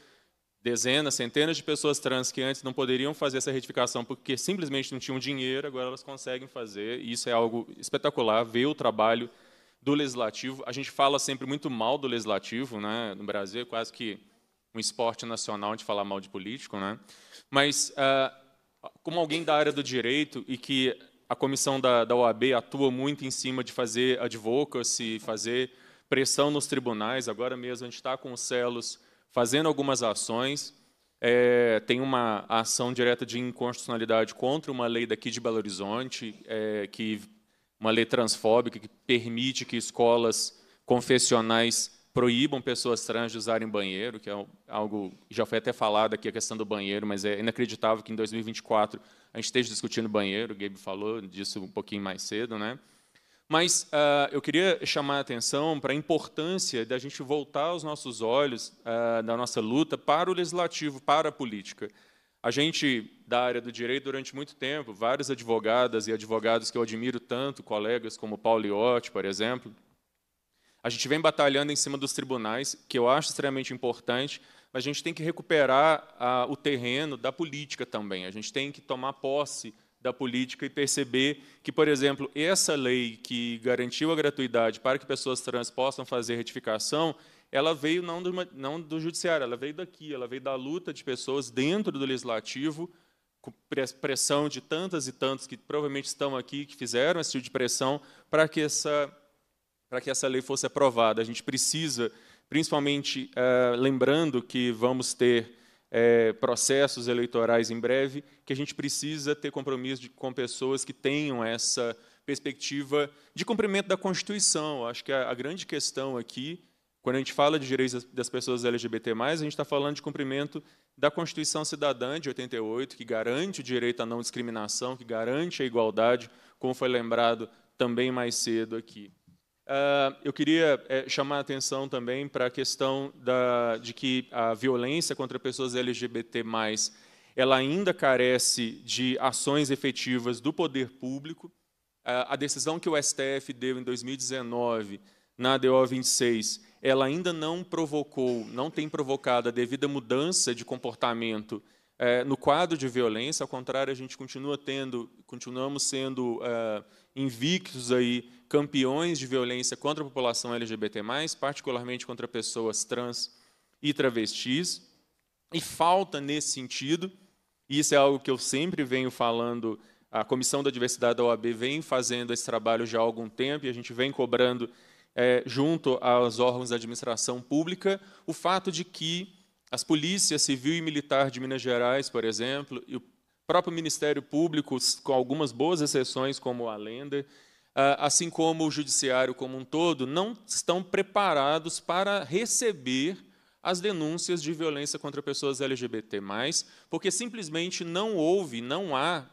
dezenas, centenas de pessoas trans que antes não poderiam fazer essa retificação porque simplesmente não tinham dinheiro, agora elas conseguem fazer, e isso é algo espetacular, ver o trabalho do legislativo. A gente fala sempre muito mal do legislativo, né? No Brasil é quase que um esporte nacional de falar mal de político, né? Mas uh, como alguém da área do direito e que a comissão da, da OAB atua muito em cima de fazer advocacy, fazer pressão nos tribunais. Agora mesmo a gente está com o Celos fazendo algumas ações. É, tem uma ação direta de inconstitucionalidade contra uma lei daqui de Belo Horizonte é, que uma lei transfóbica que permite que escolas confessionais proíbam pessoas trans de usarem banheiro, que é algo já foi até falado aqui a questão do banheiro, mas é inacreditável que em 2024 a gente esteja discutindo banheiro. O Gabe falou disso um pouquinho mais cedo, né? Mas uh, eu queria chamar a atenção para a importância da gente voltar os nossos olhos uh, da nossa luta para o legislativo, para a política. A gente, da área do direito, durante muito tempo, várias advogadas e advogados que eu admiro tanto, colegas como Paulo Iotti, por exemplo, a gente vem batalhando em cima dos tribunais, que eu acho extremamente importante, mas a gente tem que recuperar a, o terreno da política também. A gente tem que tomar posse da política e perceber que, por exemplo, essa lei que garantiu a gratuidade para que pessoas trans possam fazer retificação, ela veio não do, não do judiciário, ela veio daqui, ela veio da luta de pessoas dentro do legislativo, com pressão de tantas e tantos que provavelmente estão aqui, que fizeram esse tipo de pressão, para que essa, para que essa lei fosse aprovada. A gente precisa, principalmente eh, lembrando que vamos ter eh, processos eleitorais em breve, que a gente precisa ter compromisso de, com pessoas que tenham essa perspectiva de cumprimento da Constituição. Acho que a, a grande questão aqui quando a gente fala de direitos das pessoas LGBT+, a gente está falando de cumprimento da Constituição Cidadã de 88, que garante o direito à não discriminação, que garante a igualdade, como foi lembrado também mais cedo aqui. Uh, eu queria é, chamar a atenção também para a questão da, de que a violência contra pessoas LGBT+, ela ainda carece de ações efetivas do poder público. Uh, a decisão que o STF deu em 2019, na DO 26, ela ainda não provocou, não tem provocado a devida mudança de comportamento é, no quadro de violência, ao contrário, a gente continua tendo, continuamos sendo é, invictos aí, campeões de violência contra a população LGBT+, particularmente contra pessoas trans e travestis, e falta nesse sentido, e isso é algo que eu sempre venho falando, a Comissão da Diversidade da OAB vem fazendo esse trabalho já há algum tempo, e a gente vem cobrando é, junto aos órgãos da administração pública, o fato de que as polícias civil e militar de Minas Gerais, por exemplo, e o próprio Ministério Público, com algumas boas exceções, como a Lenda, ah, assim como o Judiciário como um todo, não estão preparados para receber as denúncias de violência contra pessoas LGBT, porque simplesmente não houve, não há,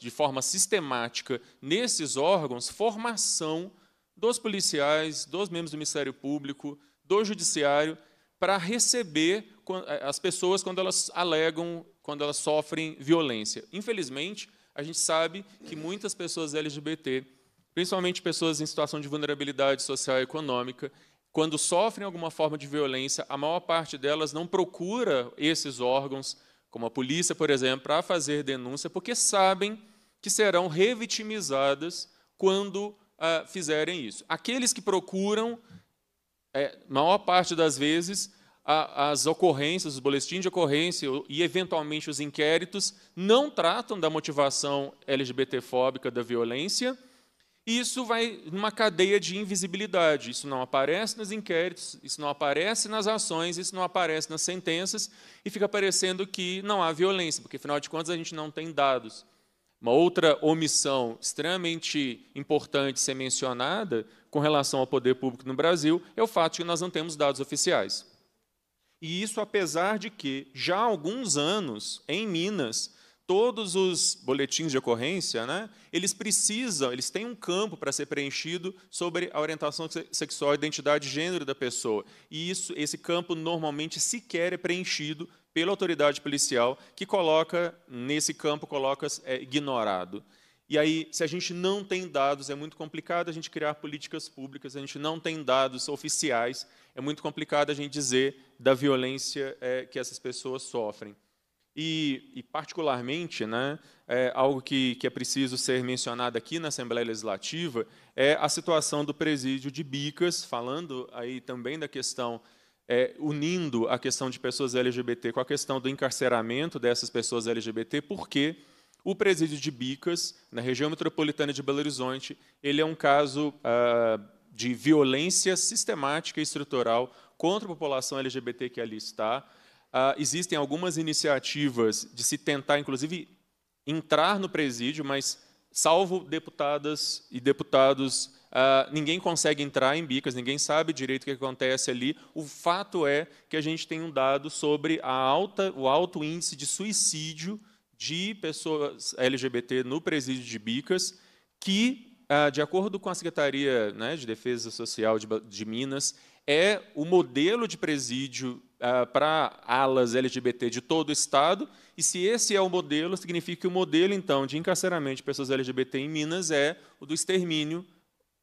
de forma sistemática, nesses órgãos, formação dos policiais, dos membros do Ministério Público, do Judiciário, para receber eh, as pessoas quando elas alegam, quando elas sofrem violência. Infelizmente, a gente sabe que muitas pessoas LGBT, principalmente pessoas em situação de vulnerabilidade social e econômica, quando sofrem alguma forma de violência, a maior parte delas não procura esses órgãos, como a polícia, por exemplo, para fazer denúncia, porque sabem que serão revitimizadas quando uh, fizerem isso. Aqueles que procuram, é, maior parte das vezes, a, as ocorrências, os boletins de ocorrência e, eventualmente, os inquéritos, não tratam da motivação LGBTfóbica da violência, e isso vai numa cadeia de invisibilidade. Isso não aparece nos inquéritos, isso não aparece nas ações, isso não aparece nas sentenças, e fica parecendo que não há violência, porque, afinal de contas, a gente não tem dados. Uma outra omissão extremamente importante ser mencionada com relação ao poder público no Brasil é o fato de que nós não temos dados oficiais. E isso apesar de que, já há alguns anos, em Minas, todos os boletins de ocorrência, né, eles precisam, eles têm um campo para ser preenchido sobre a orientação sexual, identidade de gênero da pessoa. E isso, esse campo normalmente sequer é preenchido pela autoridade policial, que coloca, nesse campo, coloca é, ignorado. E aí, se a gente não tem dados, é muito complicado a gente criar políticas públicas, a gente não tem dados oficiais, é muito complicado a gente dizer da violência é, que essas pessoas sofrem. E, e particularmente, né, é, algo que, que é preciso ser mencionado aqui na Assembleia Legislativa é a situação do presídio de Bicas, falando aí também da questão é, unindo a questão de pessoas LGBT com a questão do encarceramento dessas pessoas LGBT, porque o presídio de Bicas, na região metropolitana de Belo Horizonte, ele é um caso ah, de violência sistemática e estrutural contra a população LGBT que ali está. Ah, existem algumas iniciativas de se tentar, inclusive, entrar no presídio, mas salvo deputadas e deputados Uh, ninguém consegue entrar em bicas, ninguém sabe direito o que acontece ali. O fato é que a gente tem um dado sobre a alta, o alto índice de suicídio de pessoas LGBT no presídio de bicas, que, uh, de acordo com a Secretaria né, de Defesa Social de, de, Minas, é o modelo de presídio uh, para alas LGBT de todo o Estado. E se esse é o modelo, significa que o modelo, então, de encarceramento de pessoas LGBT em Minas é o do extermínio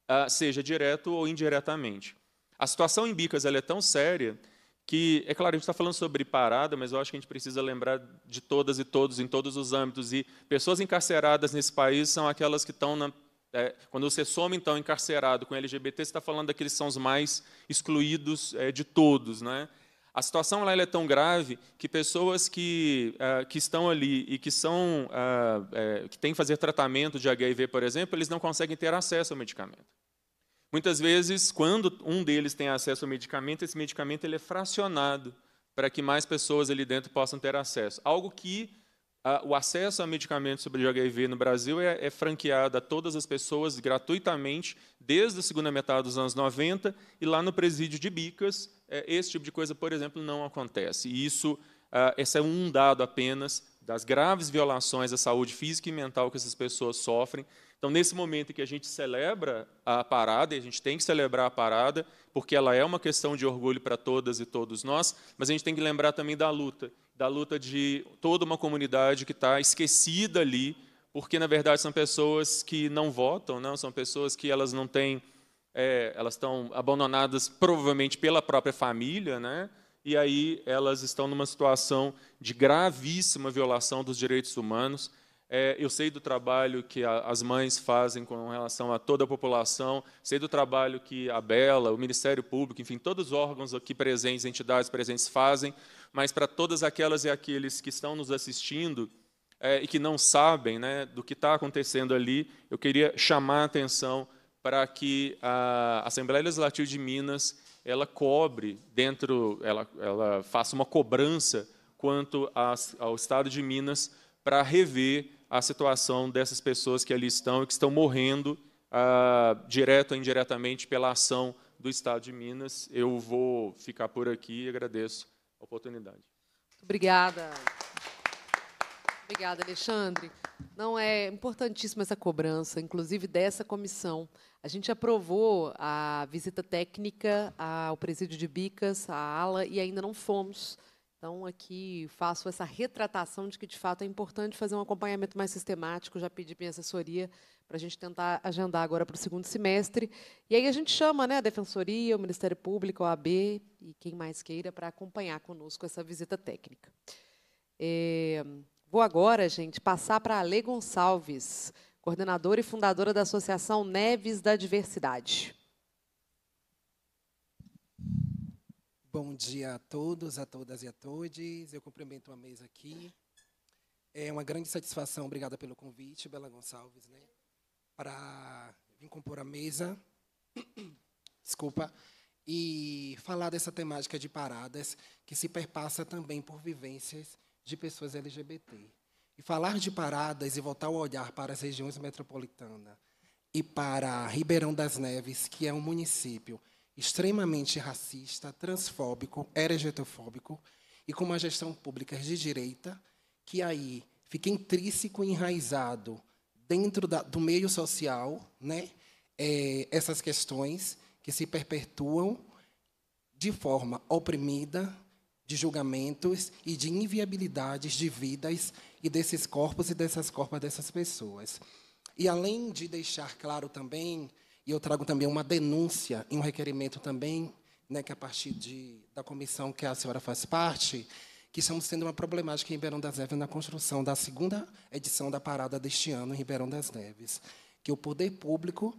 ah, seja direto ou indiretamente. A situação em Bicas é tão séria que, é claro, a gente está falando sobre parada, mas eu acho que a gente precisa lembrar de todas e todos, em todos os âmbitos. E pessoas encarceradas nesse país são aquelas que estão na. É, quando você soma, então, encarcerado com LGBT, você está falando daqueles que são os mais excluídos é, de todos. Né? A situação lá é tão grave que pessoas que, uh, que estão ali e que são uh, que têm que fazer tratamento de HIV, por exemplo, eles não conseguem ter acesso ao medicamento. Muitas vezes, quando um deles tem acesso ao medicamento, esse medicamento ele é fracionado para que mais pessoas ali dentro possam ter acesso. Algo que o acesso a medicamentos sobre HIV no Brasil é, é, franqueado a todas as pessoas gratuitamente desde a segunda metade dos anos 90 e lá no presídio de Bicas é, esse tipo de coisa, por exemplo, não acontece. E isso, ah, esse é um dado apenas das graves violações à saúde física e mental que essas pessoas sofrem. Então, nesse momento em que a gente celebra a parada, e a gente tem que celebrar a parada, porque ela é uma questão de orgulho para todas e todos nós, mas a gente tem que lembrar também da luta da luta de toda uma comunidade que está esquecida ali, porque na verdade são pessoas que não votam, não são pessoas que elas não têm, é, elas estão abandonadas provavelmente pela própria família, né? E aí elas estão numa situação de gravíssima violação dos direitos humanos. É, eu sei do trabalho que a, as mães fazem com relação a toda a população, sei do trabalho que a Bela, o Ministério Público, enfim, todos os órgãos aqui presentes, entidades presentes fazem mas para todas aquelas e aqueles que estão nos assistindo é, e que não sabem né, do que está acontecendo ali, eu queria chamar a atenção para que a Assembleia Legislativa de Minas ela cobre dentro, ela, ela faça uma cobrança quanto ao Estado de Minas para rever a situação dessas pessoas que ali estão e que estão morrendo ah, direto ou indiretamente pela ação do Estado de Minas. Eu vou ficar por aqui e agradeço oportunidade. obrigada. Obrigada, Alexandre. Não é importantíssima essa cobrança, inclusive dessa comissão. A gente aprovou a visita técnica ao presídio de Bicas, à ala, e ainda não fomos. Então, aqui faço essa retratação de que, de fato, é importante fazer um acompanhamento mais sistemático. Já pedi minha assessoria para a gente tentar agendar agora para o segundo semestre. E aí a gente chama né, a Defensoria, o Ministério Público, a OAB e quem mais queira para acompanhar conosco essa visita técnica. É, vou agora, gente, passar para a Lê Gonçalves, coordenadora e fundadora da Associação Neves da Diversidade. Bom dia a todos, a todas e a todos. Eu cumprimento a mesa aqui. É uma grande satisfação, obrigada pelo convite, Bela Gonçalves. Né? para vir compor a mesa. Desculpa. E falar dessa temática de paradas que se perpassa também por vivências de pessoas LGBT. E falar de paradas e voltar o olhar para as regiões metropolitanas e para Ribeirão das Neves, que é um município extremamente racista, transfóbico, LGBTfóbico e com uma gestão pública de direita que aí fica intrínseco e enraizado dentro da, do meio social, né, é, essas questões que se perpetuam de forma oprimida, de julgamentos e de inviabilidades de vidas e desses corpos e dessas corpos dessas pessoas. E além de deixar claro também, e eu trago também uma denúncia e um requerimento também, né, que a partir de, da comissão que a senhora faz parte, que estamos tendo uma problemática em Ribeirão das Neves na construção da segunda edição da parada deste ano em Ribeirão das Neves, que o poder público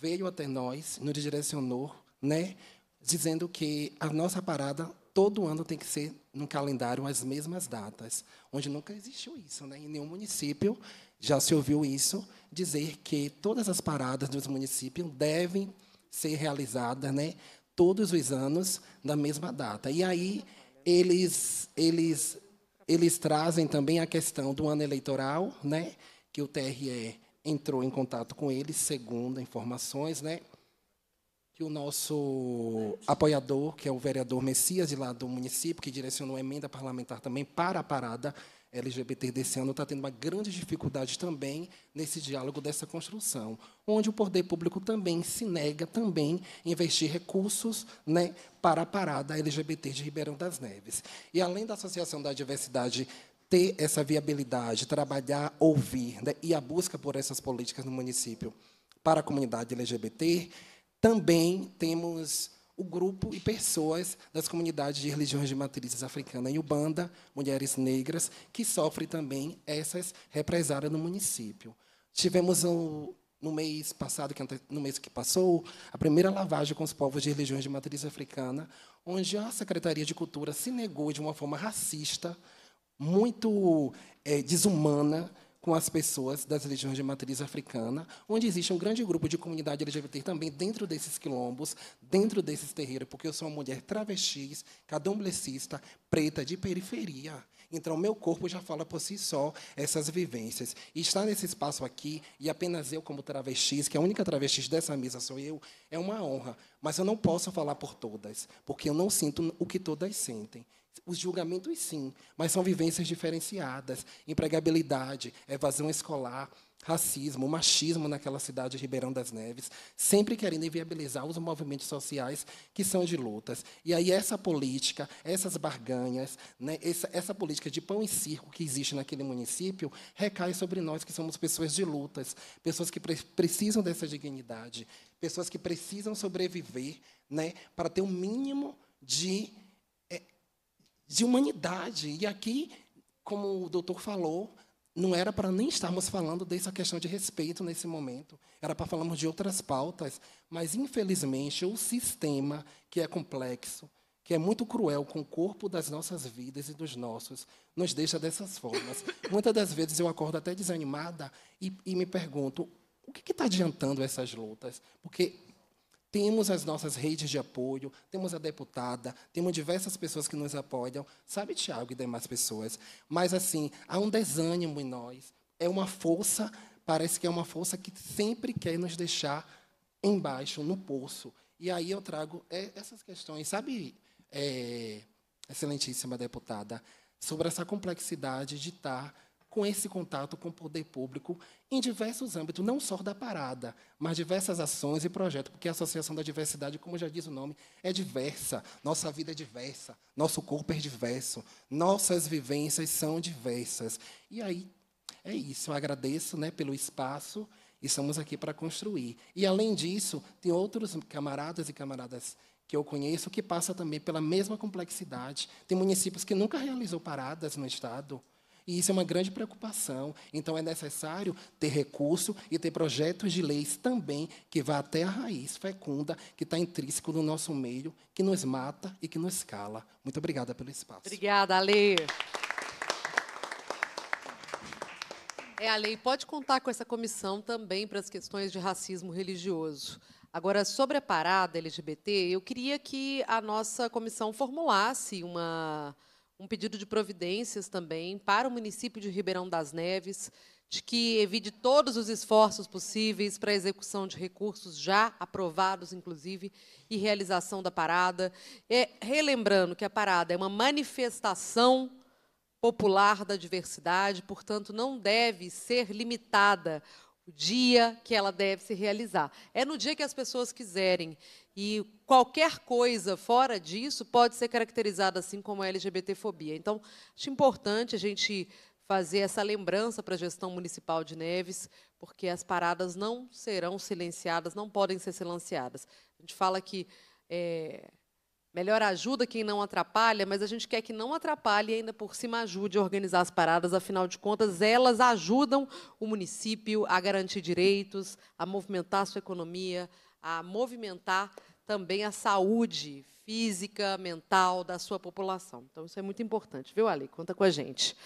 veio até nós, nos direcionou, né, dizendo que a nossa parada todo ano tem que ser no calendário as mesmas datas, onde nunca existiu isso, né? Em nenhum município já se ouviu isso, dizer que todas as paradas dos municípios devem ser realizadas, né, todos os anos na mesma data. E aí eles, eles, eles trazem também a questão do ano eleitoral, né? que o TRE entrou em contato com eles, segundo informações, né? que o nosso apoiador, que é o vereador Messias, de lá do município, que direcionou a emenda parlamentar também para a parada LGBT desse ano está tendo uma grande dificuldade também nesse diálogo dessa construção, onde o poder público também se nega também a investir recursos né, para a parada LGBT de Ribeirão das Neves. E além da Associação da Diversidade ter essa viabilidade, trabalhar, ouvir né, e a busca por essas políticas no município para a comunidade LGBT, também temos o grupo e pessoas das comunidades de religiões de matrizes africana e ubanda, mulheres negras, que sofrem também essas represálias no município. Tivemos no mês passado, no mês que passou, a primeira lavagem com os povos de religiões de matriz africana, onde a Secretaria de Cultura se negou de uma forma racista, muito é, desumana, com as pessoas das regiões de matriz africana, onde existe um grande grupo de comunidade LGBT também dentro desses quilombos, dentro desses terreiros, porque eu sou uma mulher travesti, cadomblecista, preta, de periferia. Então, meu corpo já fala por si só essas vivências. E estar nesse espaço aqui, e apenas eu, como travesti, que é a única travesti dessa mesa sou eu, é uma honra. Mas eu não posso falar por todas, porque eu não sinto o que todas sentem. Os julgamentos, sim, mas são vivências diferenciadas. Empregabilidade, evasão escolar, racismo, machismo naquela cidade de Ribeirão das Neves, sempre querendo inviabilizar os movimentos sociais que são de lutas. E aí essa política, essas barganhas, né, essa, essa política de pão e circo que existe naquele município recai sobre nós que somos pessoas de lutas, pessoas que pre precisam dessa dignidade, pessoas que precisam sobreviver, né, para ter o um mínimo de de humanidade. E aqui, como o doutor falou, não era para nem estarmos falando dessa questão de respeito nesse momento, era para falarmos de outras pautas, mas infelizmente o sistema que é complexo, que é muito cruel com o corpo das nossas vidas e dos nossos, nos deixa dessas formas. Muitas das vezes eu acordo até desanimada e, e me pergunto o que está adiantando essas lutas? Porque temos as nossas redes de apoio, temos a deputada, temos diversas pessoas que nos apoiam, sabe, Tiago e demais pessoas. Mas, assim, há um desânimo em nós. É uma força, parece que é uma força que sempre quer nos deixar embaixo, no poço. E aí eu trago é, essas questões, sabe, é, excelentíssima deputada, sobre essa complexidade de estar tá com esse contato com o poder público em diversos âmbitos, não só da parada, mas diversas ações e projetos, porque a Associação da Diversidade, como já diz o nome, é diversa, nossa vida é diversa, nosso corpo é diverso, nossas vivências são diversas. E aí, é isso, eu agradeço né, pelo espaço e estamos aqui para construir. E, além disso, tem outros camaradas e camaradas que eu conheço que passa também pela mesma complexidade. Tem municípios que nunca realizou paradas no Estado, e isso é uma grande preocupação. Então, é necessário ter recurso e ter projetos de leis também que vá até a raiz fecunda, que está intrínseco no nosso meio, que nos mata e que nos cala. Muito obrigada pelo espaço. Obrigada, Ale. É, a lei pode contar com essa comissão também para as questões de racismo religioso. Agora, sobre a parada LGBT, eu queria que a nossa comissão formulasse uma, um pedido de providências também para o município de Ribeirão das Neves, de que evite todos os esforços possíveis para a execução de recursos já aprovados, inclusive, e realização da parada. É, relembrando que a parada é uma manifestação popular da diversidade, portanto, não deve ser limitada o dia que ela deve se realizar. É no dia que as pessoas quiserem. E qualquer coisa fora disso pode ser caracterizada assim como LGBTfobia. Então, acho importante a gente fazer essa lembrança para a gestão municipal de Neves, porque as paradas não serão silenciadas, não podem ser silenciadas. A gente fala que é, Melhor ajuda quem não atrapalha, mas a gente quer que não atrapalhe e ainda por cima ajude a organizar as paradas, afinal de contas, elas ajudam o município a garantir direitos, a movimentar a sua economia, a movimentar também a saúde física, mental da sua população. Então, isso é muito importante, viu, Ali? Conta com a gente.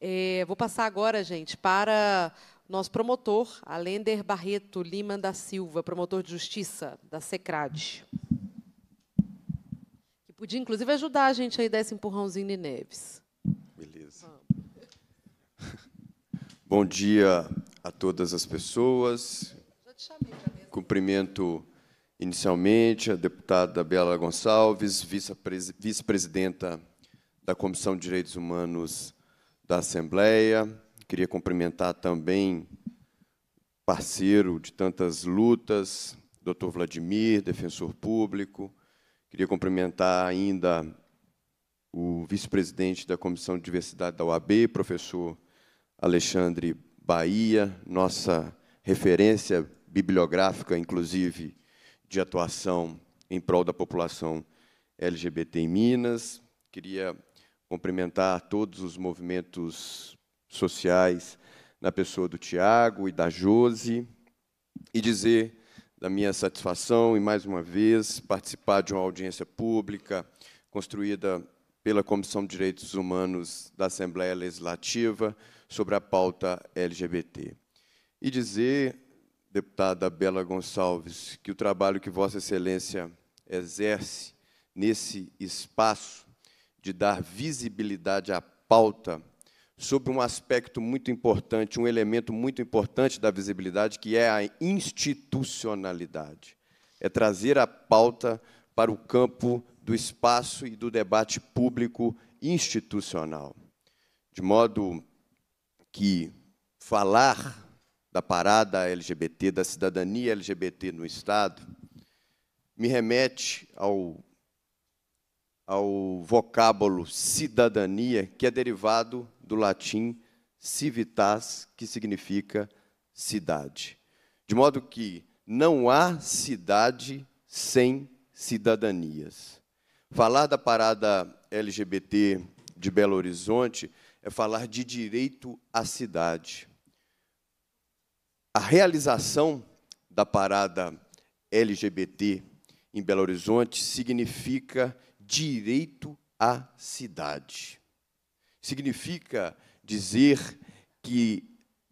É, vou passar agora, gente, para nosso promotor, Alender Barreto Lima da Silva, promotor de justiça da SECRAD. Podia, inclusive, ajudar a gente aí desse empurrãozinho de Neves. Beleza. Bom dia a todas as pessoas. Já te chamei Cumprimento inicialmente a deputada Bela Gonçalves, vice-presidenta da Comissão de Direitos Humanos da Assembleia. Queria cumprimentar também parceiro de tantas lutas, doutor Vladimir, defensor público, Queria cumprimentar ainda o vice-presidente da Comissão de Diversidade da UAB, professor Alexandre Bahia, nossa referência bibliográfica, inclusive, de atuação em prol da população LGBT em Minas. Queria cumprimentar todos os movimentos sociais, na pessoa do Tiago e da Jose, e dizer da minha satisfação e, mais uma vez, participar de uma audiência pública construída pela Comissão de Direitos Humanos da Assembleia Legislativa sobre a pauta LGBT. E dizer, deputada Bela Gonçalves, que o trabalho que Vossa Excelência exerce nesse espaço de dar visibilidade à pauta sobre um aspecto muito importante, um elemento muito importante da visibilidade, que é a institucionalidade. É trazer a pauta para o campo do espaço e do debate público institucional. De modo que falar da parada LGBT, da cidadania LGBT no Estado, me remete ao, ao vocábulo cidadania, que é derivado do latim civitas, que significa cidade. De modo que não há cidade sem cidadanias. Falar da parada LGBT de Belo Horizonte é falar de direito à cidade. A realização da parada LGBT em Belo Horizonte significa direito à cidade. Significa dizer que,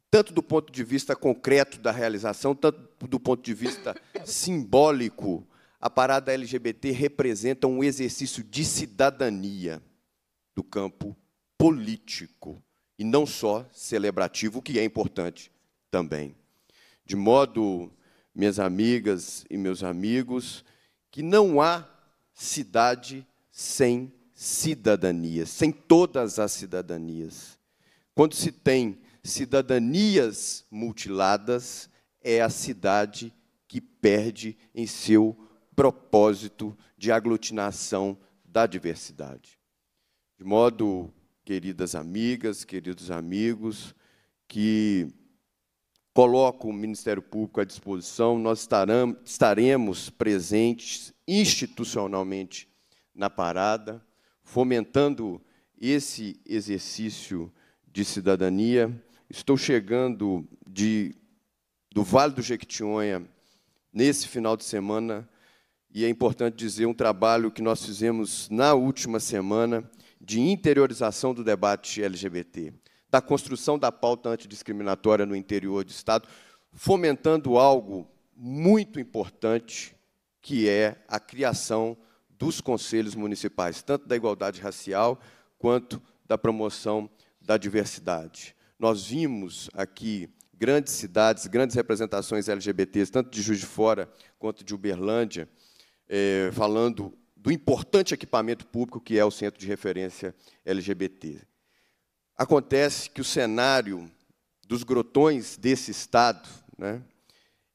tanto do ponto de vista concreto da realização, tanto do ponto de vista simbólico, a parada LGBT representa um exercício de cidadania do campo político e não só celebrativo, que é importante também. De modo, minhas amigas e meus amigos, que não há cidade sem cidadanias, sem todas as cidadanias. Quando se tem cidadanias mutiladas, é a cidade que perde em seu propósito de aglutinação da diversidade. De modo, queridas amigas, queridos amigos, que coloco o Ministério Público à disposição, nós estaremos presentes institucionalmente na parada fomentando esse exercício de cidadania. Estou chegando de, do Vale do Jequitinhonha nesse final de semana e é importante dizer um trabalho que nós fizemos na última semana de interiorização do debate LGBT, da construção da pauta antidiscriminatória no interior do Estado, fomentando algo muito importante, que é a criação dos conselhos municipais, tanto da igualdade racial quanto da promoção da diversidade. Nós vimos aqui grandes cidades, grandes representações LGBTs, tanto de Juiz de Fora quanto de Uberlândia, é, falando do importante equipamento público que é o centro de referência LGBT. Acontece que o cenário dos grotões desse Estado, né,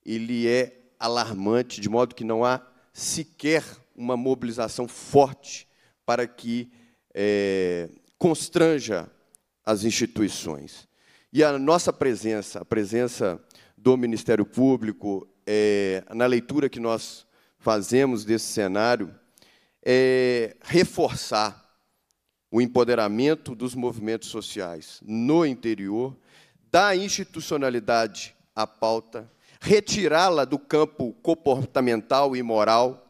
ele é alarmante, de modo que não há sequer uma mobilização forte para que é, constranja as instituições. E a nossa presença, a presença do Ministério Público, é, na leitura que nós fazemos desse cenário, é reforçar o empoderamento dos movimentos sociais no interior, dar institucionalidade à pauta, retirá-la do campo comportamental e moral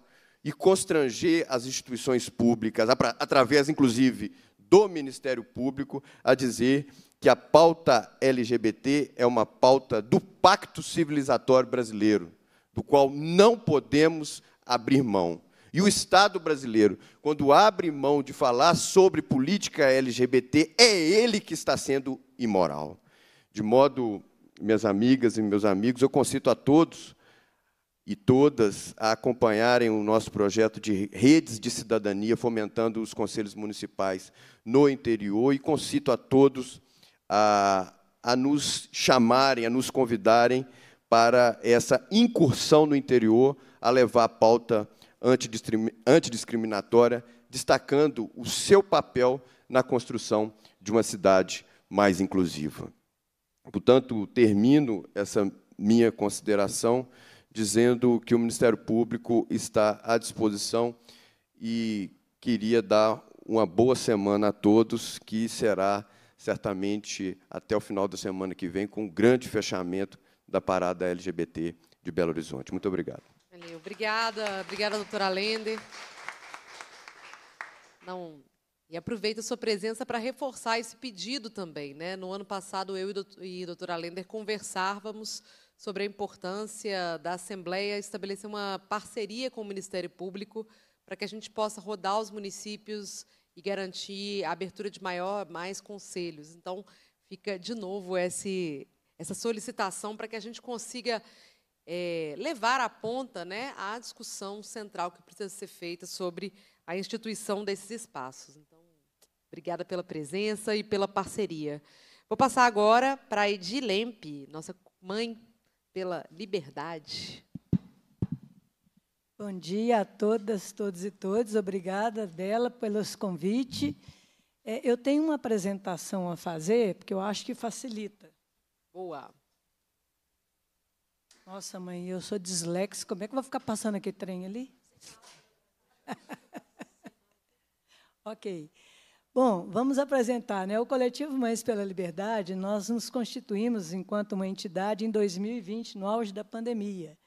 e constranger as instituições públicas, através, inclusive, do Ministério Público, a dizer que a pauta LGBT é uma pauta do pacto civilizatório brasileiro, do qual não podemos abrir mão. E o Estado brasileiro, quando abre mão de falar sobre política LGBT, é ele que está sendo imoral. De modo, minhas amigas e meus amigos, eu concito a todos e todas a acompanharem o nosso projeto de redes de cidadania, fomentando os conselhos municipais no interior, e concito a todos a, a nos chamarem, a nos convidarem para essa incursão no interior, a levar a pauta antidiscriminatória, destacando o seu papel na construção de uma cidade mais inclusiva. Portanto, termino essa minha consideração dizendo que o Ministério Público está à disposição e queria dar uma boa semana a todos, que será certamente até o final da semana que vem, com um grande fechamento da parada LGBT de Belo Horizonte. Muito obrigado. Valeu. Obrigada, obrigada, doutora Lender. Não, e aproveito a sua presença para reforçar esse pedido também. Né? No ano passado, eu e a doutora Lender conversávamos sobre a importância da Assembleia estabelecer uma parceria com o Ministério Público para que a gente possa rodar os municípios e garantir a abertura de maior, mais conselhos. Então, fica de novo esse, essa solicitação para que a gente consiga é, levar à ponta né, a discussão central que precisa ser feita sobre a instituição desses espaços. Então, obrigada pela presença e pela parceria. Vou passar agora para a Edilempe, nossa mãe pela liberdade. Bom dia a todas, todos e todos. Obrigada, Bela, pelos convite. É, eu tenho uma apresentação a fazer, porque eu acho que facilita. Boa. Nossa, mãe, eu sou dislex. Como é que eu vou ficar passando aquele trem ali? ok. Bom, vamos apresentar. Né? O Coletivo Mães pela Liberdade, nós nos constituímos enquanto uma entidade em 2020, no auge da pandemia.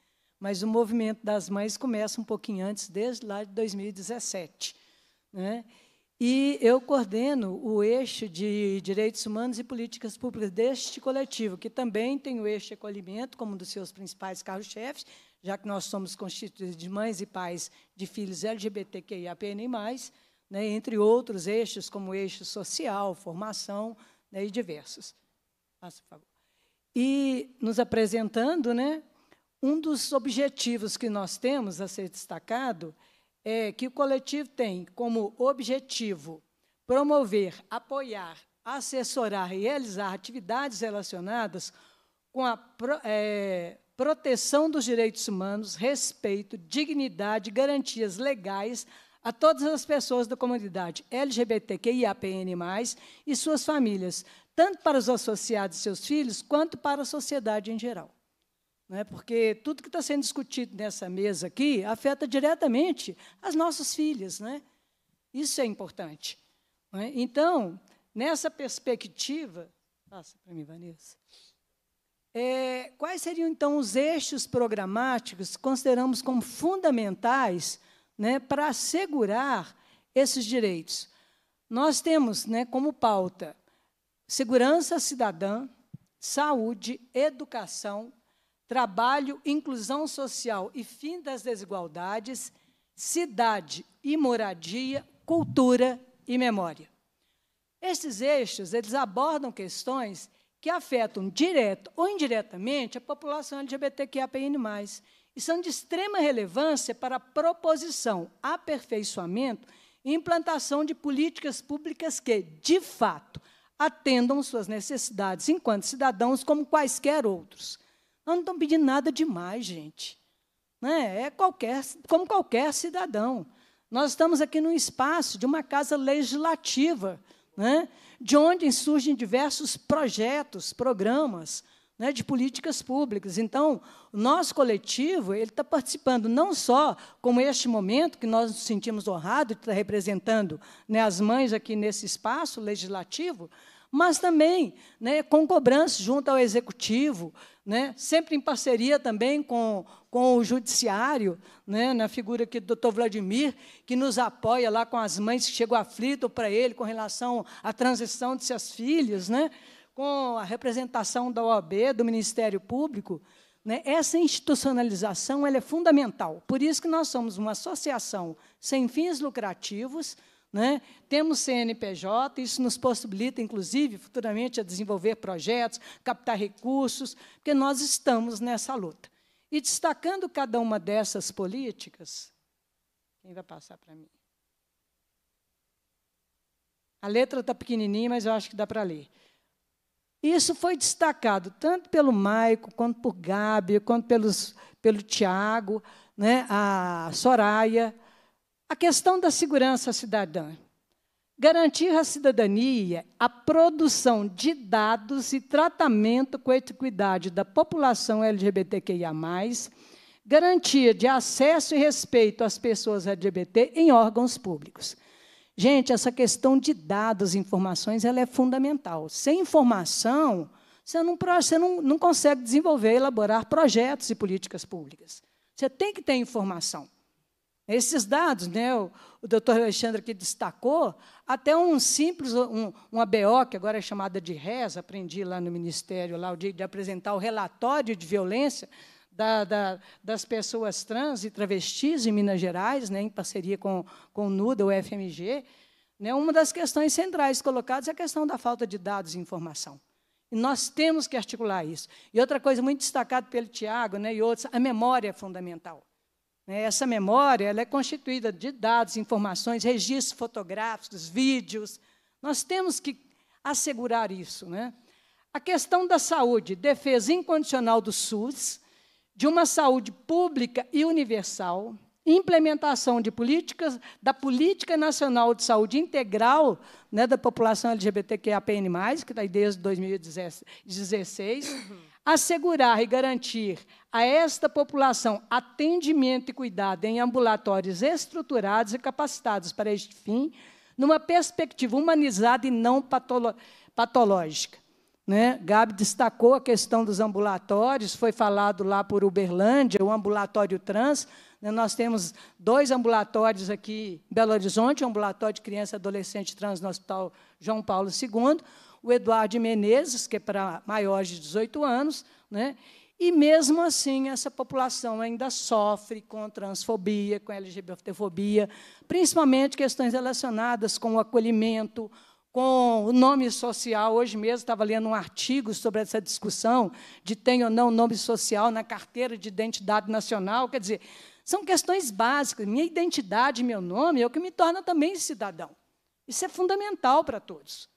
Mas o movimento das mães começa um pouquinho antes, desde lá de 2017. Né? E eu coordeno o eixo de direitos humanos e políticas públicas deste coletivo, que também tem o eixo de acolhimento como um dos seus principais carros-chefes, já que nós somos constituídos de mães e pais de filhos mais né, entre outros eixos, como eixo social, formação né, e diversos. Passa, por favor. E nos apresentando, né, um dos objetivos que nós temos a ser destacado é que o coletivo tem como objetivo promover, apoiar, assessorar e realizar atividades relacionadas com a pro, é, proteção dos direitos humanos, respeito, dignidade, garantias legais a todas as pessoas da comunidade LGBTQIAPN+, e suas famílias, tanto para os associados e seus filhos, quanto para a sociedade em geral. é? Porque tudo que está sendo discutido nessa mesa aqui afeta diretamente as nossas filhas. Né? Isso é importante. Né? Então, nessa perspectiva... Passa para mim, Vanessa. É, quais seriam, então, os eixos programáticos que consideramos como fundamentais né, para assegurar esses direitos. Nós temos né, como pauta segurança cidadã, saúde, educação, trabalho, inclusão social e fim das desigualdades, cidade e moradia, cultura e memória. Esses eixos eles abordam questões que afetam direto ou indiretamente a população LGBTQIAPN+, e são de extrema relevância para a proposição, aperfeiçoamento e implantação de políticas públicas que, de fato, atendam suas necessidades enquanto cidadãos, como quaisquer outros. Nós não estamos pedindo nada demais, gente. Né? É qualquer, como qualquer cidadão. Nós estamos aqui num espaço de uma casa legislativa, né? de onde surgem diversos projetos, programas, né, de políticas públicas. Então, o nosso coletivo ele está participando não só como este momento que nós nos sentimos honrados de estar tá representando né, as mães aqui nesse espaço legislativo, mas também né, com cobrança junto ao executivo, né, sempre em parceria também com, com o judiciário, né, na figura aqui do doutor Vladimir, que nos apoia lá com as mães que chegam aflito para ele com relação à transição de seus filhos. Né, com a representação da OAB, do Ministério Público, né, essa institucionalização ela é fundamental. Por isso que nós somos uma associação sem fins lucrativos, né? Temos CNPJ, isso nos possibilita, inclusive, futuramente, a desenvolver projetos, captar recursos, porque nós estamos nessa luta. E destacando cada uma dessas políticas, quem vai passar para mim? A letra está pequenininha, mas eu acho que dá para ler. Isso foi destacado tanto pelo Maico, quanto por Gabi, quanto pelos, pelo Tiago, né, a Soraya. A questão da segurança cidadã. Garantir à cidadania a produção de dados e tratamento com equidade da população LGBTQIA, garantia de acesso e respeito às pessoas LGBT em órgãos públicos. Gente, essa questão de dados, informações, ela é fundamental. Sem informação, você não, você não, não consegue desenvolver, elaborar projetos e políticas públicas. Você tem que ter informação. Esses dados, né, o, o doutor Alexandre aqui destacou, até um simples, um, uma BO, que agora é chamada de RES, aprendi lá no Ministério, lá o dia de apresentar o relatório de violência, da, da, das pessoas trans e travestis em Minas Gerais, né, em parceria com, com o NUDA, o FMG, né, uma das questões centrais colocadas é a questão da falta de dados e informação. E nós temos que articular isso. E outra coisa muito destacada pelo Tiago né, e outros, a memória é fundamental. Né, essa memória ela é constituída de dados, informações, registros fotográficos, vídeos. Nós temos que assegurar isso. Né? A questão da saúde, defesa incondicional do SUS, de uma saúde pública e universal, implementação de políticas da Política Nacional de Saúde Integral né, da população PN+, que está aí desde 2016, uhum. assegurar e garantir a esta população atendimento e cuidado em ambulatórios estruturados e capacitados para este fim, numa perspectiva humanizada e não patológica. Né? Gabi destacou a questão dos ambulatórios, foi falado lá por Uberlândia, o ambulatório trans. Né? Nós temos dois ambulatórios aqui em Belo Horizonte, o ambulatório de criança e adolescente trans no Hospital João Paulo II, o Eduardo Menezes, que é para maiores de 18 anos, né? E mesmo assim, essa população ainda sofre com transfobia, com LGBTfobia, principalmente questões relacionadas com o acolhimento, com o nome social. Hoje mesmo estava lendo um artigo sobre essa discussão de tem ou não nome social na carteira de identidade nacional. Quer dizer, são questões básicas. Minha identidade, meu nome, é o que me torna também cidadão. Isso é fundamental para todos.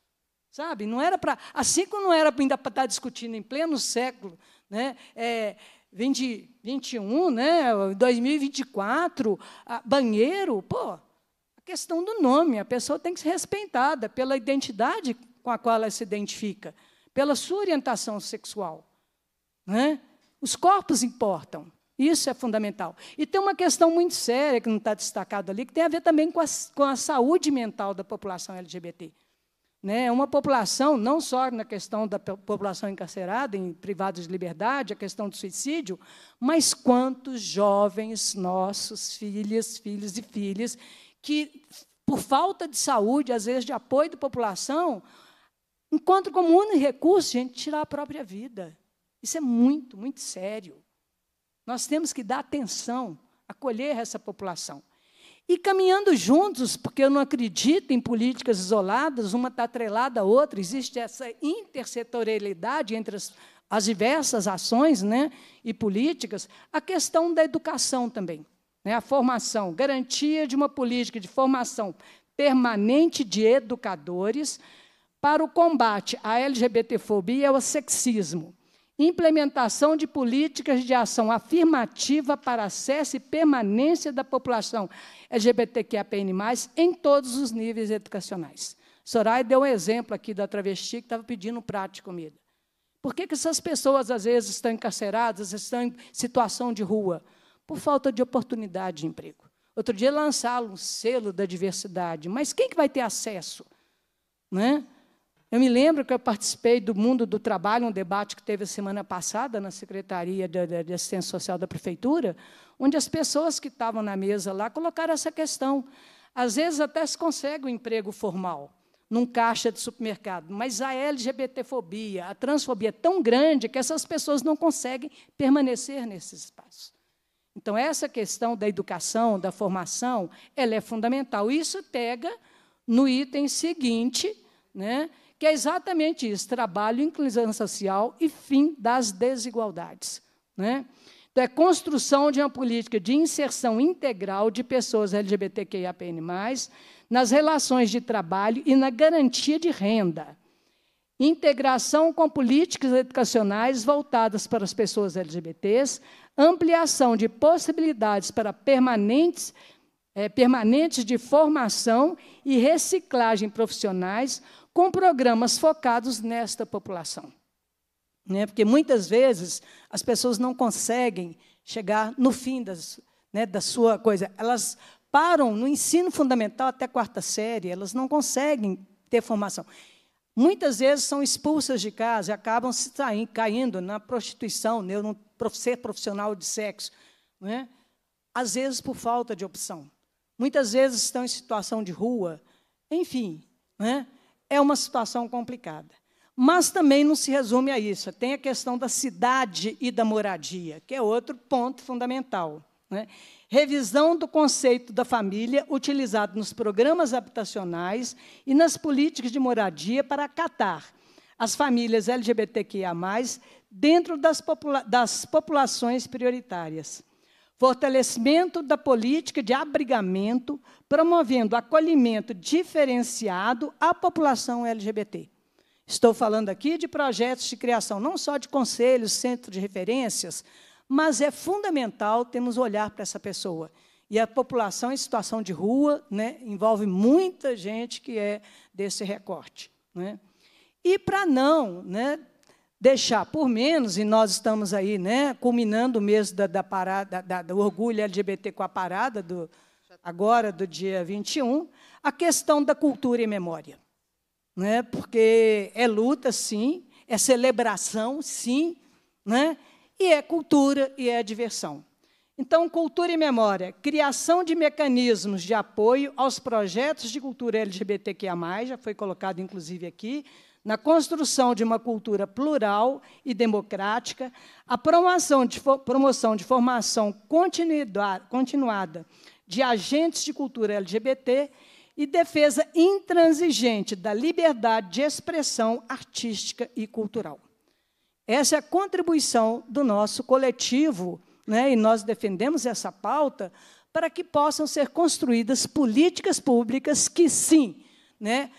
Sabe? Não era para. Assim como não era ainda para estar tá discutindo em pleno século, né? É, 20, 21, né? 2024, banheiro, pô, questão do nome. A pessoa tem que ser respeitada pela identidade com a qual ela se identifica, pela sua orientação sexual. Né? Os corpos importam. Isso é fundamental. E tem uma questão muito séria que não está destacada ali, que tem a ver também com a, com a saúde mental da população LGBT. Né? É uma população, não só na questão da população encarcerada, em privados de liberdade, a questão do suicídio, mas quantos jovens nossos, filhas, filhos e filhas, que, por falta de saúde, às vezes de apoio da população, encontram como único recurso, gente, tirar a própria vida. Isso é muito, muito sério. Nós temos que dar atenção, acolher essa população. E caminhando juntos, porque eu não acredito em políticas isoladas, uma está atrelada à outra, existe essa intersetorialidade entre as, as diversas ações né, e políticas, a questão da educação também. Né? A formação, garantia de uma política de formação permanente de educadores para o combate à LGBTfobia e ao sexismo. Implementação de políticas de ação afirmativa para acesso e permanência da população LGBTQAPN+, em todos os níveis educacionais. Soraya deu um exemplo aqui da travesti que estava pedindo um prato de comida. Por que, que essas pessoas, às vezes, estão encarceradas, estão em situação de rua? por falta de oportunidade de emprego. Outro dia lançaram um selo da diversidade, mas quem que vai ter acesso? Né? Eu me lembro que eu participei do Mundo do Trabalho, um debate que teve a semana passada na Secretaria de, Assistência Social da Prefeitura, onde as pessoas que estavam na mesa lá colocaram essa questão. Às vezes até se consegue um emprego formal, num caixa de supermercado, mas a LGBTfobia, a transfobia é tão grande que essas pessoas não conseguem permanecer nesse espaço. Então, essa questão da educação, da formação, ela é fundamental. Isso pega no item seguinte, né, que é exatamente isso: trabalho, inclusão social e fim das desigualdades. Né? Então, é construção de uma política de inserção integral de pessoas LGBTQIAPN, nas relações de trabalho e na garantia de renda integração com políticas educacionais voltadas para as pessoas LGBTs, ampliação de possibilidades para permanentes, é, permanentes de formação e reciclagem profissionais, com programas focados nesta população. Né? Porque muitas vezes as pessoas não conseguem chegar no fim das, né, da sua coisa. Elas param no ensino fundamental até quarta série, elas não conseguem ter formação muitas vezes são expulsas de casa e acabam se traindo, caindo na prostituição, né, no ser profissional de sexo. Né, às vezes por falta de opção. Muitas vezes estão em situação de rua. Enfim, né, é uma situação complicada. Mas também não se resume a isso. Tem a questão da cidade e da moradia, que é outro ponto fundamental. Né? Revisão do conceito da família utilizado nos programas habitacionais e nas políticas de moradia para acatar as famílias LGBTQIA, dentro das, popula das populações prioritárias. Fortalecimento da política de abrigamento, promovendo acolhimento diferenciado à população LGBT. Estou falando aqui de projetos de criação não só de conselhos, centros de referências, mas é fundamental temos olhar para essa pessoa. E a população em situação de rua né, envolve muita gente que é desse recorte. Né? E para não né, deixar por menos, e nós estamos aí né, culminando o mês da, da parada, da, do orgulho LGBT com a parada, do, agora do dia 21, a questão da cultura e memória. Né? Porque é luta, sim, é celebração, sim, né? e é cultura e é diversão. Então, cultura e memória, criação de mecanismos de apoio aos projetos de cultura LGBTQIA+, já foi colocado inclusive aqui, na construção de uma cultura plural e democrática, a promoção de, promoção de formação continuada de agentes de cultura LGBT e defesa intransigente da liberdade de expressão artística e cultural. Essa é a contribuição do nosso coletivo, né? e nós defendemos essa pauta para que possam ser construídas políticas públicas que, sim, né,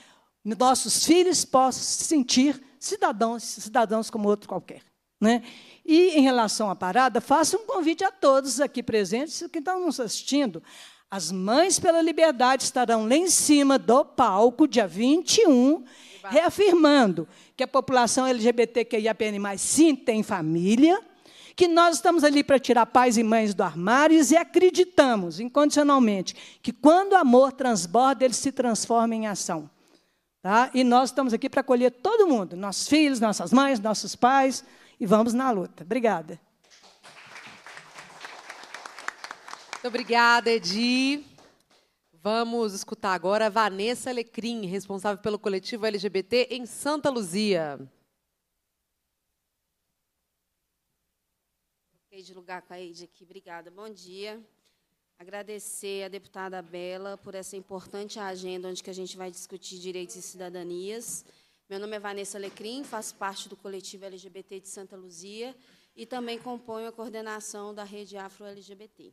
nossos filhos possam se sentir cidadãos, cidadãos como outro qualquer. Né? E, em relação à parada, faço um convite a todos aqui presentes que estão nos assistindo. As Mães pela Liberdade estarão lá em cima do palco, dia 21, reafirmando que a população LGBTQIAPN+, sim, tem família, que nós estamos ali para tirar pais e mães do armário e acreditamos incondicionalmente que quando o amor transborda, ele se transforma em ação. Tá? E nós estamos aqui para acolher todo mundo, nossos filhos, nossas mães, nossos pais, e vamos na luta. Obrigada. Muito obrigada, Edi. Vamos escutar agora Vanessa Alecrim, responsável pelo coletivo LGBT em Santa Luzia. Fiquei de lugar com a Eide aqui, obrigada. Bom dia. Agradecer à deputada Bela por essa importante agenda onde que a gente vai discutir direitos e cidadanias. Meu nome é Vanessa Alecrim, faço parte do coletivo LGBT de Santa Luzia e também componho a coordenação da Rede Afro-LGBT.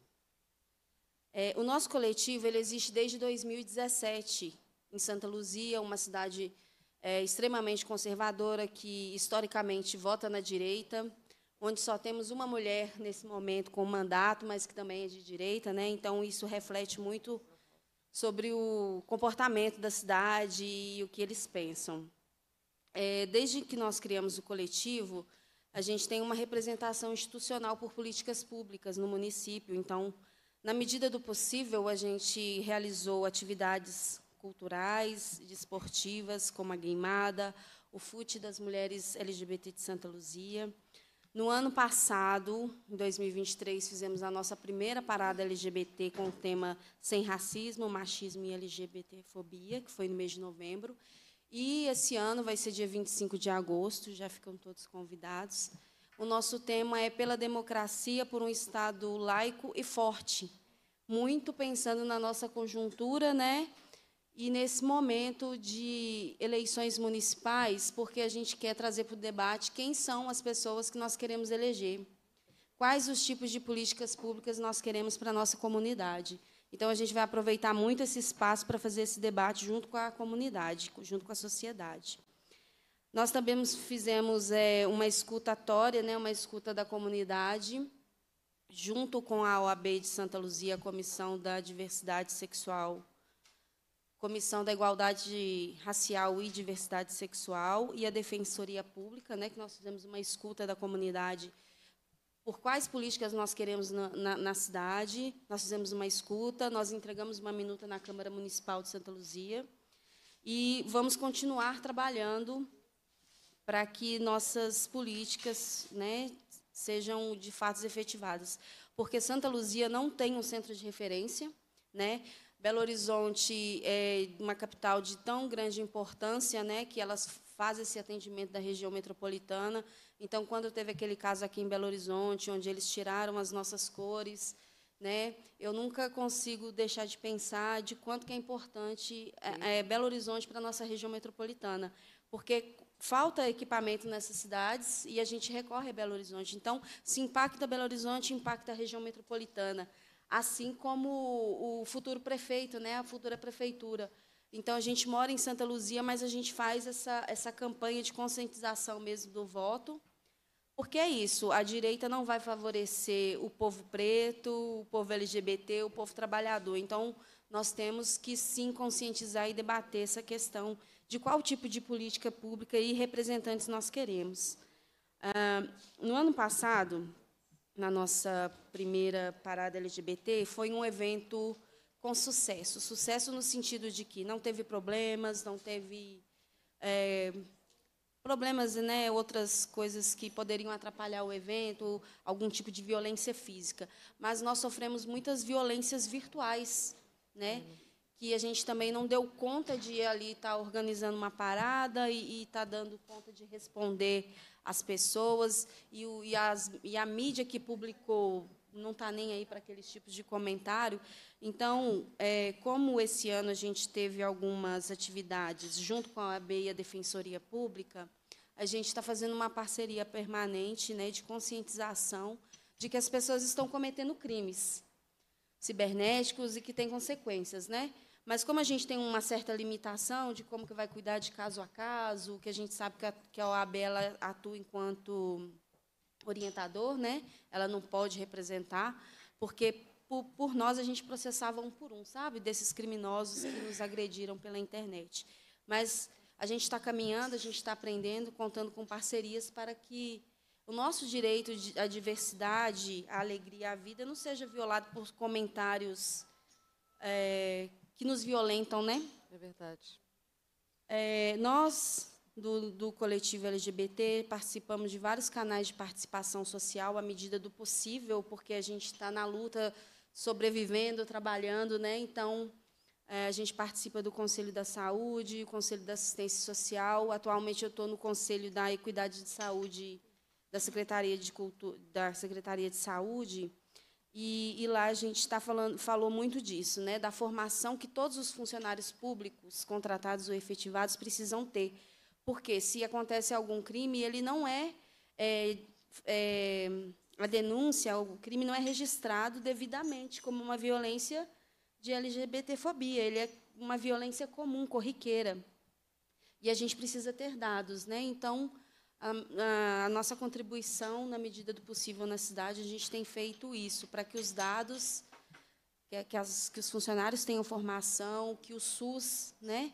É, o nosso coletivo ele existe desde 2017 em Santa Luzia, uma cidade é, extremamente conservadora que historicamente vota na direita, onde só temos uma mulher nesse momento com mandato, mas que também é de direita, né? Então isso reflete muito sobre o comportamento da cidade e o que eles pensam. É, desde que nós criamos o coletivo, a gente tem uma representação institucional por políticas públicas no município. Então, na medida do possível, a gente realizou atividades culturais, desportivas, como a Gueimada, o fute das Mulheres LGBT de Santa Luzia. No ano passado, em 2023, fizemos a nossa primeira parada LGBT com o tema Sem Racismo, Machismo e LGBTfobia, que foi no mês de novembro. E esse ano vai ser dia 25 de agosto, já ficam todos convidados. O nosso tema é Pela Democracia por um Estado Laico e Forte muito pensando na nossa conjuntura, né? E nesse momento de eleições municipais, porque a gente quer trazer para o debate quem são as pessoas que nós queremos eleger, quais os tipos de políticas públicas nós queremos para a nossa comunidade. Então, a gente vai aproveitar muito esse espaço para fazer esse debate junto com a comunidade, junto com a sociedade. Nós também fizemos é, uma escutatória, né, uma escuta da comunidade, junto com a OAB de Santa Luzia, a Comissão da Diversidade Sexual, Comissão da Igualdade Racial e Diversidade Sexual e a Defensoria Pública, né, que nós fizemos uma escuta da comunidade por quais políticas nós queremos na, na, na cidade. Nós fizemos uma escuta, nós entregamos uma minuta na Câmara Municipal de Santa Luzia e vamos continuar trabalhando para que nossas políticas né, sejam de fato efetivadas. Porque Santa Luzia não tem um centro de referência, né? Belo Horizonte é uma capital de tão grande importância, né, que elas fazem esse atendimento da região metropolitana. Então, quando teve aquele caso aqui em Belo Horizonte, onde eles tiraram as nossas cores, né, eu nunca consigo deixar de pensar de quanto que é importante é, é Belo Horizonte para a nossa região metropolitana, porque falta equipamento nessas cidades e a gente recorre a Belo Horizonte. Então, se impacta Belo Horizonte, impacta a região metropolitana, assim como o futuro prefeito, né, a futura prefeitura. Então, a gente mora em Santa Luzia, mas a gente faz essa, essa campanha de conscientização mesmo do voto, porque é isso, a direita não vai favorecer o povo preto, o povo LGBT, o povo trabalhador. Então, nós temos que, sim, conscientizar e debater essa questão de qual tipo de política pública e representantes nós queremos. Ah, no ano passado, na nossa primeira parada LGBT, foi um evento com sucesso. Sucesso no sentido de que não teve problemas, não teve é, problemas, né, outras coisas que poderiam atrapalhar o evento, algum tipo de violência física. Mas nós sofremos muitas violências virtuais, né? Uhum que a gente também não deu conta de ir ali estar tá organizando uma parada e estar tá dando conta de responder às pessoas. E, o, e, as, e a mídia que publicou não está nem aí para aqueles tipos de comentário. Então, é, como esse ano a gente teve algumas atividades junto com a OAB e a Defensoria Pública, a gente está fazendo uma parceria permanente né, de conscientização de que as pessoas estão cometendo crimes cibernéticos e que têm consequências. Né? Mas como a gente tem uma certa limitação de como que vai cuidar de caso a caso, que a gente sabe que a, que a OAB ela atua enquanto orientador, né? ela não pode representar, porque por, por nós a gente processava um por um, sabe? Desses criminosos que nos agrediram pela internet. Mas a gente está caminhando, a gente está aprendendo, contando com parcerias para que o nosso direito à diversidade, à alegria, à vida não seja violado por comentários é, que nos violentam, né? É verdade. É, nós, do, do coletivo LGBT, participamos de vários canais de participação social à medida do possível, porque a gente está na luta, sobrevivendo, trabalhando, né? Então, é, a gente participa do Conselho da Saúde, Conselho da Assistência Social. Atualmente, eu estou no Conselho da Equidade de Saúde da Secretaria de, da Secretaria de Saúde. E, e, lá a gente está falando, falou muito disso, né, da formação que todos os funcionários públicos, contratados ou efetivados, precisam ter. Porque se acontece algum crime, ele não é, é, é a denúncia, o crime não é registrado devidamente como uma violência de LGBTfobia, ele é uma violência comum, corriqueira. E a gente precisa ter dados, né? Então, a, a nossa contribuição, na medida do possível, na cidade, a gente tem feito isso, para que os dados, que, as, que os funcionários tenham formação, que o SUS né,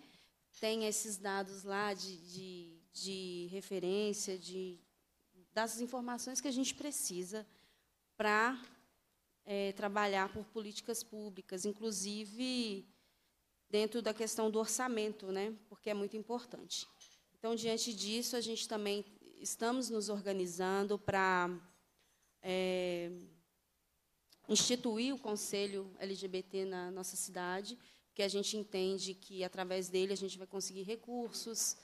tenha esses dados lá de, de, de referência, de, das informações que a gente precisa para é, trabalhar por políticas públicas, inclusive dentro da questão do orçamento, né, porque é muito importante. Então, diante disso, a gente também estamos nos organizando para é, instituir o Conselho LGBT na nossa cidade, que a gente entende que, através dele, a gente vai conseguir recursos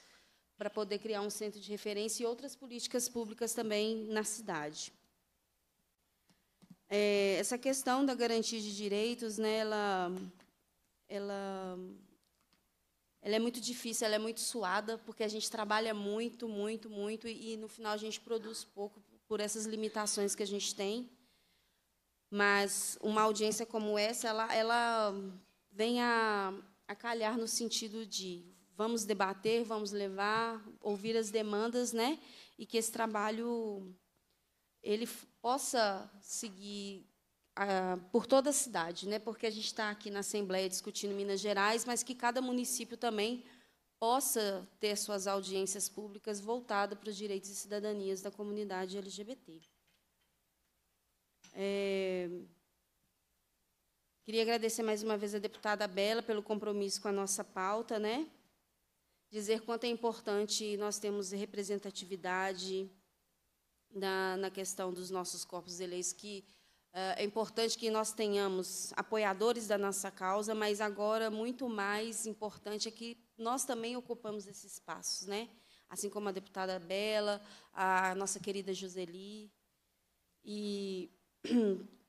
para poder criar um centro de referência e outras políticas públicas também na cidade. É, essa questão da garantia de direitos, né, ela, ela ela é muito difícil, ela é muito suada, porque a gente trabalha muito, muito, muito, e, e no final a gente produz pouco por essas limitações que a gente tem. Mas uma audiência como essa, ela, ela vem a, a calhar no sentido de vamos debater, vamos levar, ouvir as demandas, né? E que esse trabalho ele possa seguir por toda a cidade, né? porque a gente está aqui na Assembleia discutindo Minas Gerais, mas que cada município também possa ter suas audiências públicas voltadas para os direitos e cidadanias da comunidade LGBT. É... Queria agradecer mais uma vez a deputada Bela pelo compromisso com a nossa pauta, né? dizer quanto é importante nós termos representatividade na, na questão dos nossos corpos de leis, que ah, é importante que nós tenhamos apoiadores da nossa causa, mas agora muito mais importante é que nós também ocupamos esses espaços, né? Assim como a deputada Bela, a nossa querida Joseli. E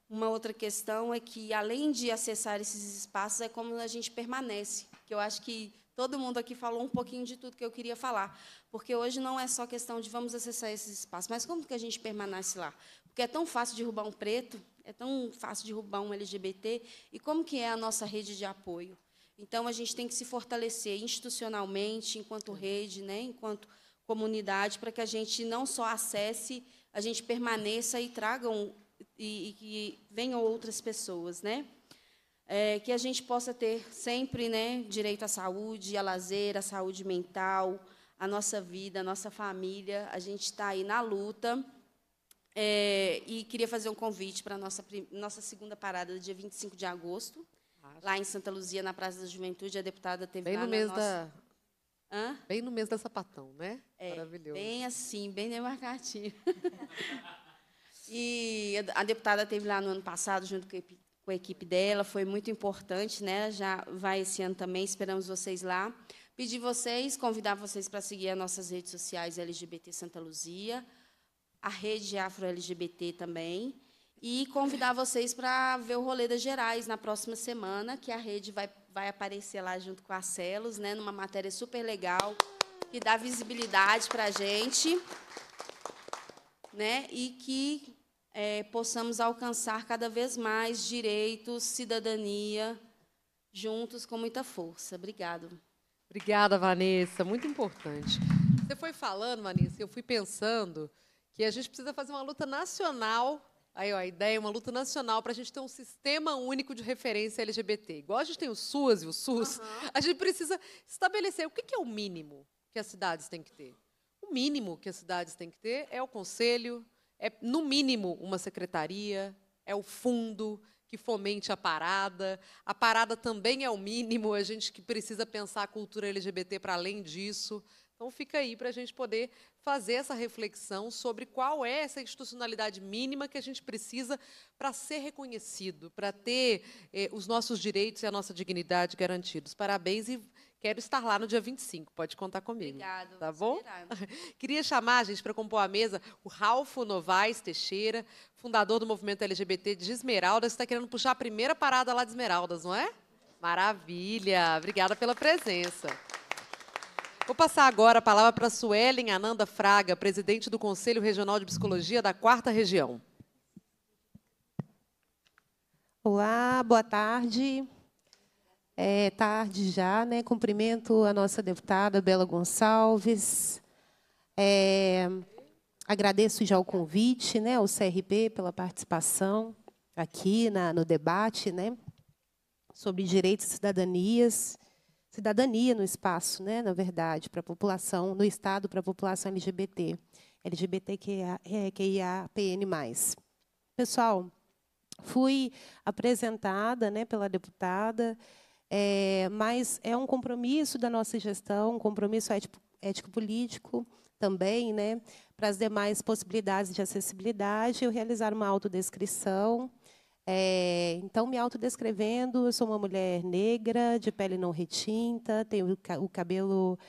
uma outra questão é que, além de acessar esses espaços, é como a gente permanece. Que eu acho que todo mundo aqui falou um pouquinho de tudo que eu queria falar, porque hoje não é só questão de vamos acessar esses espaços, mas como que a gente permanece lá? Porque é tão fácil derrubar um preto, é tão fácil derrubar um LGBT. E como que é a nossa rede de apoio? Então, a gente tem que se fortalecer institucionalmente, enquanto uhum. rede, né, enquanto comunidade, para que a gente não só acesse, a gente permaneça e tragam e, e venham outras pessoas, né? É, que a gente possa ter sempre, né, direito à saúde, à lazer, à saúde mental, à nossa vida, à nossa família. A gente está aí na luta é, e queria fazer um convite para a nossa, nossa segunda parada, dia 25 de agosto, Acho. lá em Santa Luzia, na Praça da Juventude. A deputada teve Bem lá no mês nossa... da... Hã? Bem no mês da sapatão, né? É, Maravilhoso. Bem assim, bem demarcadinho e a deputada teve lá no ano passado, junto com a, com a equipe dela, foi muito importante, né? Já vai esse ano também, esperamos vocês lá. Pedir vocês, convidar vocês para seguir as nossas redes sociais LGBT Santa Luzia, a rede afro-LGBT também. E convidar vocês para ver o rolê das Gerais na próxima semana, que a rede vai, vai aparecer lá junto com a Celos, né, numa matéria super legal, que dá visibilidade para a gente. Né, e que é, possamos alcançar cada vez mais direitos, cidadania, juntos com muita força. Obrigado. Obrigada, Vanessa. Muito importante. Você foi falando, Vanessa, eu fui pensando que a gente precisa fazer uma luta nacional. Aí, ó, a ideia é uma luta nacional para a gente ter um sistema único de referência LGBT. Igual a gente tem o SUAS e o SUS, uhum. a gente precisa estabelecer o que é o mínimo que as cidades têm que ter. O mínimo que as cidades têm que ter é o conselho, é, no mínimo, uma secretaria, é o fundo que fomente a parada. A parada também é o mínimo, a gente que precisa pensar a cultura LGBT para além disso. Então fica aí para a gente poder fazer essa reflexão sobre qual é essa institucionalidade mínima que a gente precisa para ser reconhecido, para ter eh, os nossos direitos e a nossa dignidade garantidos. Parabéns e Quero estar lá no dia 25, pode contar comigo. Obrigado. Tá bom? Queria chamar, gente, para compor a mesa, o Ralfo Novaes Teixeira, fundador do movimento LGBT de Esmeraldas, está querendo puxar a primeira parada lá de Esmeraldas, não é? Maravilha! Obrigada pela presença. Vou passar agora a palavra para a Suelen Ananda Fraga, presidente do Conselho Regional de Psicologia da Quarta Região. Olá, boa tarde. É tarde já, né? Cumprimento a nossa deputada Bela Gonçalves. É, agradeço já o convite, né, ao CRB pela participação aqui na, no debate, né, sobre direitos e cidadanias cidadania no espaço, né, na verdade, para a população, no Estado, para a população LGBT, LGBTQIAPN+. Pessoal, fui apresentada né, pela deputada, é, mas é um compromisso da nossa gestão, um compromisso ético-político também, né, para as demais possibilidades de acessibilidade, eu realizar uma autodescrição, é, então, me autodescrevendo, eu sou uma mulher negra, de pele não retinta, tenho o cabelo,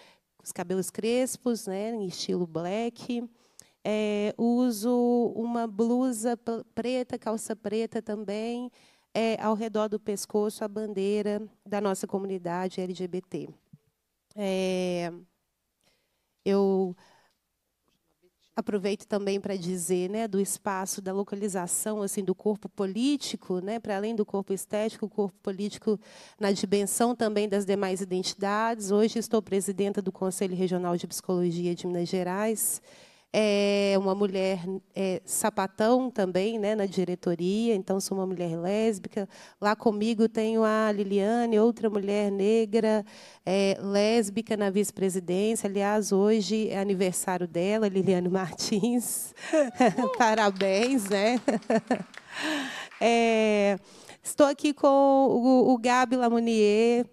os cabelos crespos, né, em estilo black. É, uso uma blusa preta, calça preta também, é, ao redor do pescoço a bandeira da nossa comunidade LGBT. É, eu aproveito também para dizer, né, do espaço da localização assim do corpo político, né, para além do corpo estético, o corpo político na dimensão também das demais identidades. Hoje estou presidenta do Conselho Regional de Psicologia de Minas Gerais é uma mulher é, sapatão também, né, na diretoria, então sou uma mulher lésbica. Lá comigo tenho a Liliane, outra mulher negra, é, lésbica na vice-presidência. Aliás, hoje é aniversário dela, Liliane Martins. Parabéns, né? é, estou aqui com o, o Gabi Lamounier,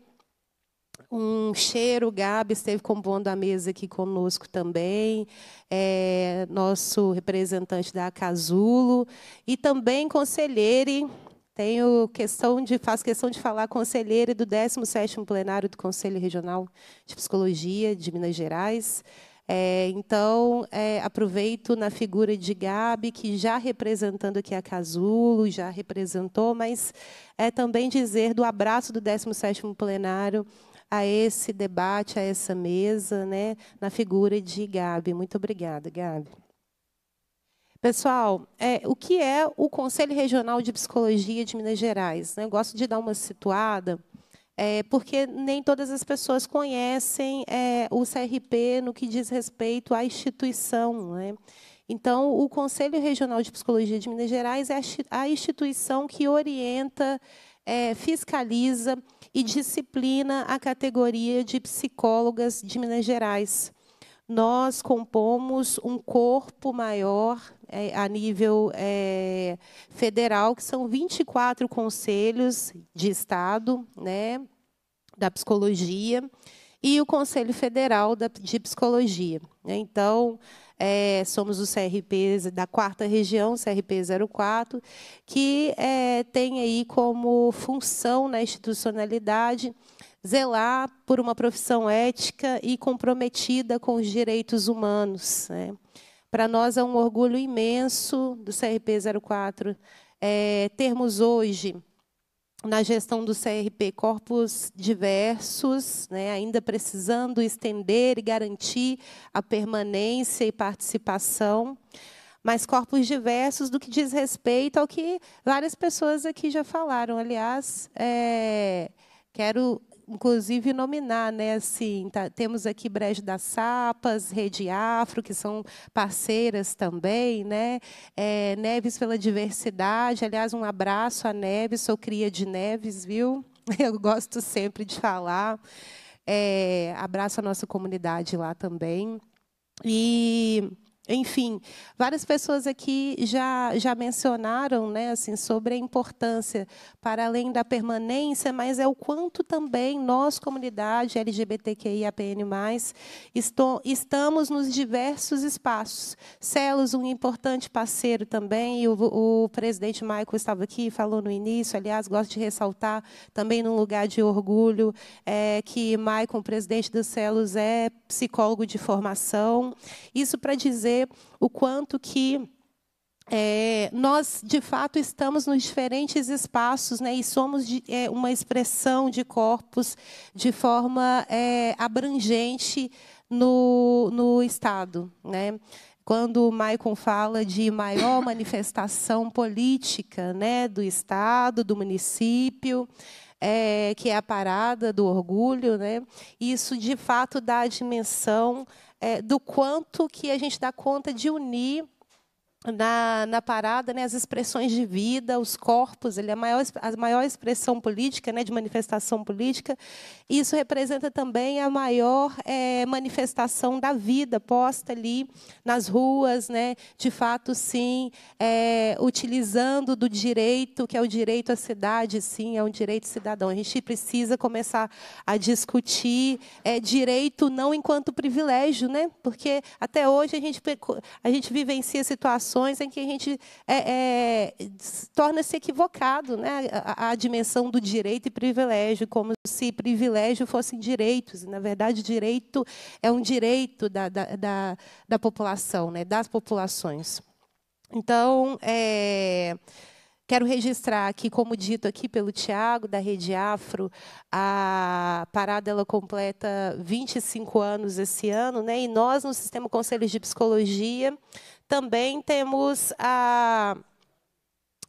um cheiro, Gabi esteve compondo a mesa aqui conosco também, é, nosso representante da Casulo, e também conselheiro. tenho questão de, faz questão de falar conselheira do 17º Plenário do Conselho Regional de Psicologia de Minas Gerais, é, então, é, aproveito na figura de Gabi, que já representando aqui a Casulo, já representou, mas é também dizer do abraço do 17º plenário a esse debate, a essa mesa, né, na figura de Gabi. Muito obrigada, Gabi. Pessoal, é, o que é o Conselho Regional de Psicologia de Minas Gerais? Né? Eu gosto de dar uma situada, é, porque nem todas as pessoas conhecem é, o CRP no que diz respeito à instituição. Né? Então, o Conselho Regional de Psicologia de Minas Gerais é a instituição que orienta é, fiscaliza e disciplina a categoria de psicólogas de Minas Gerais. Nós compomos um corpo maior é, a nível é, federal, que são 24 conselhos de Estado né, da psicologia e o Conselho Federal da, de Psicologia. Né. Então, é, somos o CRP da quarta região, CRP 04, que é, tem aí como função na né, institucionalidade zelar por uma profissão ética e comprometida com os direitos humanos. Né? Para nós é um orgulho imenso do CRP 04 é, termos hoje na gestão do CRP, corpos diversos, né, ainda precisando estender e garantir a permanência e participação, mas corpos diversos do que diz respeito ao que várias pessoas aqui já falaram. Aliás, é, quero inclusive, nominar, né? Assim, tá, temos aqui Brejo das Sapas, Rede Afro, que são parceiras também, né? É, Neves pela Diversidade, aliás, um abraço a Neves, sou cria de Neves, viu? Eu gosto sempre de falar. É, abraço a nossa comunidade lá também. E enfim, várias pessoas aqui já, já mencionaram né, assim, sobre a importância, para além da permanência, mas é o quanto também nós, comunidade LGBTQIAPN, estou, estamos nos diversos espaços. Celos, um importante parceiro também, e o, o presidente Michael estava aqui, falou no início, aliás, gosto de ressaltar também num lugar de orgulho, é, que Maicon, presidente do Celos, é psicólogo de formação. Isso para dizer o quanto que é, nós, de fato, estamos nos diferentes espaços né, e somos de, é, uma expressão de corpos de forma é, abrangente no, no Estado. Né? Quando o Maicon fala de maior manifestação política né, do Estado, do município, é, que é a parada do orgulho, né, isso, de fato, dá a dimensão é, do quanto que a gente dá conta de unir na, na, parada né, as expressões de vida, os corpos, ele é a maior, a maior expressão política, né, de manifestação política. Isso representa também a maior é, manifestação da vida posta ali nas ruas, né, de fato, sim, é, utilizando do direito, que é o direito à cidade, sim, é um direito cidadão. A gente precisa começar a discutir é, direito não enquanto privilégio, né, porque até hoje a gente, a gente vivencia situações em que a gente é, é, torna-se equivocado né? A, a, dimensão do direito e privilégio, como se privilégio fossem direitos. E, na verdade, direito é um direito da, da, da, da população, né? das populações. Então, é, Quero registrar que, como dito aqui pelo Tiago, da Rede Afro, a parada ela completa 25 anos esse ano, né? e nós, no Sistema Conselhos de Psicologia, também temos a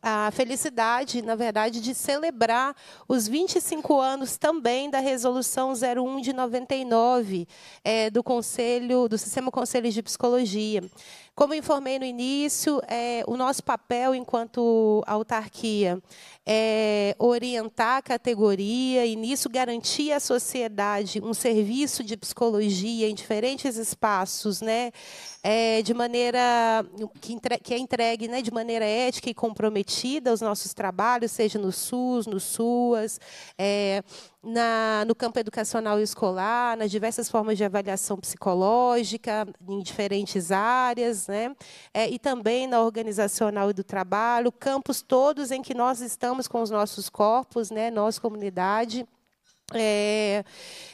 a felicidade, na verdade, de celebrar os 25 anos também da Resolução 01 de 99 é, do Conselho, do Sistema Conselho de Psicologia. Como informei no início, é, o nosso papel enquanto autarquia é orientar a categoria e, nisso, garantir à sociedade um serviço de psicologia em diferentes espaços, né, é, de maneira que, entre, que é entregue né, de maneira ética e comprometida aos nossos trabalhos, seja no SUS, no SUAS, é, na, no campo educacional e escolar, nas diversas formas de avaliação psicológica, em diferentes áreas, né? É, e também na organizacional e do trabalho, campos todos em que nós estamos com os nossos corpos, né? nós, comunidade. É,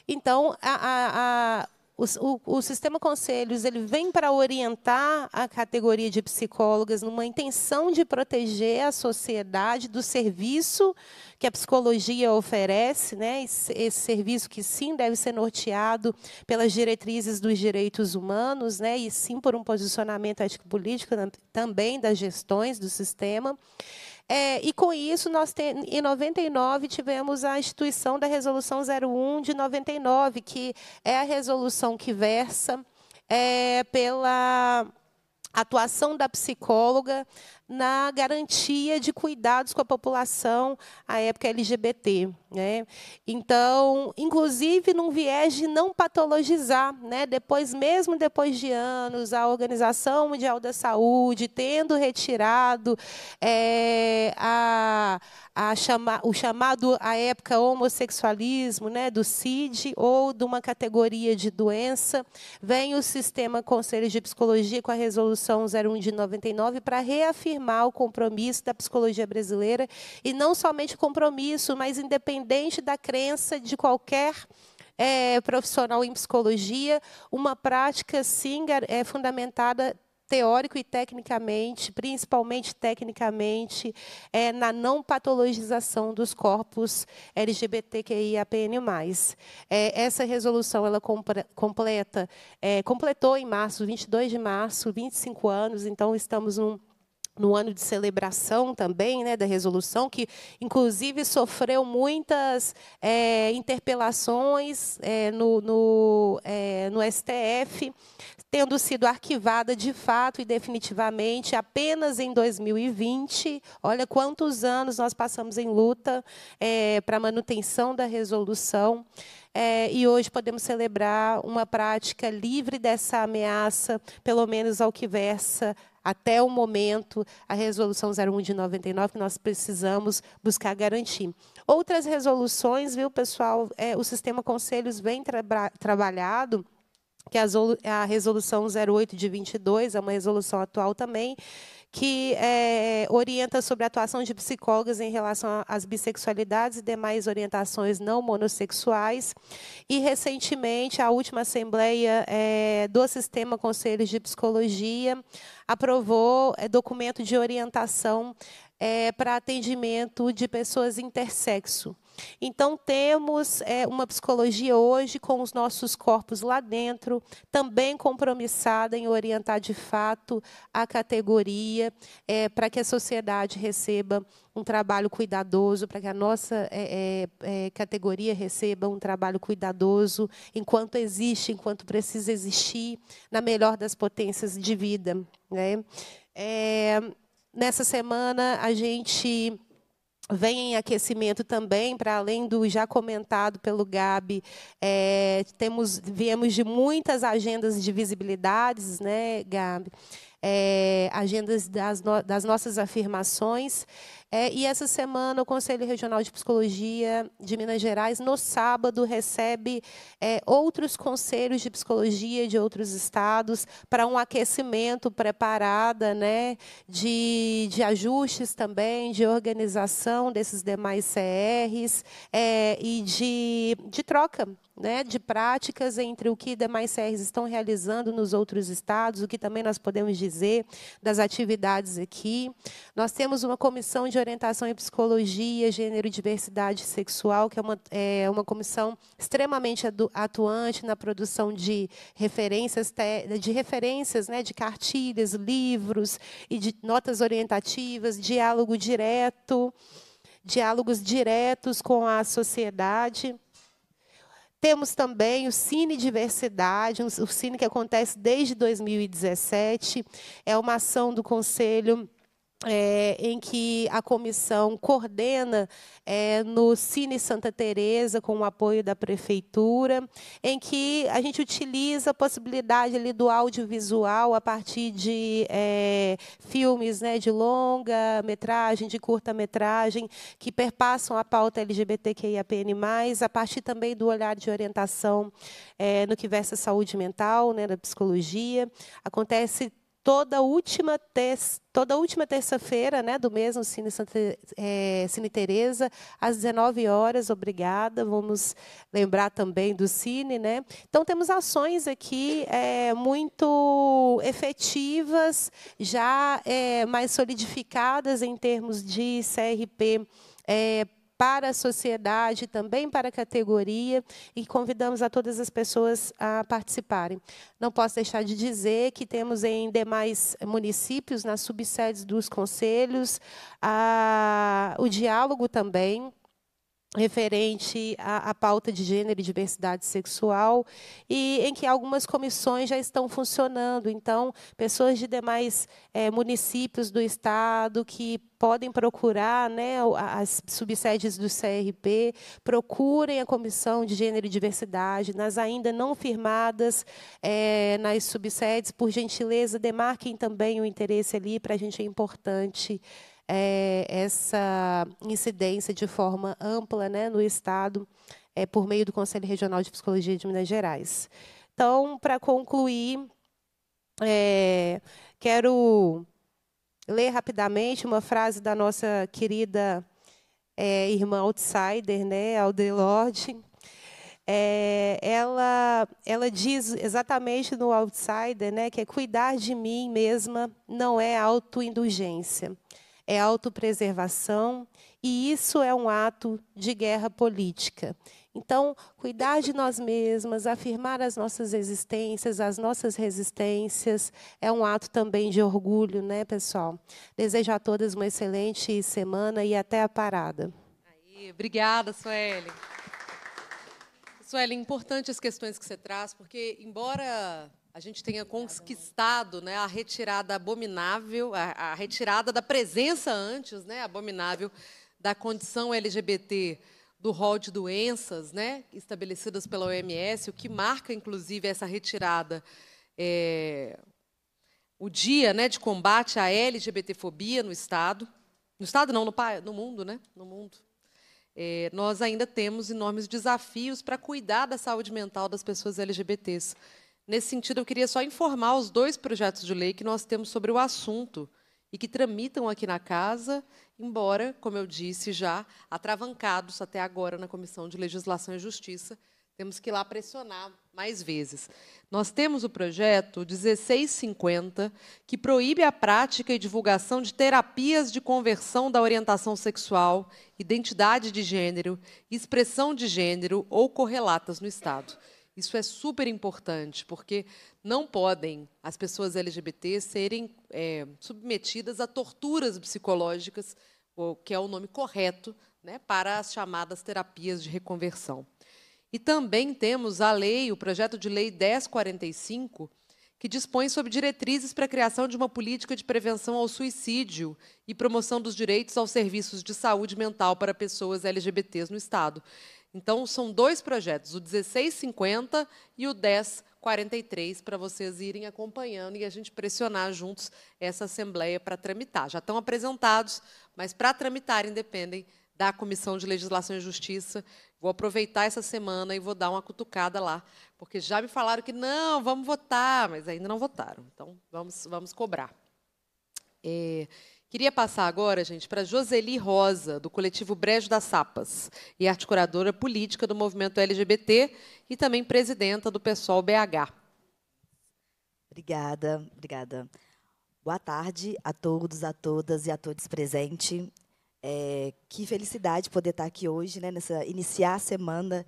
então, a, a, a o, o, o sistema conselhos ele vem para orientar a categoria de psicólogas numa intenção de proteger a sociedade do serviço que a psicologia oferece, né? Esse, esse, serviço que sim deve ser norteado pelas diretrizes dos direitos humanos, né? E sim por um posicionamento ético-político também das gestões do sistema. É, e com isso, nós te, em 99 tivemos a instituição da Resolução 01 de 99, que é a resolução que versa é, pela atuação da psicóloga na garantia de cuidados com a população à época LGBT. Né? Então, inclusive num viés de não patologizar, né? depois mesmo depois de anos, a Organização Mundial da Saúde tendo retirado é, a, a chama, o chamado à época homossexualismo né? do CID ou de uma categoria de doença, vem o sistema Conselho de Psicologia com a resolução 01 de 99 para reafirmar reafirmar o compromisso da psicologia brasileira, e não somente o compromisso, mas independente da crença de qualquer é, profissional em psicologia, uma prática, sim, é, fundamentada teórico e tecnicamente, principalmente tecnicamente, é, na não patologização dos corpos LGBTQIAPN+. É, essa resolução ela completa, é, completou em março, 22 de março, 25 anos, então estamos num no ano de celebração também né, da resolução, que inclusive sofreu muitas é, interpelações é, no, no, é, no STF, tendo sido arquivada de fato e definitivamente apenas em 2020. Olha quantos anos nós passamos em luta é, para a manutenção da resolução. É, e hoje podemos celebrar uma prática livre dessa ameaça, pelo menos ao que versa até o momento, a resolução 01 de 99, que nós precisamos buscar garantir. Outras resoluções, viu, pessoal, é, o sistema conselhos vem tra trabalhado que a resolução 08 de 22, é uma resolução atual também, que é, orienta sobre a atuação de psicólogas em relação às bissexualidades e demais orientações não monossexuais. E, recentemente, a última Assembleia é, do Sistema Conselhos de Psicologia aprovou é, documento de orientação é, para atendimento de pessoas intersexo. Então, temos é, uma psicologia hoje com os nossos corpos lá dentro, também compromissada em orientar de fato a categoria é, para que a sociedade receba um trabalho cuidadoso, para que a nossa é, é, é categoria receba um trabalho cuidadoso enquanto existe, enquanto precisa existir, na melhor das potências de vida. Né? É, nessa semana, a gente vem em aquecimento também, para além do já comentado pelo Gabi, é, temos, viemos de muitas agendas de visibilidades, né, Gabi? É, agendas das, no, das nossas afirmações. É, e essa semana o Conselho Regional de Psicologia de Minas Gerais, no sábado, recebe é, outros conselhos de psicologia de outros estados para um aquecimento preparada né, de, de ajustes também, de organização desses demais CRs é, e de, de troca né, de práticas entre o que demais CRs estão realizando nos outros estados, o que também nós podemos dizer das atividades aqui. Nós temos uma comissão de de Orientação em Psicologia, Gênero e Diversidade Sexual, que é uma, é uma comissão extremamente atuante na produção de referências, de referências, né, de cartilhas, livros e de notas orientativas, diálogo direto, diálogos diretos com a sociedade. Temos também o Cine Diversidade, o Cine que acontece desde 2017, é uma ação do Conselho é, em que a comissão coordena é, no Cine Santa Teresa com o apoio da prefeitura, em que a gente utiliza a possibilidade ali do audiovisual a partir de é, filmes né, de longa metragem, de curta metragem, que perpassam a pauta LGBTQIAPN+, a partir também do olhar de orientação é, no que versa saúde mental, né, da psicologia. Acontece toda última terça, toda última terça-feira, né, do mesmo Cine, Santa, é, Cine Teresa, às 19 horas. Obrigada. Vamos lembrar também do Cine, né? Então temos ações aqui é, muito efetivas, já é, mais solidificadas em termos de CRP. É, para a sociedade, também para a categoria, e convidamos a todas as pessoas a participarem. Não posso deixar de dizer que temos em demais municípios, nas subsedes dos conselhos, a, o diálogo também referente à, à, pauta de gênero e diversidade sexual, e em que algumas comissões já estão funcionando. Então, pessoas de demais é, municípios do Estado que podem procurar né, as subsedes do CRP, procurem a Comissão de Gênero e Diversidade, nas ainda não firmadas, é, nas subsedes, por gentileza, demarquem também o interesse ali, para a gente é importante é, essa incidência de forma ampla né, no Estado, é, por meio do Conselho Regional de Psicologia de Minas Gerais. Então, para concluir, é, quero ler rapidamente uma frase da nossa querida é, irmã outsider, né, Aldelorde. É, ela, ela diz exatamente no Outsider né, que é cuidar de mim mesma não é autoindulgência é autopreservação, e isso é um ato de guerra política. Então, cuidar de nós mesmas, afirmar as nossas existências, as nossas resistências, é um ato também de orgulho, né, pessoal? Desejo a todas uma excelente semana e até a parada. Aí, obrigada, Sueli. Sueli, importante as questões que você traz, porque, embora a gente tenha conquistado né, a retirada abominável, a, a retirada da presença antes, né, abominável, da condição LGBT do rol de doenças né, estabelecidas pela OMS, o que marca, inclusive, essa retirada, é, o dia né, de combate à LGBTfobia no Estado. No Estado, não, no, no mundo, né? No mundo. É, nós ainda temos enormes desafios para cuidar da saúde mental das pessoas LGBTs. Nesse sentido, eu queria só informar os dois projetos de lei que nós temos sobre o assunto e que tramitam aqui na casa, embora, como eu disse já, atravancados até agora na Comissão de Legislação e Justiça, temos que ir lá pressionar mais vezes. Nós temos o projeto 1650, que proíbe a prática e divulgação de terapias de conversão da orientação sexual, identidade de gênero, expressão de gênero ou correlatas no Estado. Isso é super importante, porque não podem as pessoas LGBT serem é, submetidas a torturas psicológicas, que é o nome correto né, para as chamadas terapias de reconversão. E também temos a lei, o projeto de lei 1045, que dispõe sobre diretrizes para a criação de uma política de prevenção ao suicídio e promoção dos direitos aos serviços de saúde mental para pessoas LGBTs no Estado. Então, são dois projetos, o 1650 e o 1043, para vocês irem acompanhando e a gente pressionar juntos essa Assembleia para tramitar. Já estão apresentados, mas para tramitarem dependem da Comissão de Legislação e Justiça. Vou aproveitar essa semana e vou dar uma cutucada lá, porque já me falaram que não, vamos votar, mas ainda não votaram. Então, vamos, vamos cobrar. É... Queria passar agora, gente, para Joseli Rosa, do coletivo Brejo das Sapas, e articuladora política do movimento LGBT e também presidenta do PSOL BH. Obrigada, obrigada. Boa tarde a todos, a todas e a todos presentes. É, que felicidade poder estar aqui hoje, né, nessa iniciar a semana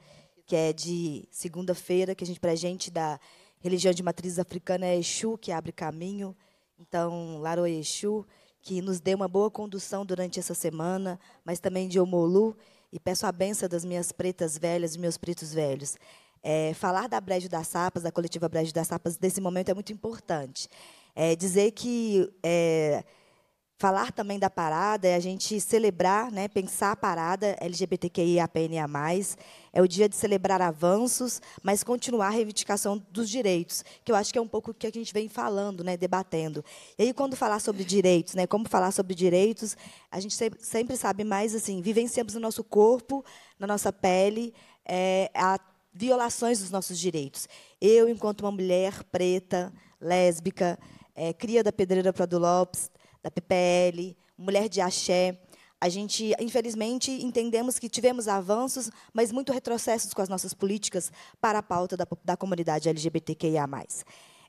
que é de segunda-feira, que a gente para a gente da religião de matriz africana é Exu que abre caminho. Então, Laro Exu, que nos dê uma boa condução durante essa semana, mas também de Omolu, e peço a benção das minhas pretas velhas e meus pretos velhos. É, falar da Brejo das Sapas, da coletiva Brejo das Sapas, desse momento é muito importante. É, dizer que é, falar também da parada, é a gente celebrar, né, pensar a parada LGBTQIAPNA+, é o dia de celebrar avanços, mas continuar a reivindicação dos direitos, que eu acho que é um pouco o que a gente vem falando, né, debatendo. E aí, quando falar sobre direitos, né, como falar sobre direitos, a gente sempre sabe mais, assim, vivenciamos no nosso corpo, na nossa pele, é, a violações dos nossos direitos. Eu, enquanto uma mulher preta, lésbica, é, cria da pedreira Prado Lopes, da PPL, Mulher de Axé. A gente, infelizmente, entendemos que tivemos avanços, mas muito retrocessos com as nossas políticas para a pauta da, da comunidade LGBTQIA+.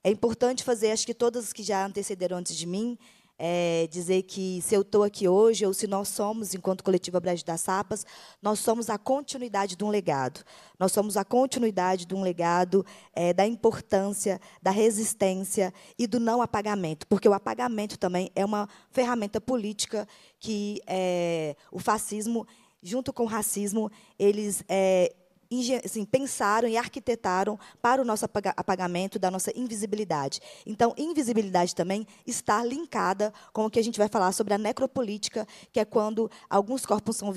É importante fazer, acho que todas que já antecederam antes de mim, é, dizer que se eu estou aqui hoje, ou se nós somos, enquanto Coletiva Brejo das Sapas, nós somos a continuidade de um legado. Nós somos a continuidade de um legado é, da importância, da resistência e do não apagamento, porque o apagamento também é uma ferramenta política que é, o fascismo, junto com o racismo, eles é, assim, pensaram e arquitetaram para o nosso apagamento da nossa invisibilidade. Então, invisibilidade também está linkada com o que a gente vai falar sobre a necropolítica, que é quando alguns corpos são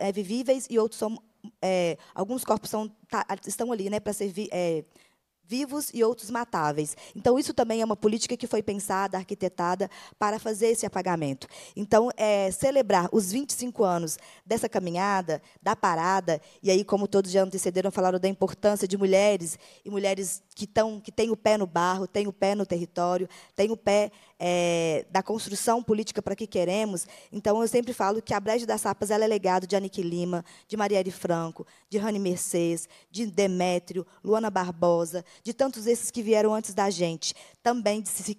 é, vivíveis e outros são é, alguns corpos são, tá, estão ali né, para ser é, vivos e outros matáveis. Então, isso também é uma política que foi pensada, arquitetada, para fazer esse apagamento. Então, é, celebrar os 25 anos dessa caminhada, da parada, e aí, como todos já antecederam, falaram da importância de mulheres, e mulheres que, tão, que tem o pé no barro, tem o pé no território, tem o pé é, da construção política para que queremos. Então, eu sempre falo que a Brejo das Sapas ela é legado de Anique Lima, de Marielle Franco, de Rani Mercedes, de Demétrio, Luana Barbosa, de tantos esses que vieram antes da gente, também de Cici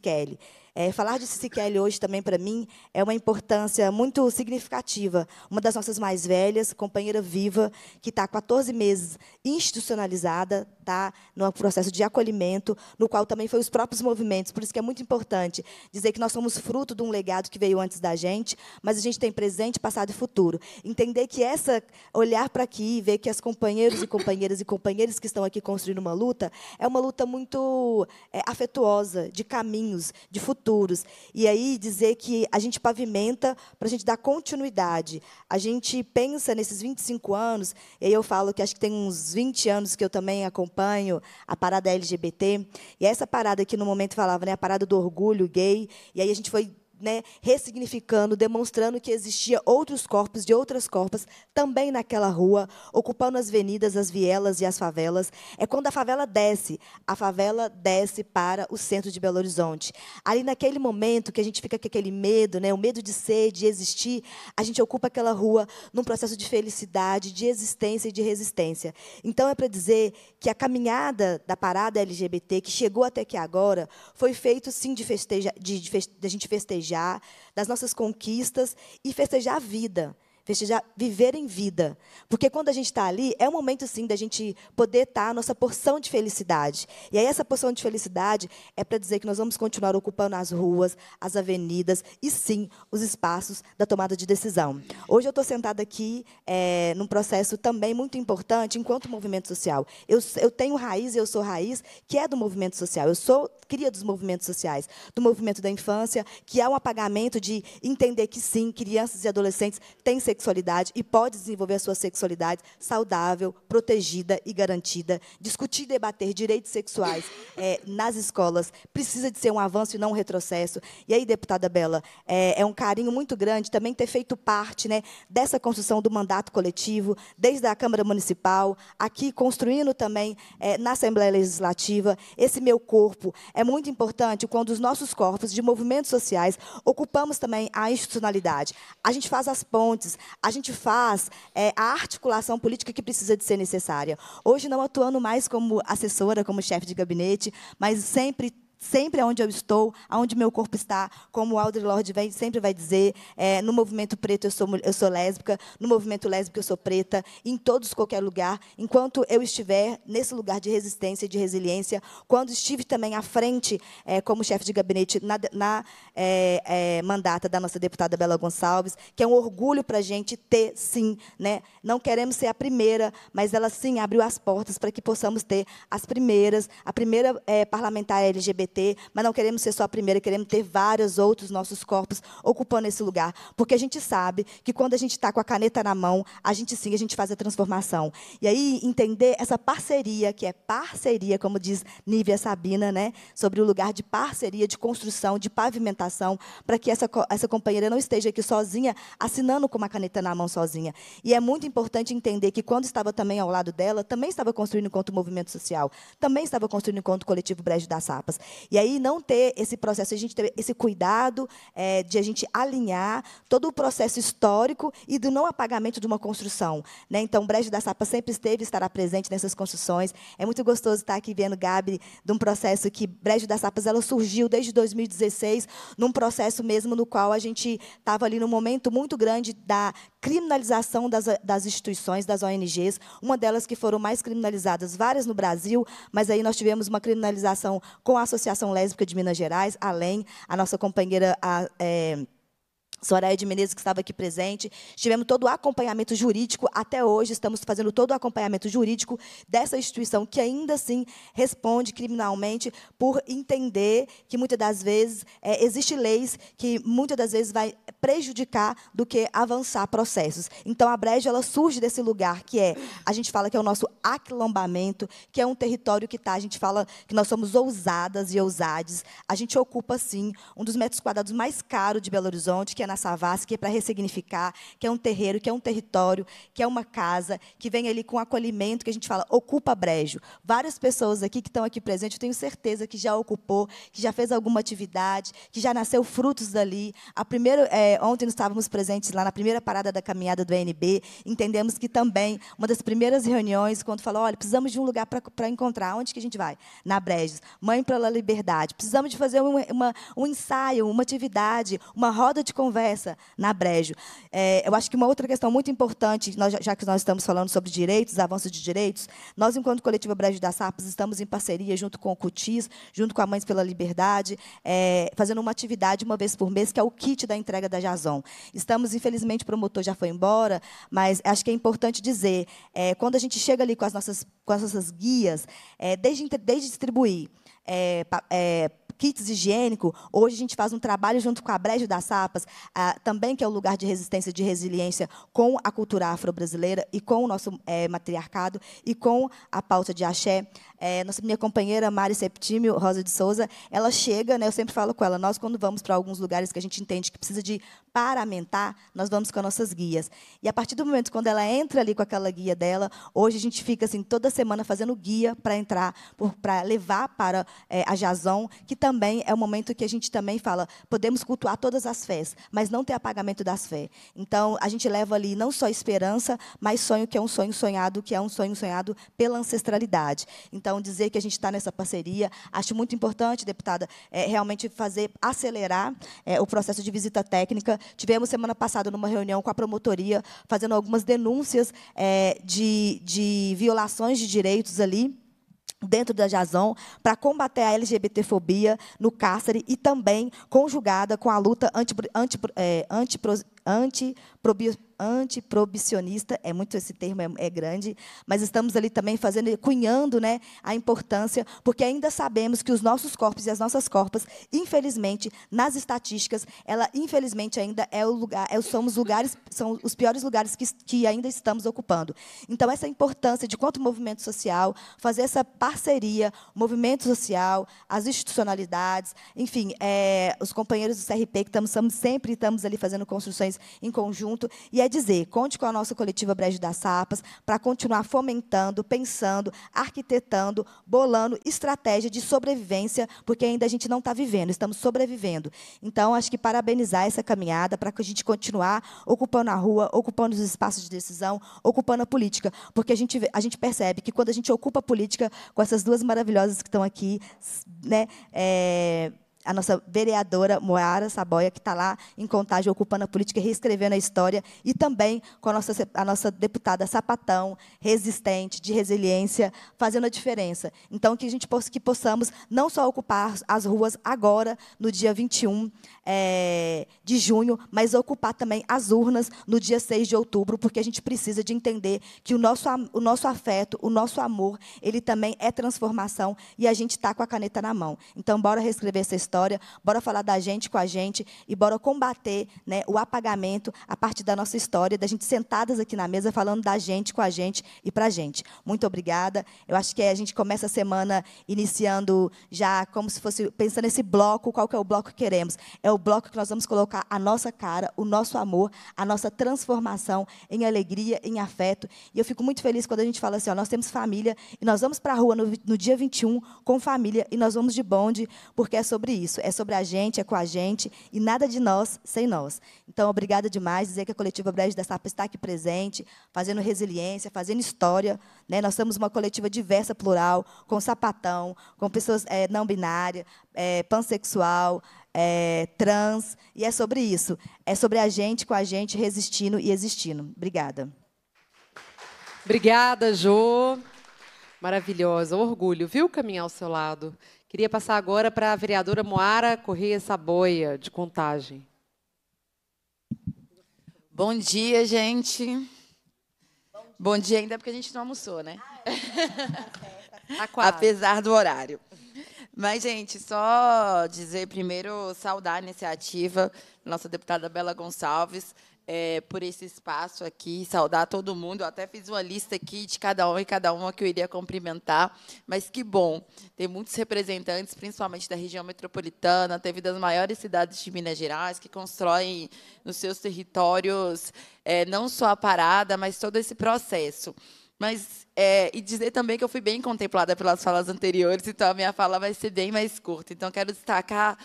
é, falar de Kelly hoje também, para mim, é uma importância muito significativa. Uma das nossas mais velhas, companheira viva, que está há 14 meses institucionalizada, está no processo de acolhimento, no qual também foi os próprios movimentos. Por isso que é muito importante dizer que nós somos fruto de um legado que veio antes da gente, mas a gente tem presente, passado e futuro. Entender que essa, olhar para aqui e ver que as companheiros e companheiras e companheiros que estão aqui construindo uma luta, é uma luta muito é, afetuosa, de caminhos, de futuro futuros. E aí dizer que a gente pavimenta para a gente dar continuidade. A gente pensa nesses 25 anos, e aí eu falo que acho que tem uns 20 anos que eu também acompanho a parada LGBT, e é essa parada que no momento falava, né, a parada do orgulho gay, e aí a gente foi né, ressignificando, demonstrando que existia outros corpos de outras corpas também naquela rua, ocupando as avenidas, as vielas e as favelas. É quando a favela desce, a favela desce para o centro de Belo Horizonte. Ali naquele momento que a gente fica com aquele medo, né, o medo de ser, de existir, a gente ocupa aquela rua num processo de felicidade, de existência e de resistência. Então é para dizer que a caminhada da parada LGBT que chegou até aqui agora foi feito sim de festeja, de, de, de a gente festejar festejar, das nossas conquistas e festejar a vida festejar, viver em vida. Porque quando a gente está ali, é o um momento, sim, da gente poder estar tá a nossa porção de felicidade. E aí, essa porção de felicidade é para dizer que nós vamos continuar ocupando as ruas, as avenidas e, sim, os espaços da tomada de decisão. Hoje eu estou sentada aqui é, num processo também muito importante enquanto movimento social. Eu, eu tenho raiz, eu sou raiz, que é do movimento social. Eu sou cria dos movimentos sociais, do movimento da infância, que é um apagamento de entender que, sim, crianças e adolescentes têm sexualidade sexualidade e pode desenvolver a sua sexualidade saudável, protegida e garantida. Discutir e debater direitos sexuais é, nas escolas precisa de ser um avanço e não um retrocesso. E aí, deputada Bela, é, é um carinho muito grande também ter feito parte né, dessa construção do mandato coletivo, desde a Câmara Municipal, aqui construindo também é, na Assembleia Legislativa esse meu corpo. É muito importante quando os nossos corpos de movimentos sociais ocupamos também a institucionalidade. A gente faz as pontes, a gente faz é, a articulação política que precisa de ser necessária. Hoje, não atuando mais como assessora, como chefe de gabinete, mas sempre sempre aonde eu estou, aonde meu corpo está, como o Audre Lorde vem, sempre vai dizer, é, no movimento preto eu sou, eu sou lésbica, no movimento lésbico eu sou preta, em todos, qualquer lugar, enquanto eu estiver nesse lugar de resistência e de resiliência, quando estive também à frente é, como chefe de gabinete na, na é, é, mandata da nossa deputada Bela Gonçalves, que é um orgulho para a gente ter, sim, né? não queremos ser a primeira, mas ela sim abriu as portas para que possamos ter as primeiras, a primeira é, parlamentar LGBT mas não queremos ser só a primeira, queremos ter vários outros nossos corpos ocupando esse lugar. Porque a gente sabe que quando a gente está com a caneta na mão, a gente sim, a gente faz a transformação. E aí entender essa parceria, que é parceria, como diz Nívia Sabina, né? sobre o lugar de parceria, de construção, de pavimentação, para que essa, essa companheira não esteja aqui sozinha, assinando com uma caneta na mão sozinha. E é muito importante entender que quando estava também ao lado dela, também estava construindo enquanto movimento social, também estava construindo enquanto coletivo Brejo das Sapas. E aí não ter esse processo, a gente ter esse cuidado é, de a gente alinhar todo o processo histórico e do não apagamento de uma construção. Né? Então, o Brejo da Sapa sempre esteve e estará presente nessas construções. É muito gostoso estar aqui vendo Gabi de um processo que Brejo das Sapas ela surgiu desde 2016, num processo mesmo no qual a gente estava ali num momento muito grande da criminalização das, das instituições, das ONGs, uma delas que foram mais criminalizadas, várias no Brasil, mas aí nós tivemos uma criminalização com a associação Associação Lésbica de Minas Gerais, além a nossa companheira a, é, Soraya de Menezes, que estava aqui presente. Tivemos todo o acompanhamento jurídico, até hoje estamos fazendo todo o acompanhamento jurídico dessa instituição, que ainda assim responde criminalmente por entender que muitas das vezes é, existem leis que muitas das vezes vai prejudicar do que avançar processos. Então, a Breja ela surge desse lugar que é, a gente fala que é o nosso aquilombamento, que é um território que está, a gente fala que nós somos ousadas e ousades. A gente ocupa, sim, um dos metros quadrados mais caros de Belo Horizonte, que é na Savassi, que é para ressignificar, que é um terreiro, que é um território, que é uma casa, que vem ali com acolhimento, que a gente fala, ocupa brejo. Várias pessoas aqui que estão aqui presentes, eu tenho certeza que já ocupou, que já fez alguma atividade, que já nasceu frutos dali. A primeira, é, ontem nós estávamos presentes lá na primeira parada da caminhada do NB, entendemos que também, uma das primeiras reuniões, quando falou, olha, precisamos de um lugar para encontrar, onde que a gente vai? Na Brejos. Mãe pela Liberdade. Precisamos de fazer uma, uma, um ensaio, uma atividade, uma roda de conversa conversa na Brejo. É, eu acho que uma outra questão muito importante, nós, já que nós estamos falando sobre direitos, avanço de direitos, nós, enquanto Coletivo Brejo das Sapos, estamos em parceria junto com o CUTIS, junto com a Mães pela Liberdade, é, fazendo uma atividade uma vez por mês, que é o kit da entrega da Jazon. Estamos, infelizmente, o promotor já foi embora, mas acho que é importante dizer, é, quando a gente chega ali com as nossas, com as nossas guias, é, desde, desde distribuir, é, é kits higiênico. Hoje a gente faz um trabalho junto com a Brejo das Sapas, ah, também que é o um lugar de resistência e de resiliência com a cultura afro-brasileira e com o nosso é, matriarcado e com a pauta de axé. É, nossa minha companheira Mari Septímio Rosa de Souza, ela chega, né, eu sempre falo com ela, nós quando vamos para alguns lugares que a gente entende que precisa de paramentar, nós vamos com as nossas guias. E a partir do momento quando ela entra ali com aquela guia dela, hoje a gente fica assim toda semana fazendo guia para entrar, para levar para é, a Jazão, que também é um momento que a gente também fala, podemos cultuar todas as fés, mas não ter apagamento das fés. Então a gente leva ali não só esperança, mas sonho que é um sonho sonhado, que é um sonho sonhado pela ancestralidade. Então, então, dizer que a gente está nessa parceria. Acho muito importante, deputada, é, realmente fazer, acelerar é, o processo de visita técnica. Tivemos semana passada numa reunião com a promotoria, fazendo algumas denúncias é, de, de violações de direitos ali dentro da Jazão para combater a LGBTfobia no cárcere e também conjugada com a luta anti, anti, é, anti, anti antiprobicionista, é muito esse termo, é, é, grande, mas estamos ali também fazendo, cunhando né, a importância, porque ainda sabemos que os nossos corpos e as nossas corpas, infelizmente, nas estatísticas, ela infelizmente ainda é o lugar, é, são os lugares, são os piores lugares que, que ainda estamos ocupando. Então, essa importância de quanto o movimento social, fazer essa parceria, movimento social, as institucionalidades, enfim, é, os companheiros do CRP que estamos sempre estamos ali fazendo construções em conjunto, e é dizer: conte com a nossa coletiva Brejo das Sapas para continuar fomentando, pensando, arquitetando, bolando estratégia de sobrevivência, porque ainda a gente não está vivendo, estamos sobrevivendo. Então, acho que parabenizar essa caminhada para que a gente continuar ocupando a rua, ocupando os espaços de decisão, ocupando a política, porque a gente, a gente percebe que quando a gente ocupa a política com essas duas maravilhosas que estão aqui, né, é, a nossa vereadora Moara Saboia, que está lá em contagem, ocupando a política, reescrevendo a história, e também com a nossa, a nossa deputada Sapatão, resistente, de resiliência, fazendo a diferença. Então, que a gente possa, que possamos não só ocupar as ruas agora, no dia 21 é, eh, de junho, mas ocupar também as urnas no dia 6 de outubro, porque a gente precisa de entender que o nosso, o nosso afeto, o nosso amor, ele também é transformação, e a gente está com a caneta na mão. Então, bora reescrever essa história história, bora falar da gente com a gente e bora combater né, o apagamento a partir da nossa história, da gente sentadas aqui na mesa falando da gente com a gente e para a gente. Muito obrigada. Eu acho que a gente começa a semana iniciando já como se fosse pensando nesse bloco, qual que é o bloco que queremos? É o bloco que nós vamos colocar a nossa cara, o nosso amor, a nossa transformação em alegria, em afeto. E eu fico muito feliz quando a gente fala assim, ó, nós temos família e nós vamos para a rua no, no dia 21 com família e nós vamos de bonde, porque é sobre isso isso. É sobre a gente, é com a gente e nada de nós sem nós. Então, obrigada demais. Dizer que a Coletiva Brejo da Sapa está aqui presente, fazendo resiliência, fazendo história. Né? Nós somos uma coletiva diversa, plural, com sapatão, com pessoas é, não binárias, é, eh, pansexual, é, trans. E é sobre isso. É sobre a gente, com a gente, resistindo e existindo. Obrigada. Obrigada, Jo. Maravilhosa, orgulho, viu? Caminhar ao seu lado. Queria passar agora para a vereadora Moara Correia Saboia, de Contagem. Bom dia, gente. Bom dia, Bom dia ainda porque a gente não almoçou, né? Ah, é. Tá Apesar do horário. Mas, gente, só dizer primeiro, saudar a iniciativa nossa deputada Bela Gonçalves é, por esse espaço aqui, saudar todo mundo. Eu até fiz uma lista aqui de cada um e cada uma que eu iria cumprimentar. Mas que bom, tem muitos representantes, principalmente da região metropolitana, teve das maiores cidades de Minas Gerais, que constroem nos seus territórios é, não só a parada, mas todo esse processo. Mas, é, e dizer também que eu fui bem contemplada pelas falas anteriores, então a minha fala vai ser bem mais curta. Então, quero destacar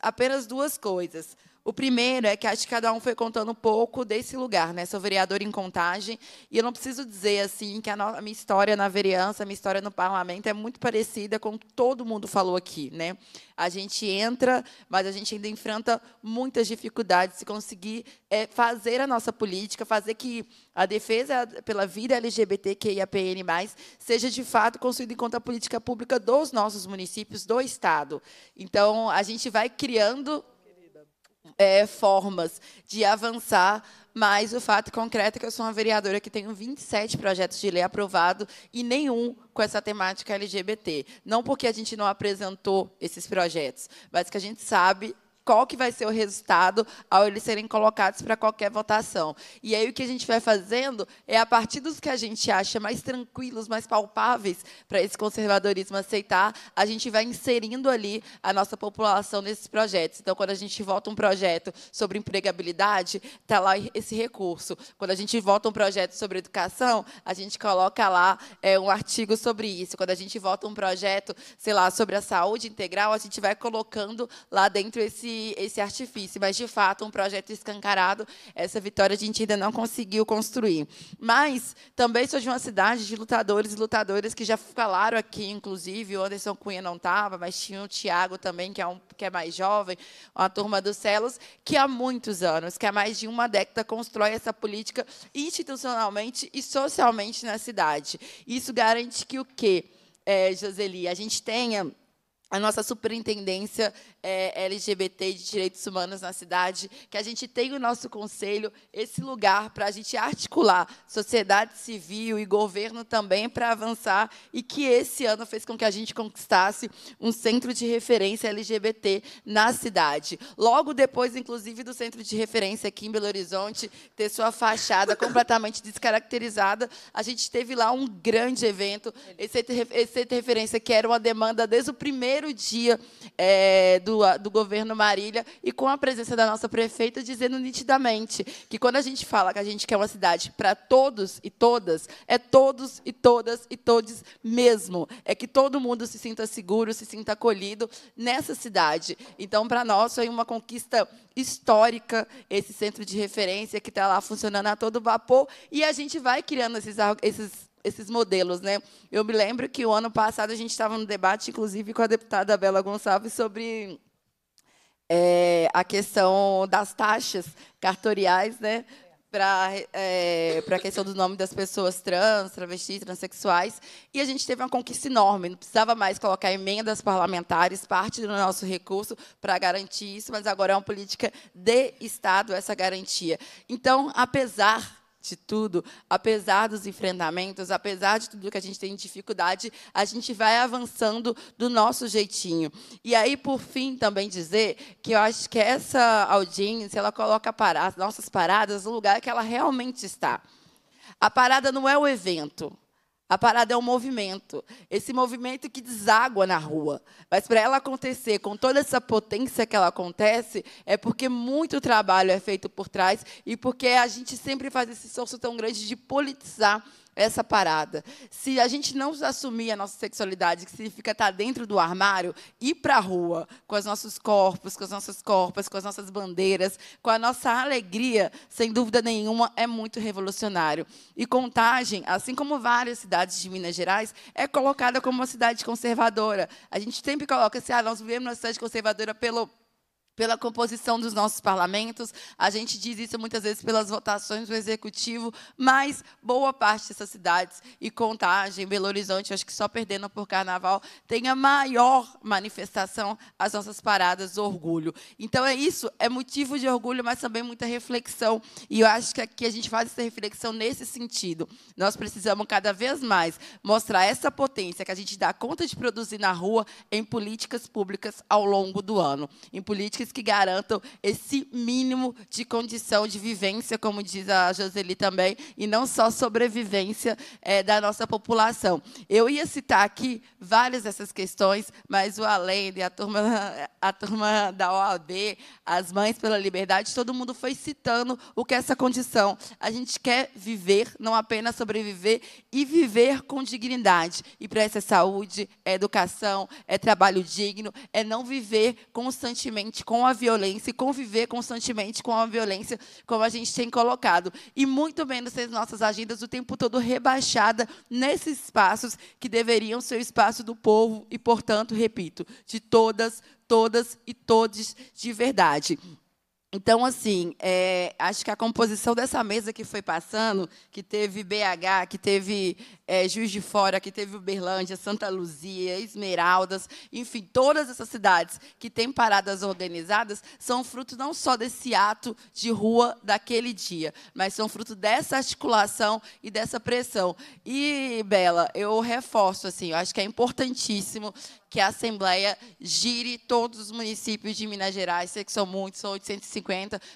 apenas duas coisas. O primeiro é que acho que cada um foi contando um pouco desse lugar, né? Sou vereadora em contagem, e eu não preciso dizer assim que a, a minha história na vereança, a minha história no parlamento é muito parecida com o que todo mundo falou aqui, né? A gente entra, mas a gente ainda enfrenta muitas dificuldades se conseguir é, fazer a nossa política, fazer que a defesa pela vida LGBTQIAPN+, seja de fato construída enquanto a política pública dos nossos municípios, do Estado. Então, a gente vai criando é, formas de avançar, mas o fato concreto é que eu sou uma vereadora que tenho 27 projetos de lei aprovado e nenhum com essa temática LGBT. Não porque a gente não apresentou esses projetos, mas que a gente sabe qual que vai ser o resultado ao eles serem colocados para qualquer votação. E aí o que a gente vai fazendo é, a partir dos que a gente acha mais tranquilos, mais palpáveis para esse conservadorismo aceitar, a gente vai inserindo ali a nossa população nesses projetos. Então, quando a gente vota um projeto sobre empregabilidade, está lá esse recurso. Quando a gente vota um projeto sobre educação, a gente coloca lá é, um artigo sobre isso. Quando a gente vota um projeto, sei lá, sobre a saúde integral, a gente vai colocando lá dentro esse esse, artifício, mas de fato um projeto escancarado, essa vitória a gente ainda não conseguiu construir. Mas também sou de uma cidade de lutadores e lutadoras que já falaram aqui, inclusive, o Anderson Cunha não estava, mas tinha o Tiago também, que é, um, que é mais jovem, a turma dos Celos, que há muitos anos, que há mais de uma década constrói essa política institucionalmente e socialmente na cidade. Isso garante que o quê, é, Joseli? A gente tenha a nossa superintendência é, eh, LGBT de direitos humanos na cidade, que a gente tem o nosso conselho, esse lugar para a gente articular sociedade civil e governo também para avançar e que esse ano fez com que a gente conquistasse um centro de referência LGBT na cidade. Logo depois, inclusive, do centro de referência aqui em Belo Horizonte ter sua fachada completamente descaracterizada, a gente teve lá um grande evento, esse centro de referência que era uma demanda desde o primeiro primeiro dia é, do, do governo Marília e com a presença da nossa prefeita dizendo nitidamente que quando a gente fala que a gente quer uma cidade para todos e todas, é todos e todas e todos mesmo. É que todo mundo se sinta seguro, se sinta acolhido nessa cidade. Então, para nós, foi uma conquista histórica esse centro de referência que está lá funcionando a todo vapor e a gente vai criando esses, esses esses modelos, né? Eu me lembro que o ano passado a gente estava no debate, inclusive, com a deputada Bela Gonçalves sobre é, a questão das taxas cartoriais, né? para é, a questão do nome das pessoas trans, travestis, transexuais. E a gente teve uma conquista enorme. Não precisava mais colocar emendas parlamentares, parte do nosso recurso para garantir isso, mas agora é uma política de Estado essa garantia. Então, apesar de tudo, apesar dos enfrentamentos, apesar de tudo que a gente tem dificuldade, a gente vai avançando do nosso jeitinho. E aí, por fim, também dizer que eu acho que essa audiência, ela coloca as nossas paradas no lugar que ela realmente está. A parada não é o evento. A parada é um movimento. Esse movimento que deságua na rua. Mas para ela acontecer com toda essa potência que ela acontece, é porque muito trabalho é feito por trás e porque a gente sempre faz esse esforço tão grande de politizar essa parada. Se a gente não assumir a nossa sexualidade, que significa estar dentro do armário, ir para a rua com os nossos corpos, com as nossas corpas, com as nossas bandeiras, com a nossa alegria, sem dúvida nenhuma, é muito revolucionário. E Contagem, assim como várias cidades de Minas Gerais, é colocada como uma cidade conservadora. A gente sempre coloca assim, ah, nós vivemos numa cidade conservadora pelo pela composição dos nossos parlamentos. A gente diz isso muitas vezes pelas votações do executivo, mas boa parte dessas cidades e Contagem, Belo Horizonte, acho que só perdendo por Carnaval, tem a maior manifestação as nossas paradas orgulho. Então é isso, é motivo de orgulho, mas também muita reflexão. E eu acho que aqui a gente faz essa reflexão nesse sentido. Nós precisamos cada vez mais mostrar essa potência que a gente dá conta de produzir na rua em políticas públicas ao longo do ano, em políticas que garantam esse mínimo de condição de vivência, como diz a Joseli também, e não só sobrevivência é, da nossa população. Eu ia citar aqui várias dessas questões, mas o Allende, a turma, a turma da OAB, as Mães pela Liberdade, todo mundo foi citando o que é essa condição. A gente quer viver, não apenas sobreviver, e viver com dignidade. E para essa saúde, é educação, é trabalho digno, é não viver constantemente com a violência e conviver constantemente com a violência, como a gente tem colocado. E muito menos ter nossas agendas o tempo todo rebaixada nesses espaços que deveriam ser o espaço do povo e, portanto, repito, de todas, todas e todos de verdade. Então, assim, é, acho que a composição dessa mesa que foi passando, que teve BH, que teve é, Juiz de Fora, que teve Uberlândia, Santa Luzia, Esmeraldas, enfim, todas essas cidades que têm paradas organizadas, são fruto não só desse ato de rua daquele dia, mas são fruto dessa articulação e dessa pressão. E, Bela, eu reforço, assim, eu acho que é importantíssimo que a Assembleia gire todos os municípios de Minas Gerais, sei que são muitos, são 850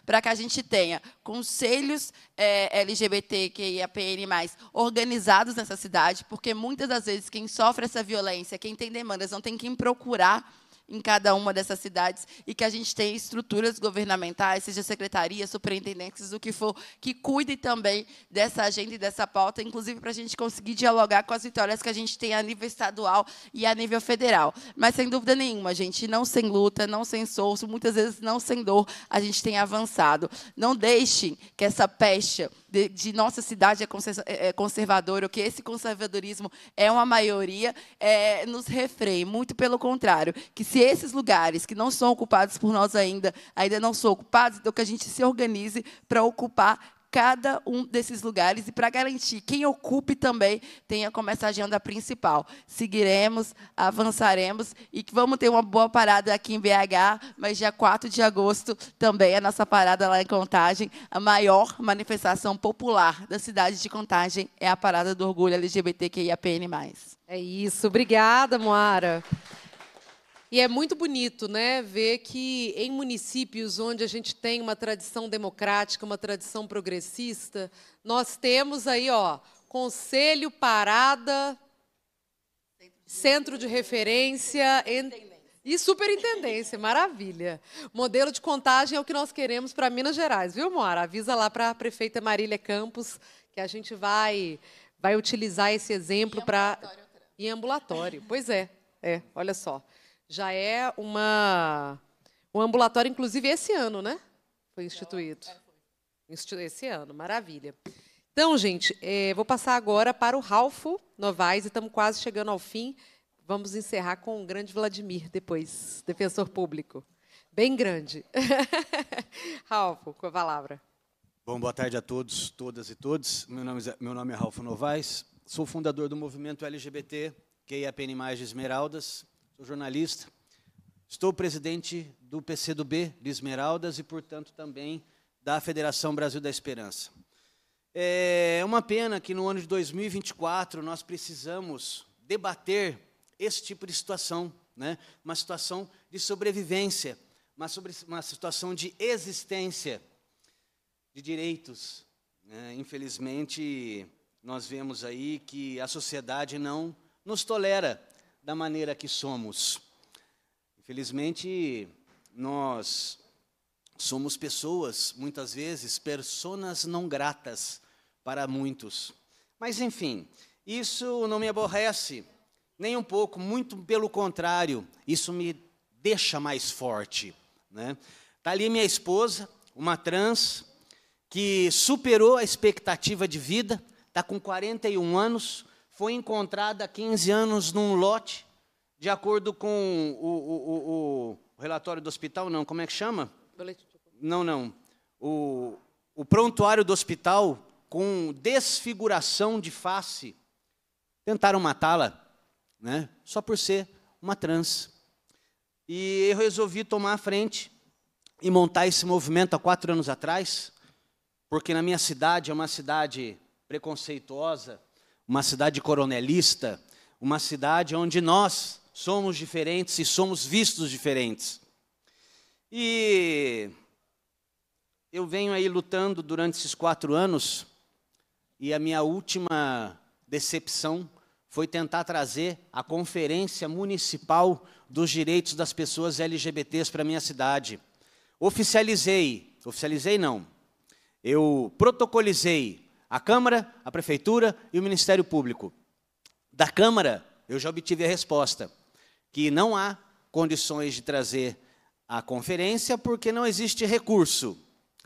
para que a gente tenha conselhos é, LGBTQIAPN+, organizados nessa cidade, porque muitas das vezes quem sofre essa violência, quem tem demandas, não tem quem procurar em cada uma dessas cidades e que a gente tenha estruturas governamentais, seja secretarias, superintendentes, o que for, que cuide também dessa agenda e dessa pauta, inclusive para a gente conseguir dialogar com as vitórias que a gente tem a nível estadual e a nível federal. Mas, sem dúvida nenhuma, gente, não sem luta, não sem soço, muitas vezes não sem dor, a gente tem avançado. Não deixem que essa peste de, de nossa cidade é, é, é conservadora, ou que esse conservadorismo é uma maioria, é, nos refreie. Muito pelo contrário, que se esses lugares que não são ocupados por nós ainda, ainda não são ocupados, então que a gente se organize para ocupar cada um desses lugares e para garantir quem ocupe também tenha como essa agenda principal. Seguiremos, avançaremos e que vamos ter uma boa parada aqui em BH, mas dia 4 de agosto também a nossa parada lá em Contagem, a maior manifestação popular da cidade de Contagem é a parada do orgulho LGBTQIAPN+. É isso, obrigada, Moara. E é muito bonito né, ver que em municípios onde a gente tem uma tradição democrática, uma tradição progressista, nós temos aí, ó, Conselho Parada, Centro de Referência e Superintendência, maravilha. Modelo de contagem é o que nós queremos para Minas Gerais, viu, Moara? Avisa lá para a prefeita Marília Campos que a gente vai, vai utilizar esse exemplo para... em ambulatório, pois é, é, olha só já é uma um ambulatório, inclusive esse ano, né? Foi instituído. Esse ano, maravilha. Então, gente, eh, vou passar agora para o Ralfo Novaes, e estamos quase chegando ao fim. Vamos encerrar com o grande Vladimir depois, defensor público. Bem grande. Ralfo, com a palavra. Bom, boa tarde a todos, todas e todos. Meu nome é, meu nome é Ralfo Novaes, sou fundador do movimento LGBT QIAPN Mais de Esmeraldas, sou jornalista, estou presidente do PCdoB de Esmeraldas e, portanto, também da Federação Brasil da Esperança. É uma pena que no ano de 2024 nós precisamos debater esse tipo de situação, né? uma situação de sobrevivência, uma, sobre, uma situação de existência de direitos. Né? Infelizmente, nós vemos aí que a sociedade não nos tolera da maneira que somos. Infelizmente, nós somos pessoas, muitas vezes, personas não gratas para muitos. Mas, enfim, isso não me aborrece, nem um pouco, muito pelo contrário, isso me deixa mais forte. Né? Tá ali minha esposa, uma trans, que superou a expectativa de vida, está com 41 anos, foi encontrada há 15 anos num lote, de acordo com o, o, o, o relatório do hospital, não, como é que chama? Não, não. O, o prontuário do hospital com desfiguração de face. Tentaram matá-la, né? Só por ser uma trans. E eu resolvi tomar a frente e montar esse movimento há quatro anos atrás, porque na minha cidade é uma cidade preconceituosa, uma cidade coronelista, uma cidade onde nós somos diferentes e somos vistos diferentes. E eu venho aí lutando durante esses quatro anos, e a minha última decepção foi tentar trazer a Conferência Municipal dos Direitos das Pessoas LGBTs para a minha cidade. Oficializei, oficializei não, eu protocolizei a Câmara, a Prefeitura e o Ministério Público. Da Câmara, eu já obtive a resposta que não há condições de trazer a conferência porque não existe recurso.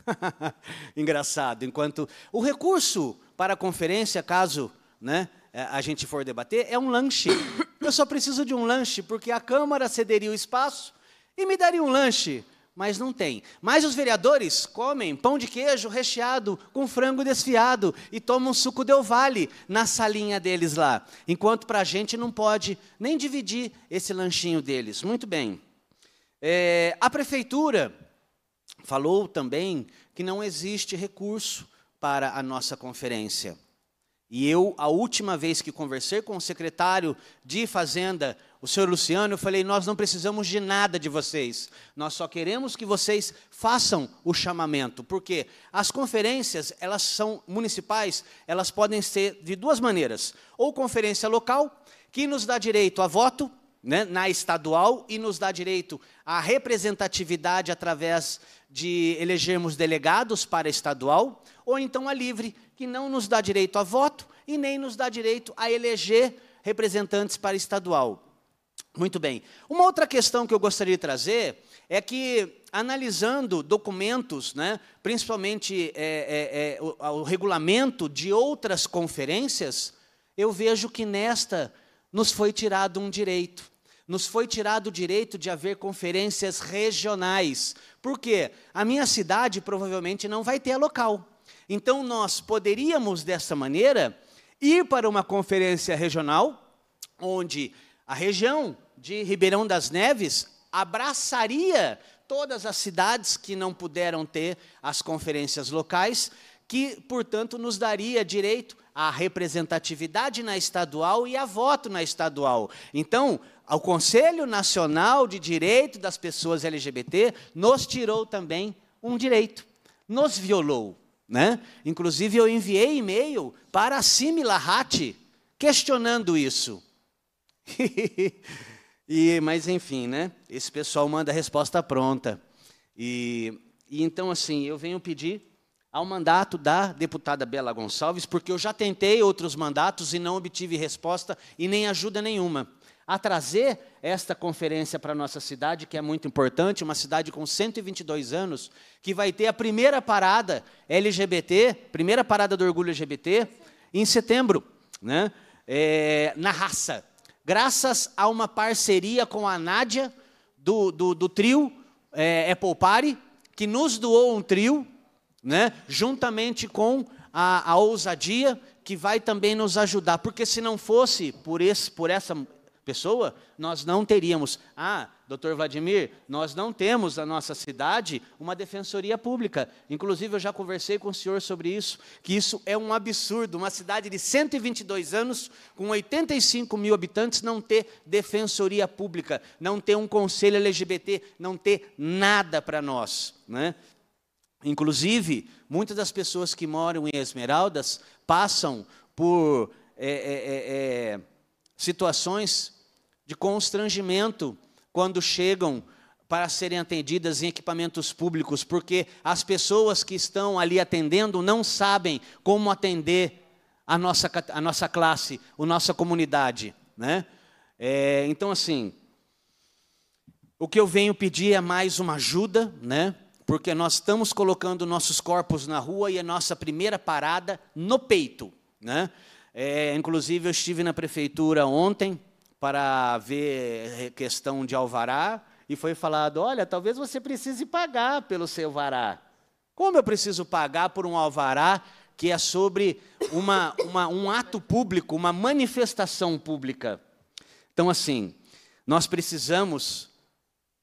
Engraçado, enquanto o recurso para a conferência, caso né, é, a gente for debater, é um lanche. Eu só preciso de um lanche porque a Câmara cederia o espaço e me daria um lanche mas não tem. Mas os vereadores comem pão de queijo recheado com frango desfiado e tomam suco del vale na salinha deles lá, enquanto para a gente não pode nem dividir esse lanchinho deles. Muito bem. É, a prefeitura falou também que não existe recurso para a nossa conferência. E eu, a última vez que conversei com o secretário de Fazenda o senhor Luciano, eu falei: Nós não precisamos de nada de vocês, nós só queremos que vocês façam o chamamento, porque as conferências, elas são municipais, elas podem ser de duas maneiras: ou conferência local, que nos dá direito a voto, né, na estadual e nos dá direito à representatividade através de elegermos delegados para estadual, ou então a livre, que não nos dá direito a voto e nem nos dá direito a eleger representantes para estadual. Muito bem. Uma outra questão que eu gostaria de trazer é que, analisando documentos, né, principalmente é, é, é, o, o regulamento de outras conferências, eu vejo que nesta nos foi tirado um direito nos foi tirado o direito de haver conferências regionais. Por quê? A minha cidade provavelmente não vai ter local. Então, nós poderíamos, dessa maneira, ir para uma conferência regional, onde a região de Ribeirão das Neves abraçaria todas as cidades que não puderam ter as conferências locais, que, portanto, nos daria direito à representatividade na estadual e a voto na estadual. Então, o Conselho Nacional de Direito das Pessoas LGBT nos tirou também um direito, nos violou. Né? Inclusive, eu enviei e-mail para a questionando isso. E, mas enfim, né? Esse pessoal manda a resposta pronta. E, e então assim, eu venho pedir ao mandato da deputada Bela Gonçalves, porque eu já tentei outros mandatos e não obtive resposta e nem ajuda nenhuma. A trazer esta conferência para a nossa cidade, que é muito importante, uma cidade com 122 anos, que vai ter a primeira parada LGBT, primeira parada do orgulho LGBT, em setembro, né? É, na raça graças a uma parceria com a Nádia, do, do, do trio é, Apple Party, que nos doou um trio, né, juntamente com a, a ousadia, que vai também nos ajudar, porque se não fosse por, esse, por essa pessoa, nós não teríamos. Ah, doutor Vladimir, nós não temos na nossa cidade uma defensoria pública. Inclusive, eu já conversei com o senhor sobre isso, que isso é um absurdo. Uma cidade de 122 anos, com 85 mil habitantes, não ter defensoria pública, não ter um conselho LGBT, não ter nada para nós. Né? Inclusive, muitas das pessoas que moram em Esmeraldas passam por é, é, é, situações de constrangimento quando chegam para serem atendidas em equipamentos públicos, porque as pessoas que estão ali atendendo não sabem como atender a nossa, a nossa classe, a nossa comunidade. Né? É, então, assim, o que eu venho pedir é mais uma ajuda, né? porque nós estamos colocando nossos corpos na rua e a nossa primeira parada no peito. Né? É, inclusive, eu estive na prefeitura ontem para ver eh, questão de alvará e foi falado: olha, talvez você precise pagar pelo seu alvará. Como eu preciso pagar por um alvará que é sobre uma, uma, um ato público, uma manifestação pública? Então, assim, nós precisamos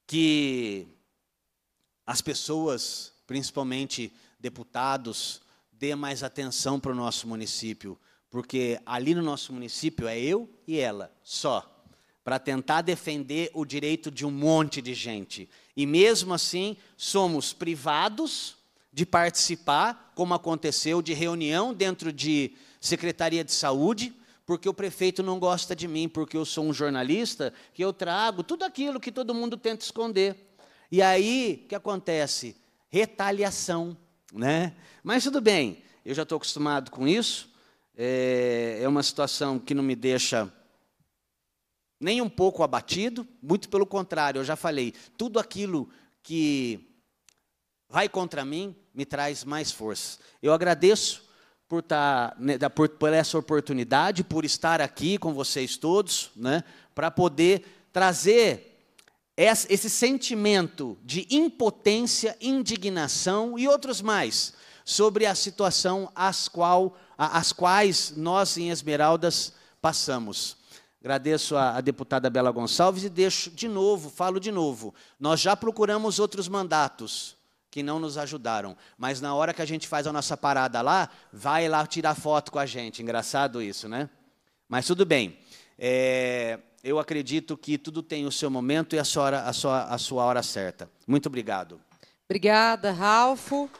que as pessoas, principalmente deputados, dê mais atenção para o nosso município porque ali no nosso município é eu e ela só, para tentar defender o direito de um monte de gente. E mesmo assim, somos privados de participar, como aconteceu, de reunião dentro de Secretaria de Saúde, porque o prefeito não gosta de mim, porque eu sou um jornalista, que eu trago tudo aquilo que todo mundo tenta esconder. E aí, o que acontece? Retaliação, né? Mas tudo bem, eu já estou acostumado com isso é, é uma situação que não me deixa nem um pouco abatido, muito pelo contrário, eu já falei, tudo aquilo que vai contra mim me traz mais força. Eu agradeço por, estar, tá, né, por, por essa oportunidade, por estar aqui com vocês todos, né, para poder trazer esse sentimento de impotência, indignação e outros mais sobre a situação às qual as quais nós em Esmeraldas passamos. Agradeço a, a, deputada Bela Gonçalves e deixo de novo, falo de novo. Nós já procuramos outros mandatos que não nos ajudaram, mas na hora que a gente faz a nossa parada lá, vai lá tirar foto com a gente. Engraçado isso, né? Mas tudo bem. É, eu acredito que tudo tem o seu momento e a sua, hora, a sua, a sua hora certa. Muito obrigado. Obrigada, Ralfo.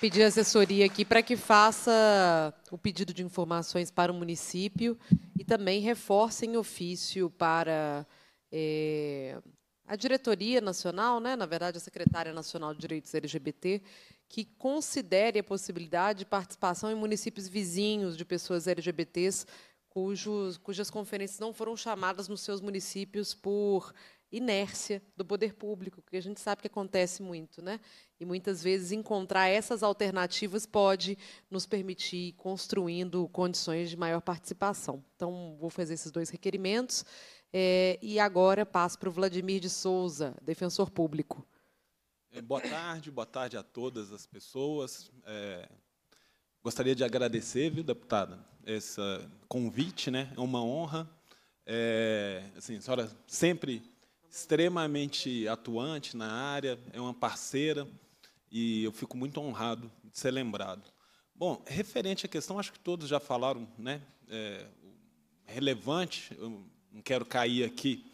Pedir assessoria aqui para que faça o pedido de informações para o município e também reforça em ofício para é, a diretoria nacional, né, na verdade, a secretária nacional de direitos LGBT, que considere a possibilidade de participação em municípios vizinhos de pessoas LGBTs cujos, cujas conferências não foram chamadas nos seus municípios por inércia do poder público, que a gente sabe que acontece muito, né? E muitas vezes encontrar essas alternativas pode nos permitir ir construindo condições de maior participação. Então, vou fazer esses dois requerimentos. É, e agora passo para o Vladimir de Souza, defensor público. É, boa tarde, boa tarde a todas as pessoas. É, gostaria de agradecer, viu, deputada, esse convite, né? É uma honra. É, assim, a senhora sempre extremamente atuante na área, é uma parceira e eu fico muito honrado de ser lembrado. Bom, referente à questão, acho que todos já falaram, né? É, relevante, eu não quero cair aqui,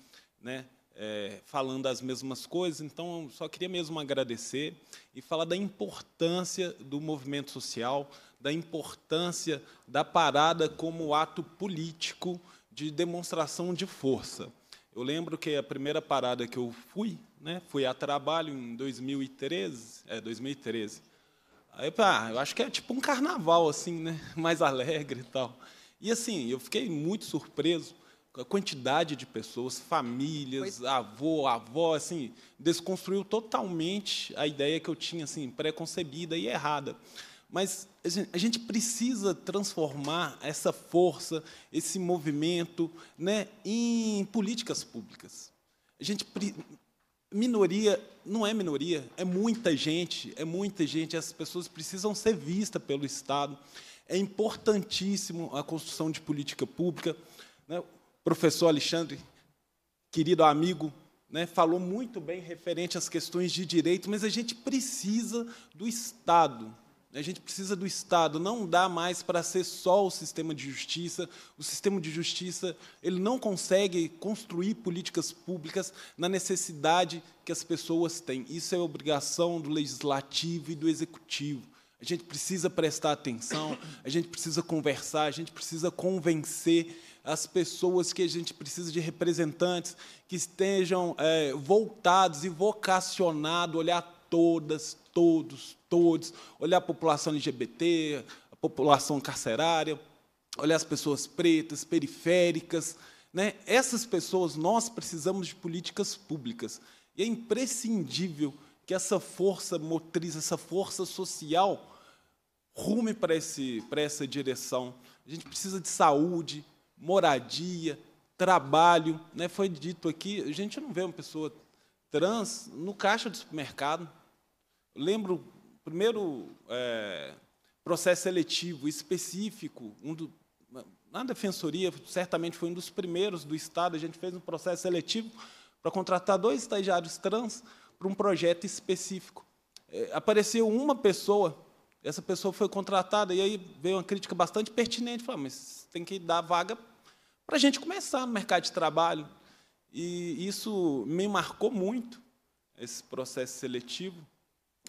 né? É, falando as mesmas coisas, então só queria mesmo agradecer e falar da importância do movimento social, da importância da parada como ato político de demonstração de força. Eu lembro que a primeira parada que eu fui, né, fui a trabalho em 2013, é 2013. Aí, pá, ah, eu acho que é tipo um carnaval assim, né, mais alegre e tal. E assim, eu fiquei muito surpreso com a quantidade de pessoas, famílias, Foi... avô, avó, assim, desconstruiu totalmente a ideia que eu tinha assim preconcebida e errada. Mas a gente precisa transformar essa força, esse movimento, né, em políticas públicas. A gente minoria não é minoria, é muita gente, é muita gente. Essas pessoas precisam ser vistas pelo Estado. É importantíssimo a construção de política pública. Né? O professor Alexandre, querido amigo, né, falou muito bem referente às questões de direito, mas a gente precisa do Estado a gente precisa do Estado, não dá mais para ser só o sistema de justiça. O sistema de justiça ele não consegue construir políticas públicas na necessidade que as pessoas têm. Isso é obrigação do legislativo e do executivo. A gente precisa prestar atenção, a gente precisa conversar, a gente precisa convencer as pessoas que a gente precisa de representantes que estejam é, voltados e vocacionados a olhar todas, todos, todos, olhar a população LGBT, a população carcerária, olhar as pessoas pretas, periféricas. Né? Essas pessoas, nós precisamos de políticas públicas. E é imprescindível que essa força motriz, essa força social, rume para, esse, para essa direção. A gente precisa de saúde, moradia, trabalho. Né? Foi dito aqui, a gente não vê uma pessoa trans no caixa do supermercado lembro, primeiro é, processo seletivo específico, um do, na defensoria, certamente foi um dos primeiros do Estado, a gente fez um processo seletivo para contratar dois estagiários trans para um projeto específico. É, apareceu uma pessoa, essa pessoa foi contratada, e aí veio uma crítica bastante pertinente, falou, ah, mas tem que dar vaga para a gente começar no mercado de trabalho. E isso me marcou muito, esse processo seletivo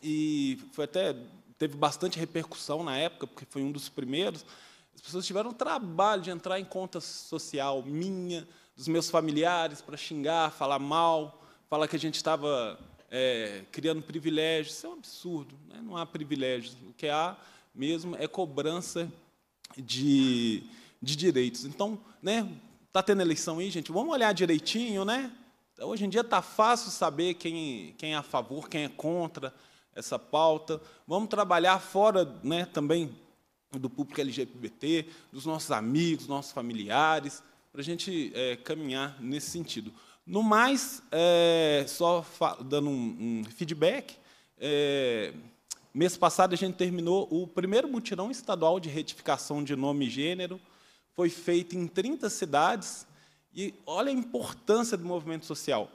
e foi até teve bastante repercussão na época, porque foi um dos primeiros. As pessoas tiveram o trabalho de entrar em conta social minha, dos meus familiares, para xingar, falar mal, falar que a gente estava é, criando privilégios. Isso é um absurdo, né? não há privilégios. O que há mesmo é cobrança de, de direitos. Então, né? Tá tendo eleição aí, gente? Vamos olhar direitinho, né? Hoje em dia tá fácil saber quem, quem é a favor, quem é contra essa pauta. Vamos trabalhar fora né, também do público LGBT, dos nossos amigos, nossos familiares, para a gente é, caminhar nesse sentido. No mais, é, só dando um, um feedback, é, mês passado a gente terminou o primeiro mutirão estadual de retificação de nome e gênero, foi feito em 30 cidades, e olha a importância do movimento social.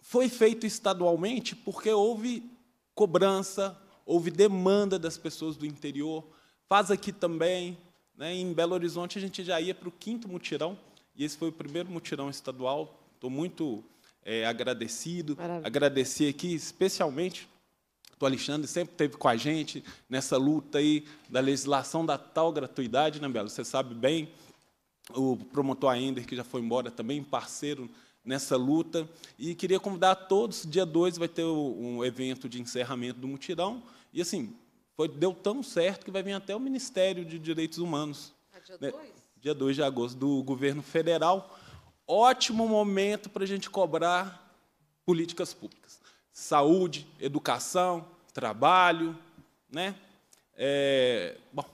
Foi feito estadualmente porque houve cobrança, houve demanda das pessoas do interior. Faz aqui também. Né? Em Belo Horizonte, a gente já ia para o quinto mutirão, e esse foi o primeiro mutirão estadual. Estou muito é, agradecido. Maravilha. Agradecer aqui, especialmente, o Alexandre sempre esteve com a gente nessa luta aí da legislação da tal gratuidade, né, Belo? Você sabe bem, o promotor Aender, que já foi embora, também parceiro nessa luta. E queria convidar a todos, dia 2 vai ter um evento de encerramento do mutirão. E assim, foi, deu tão certo que vai vir até o Ministério de Direitos Humanos. É dia 2? Né? Dia 2 de agosto, do governo federal. Ótimo momento para a gente cobrar políticas públicas. Saúde, educação, trabalho, né? É, bom,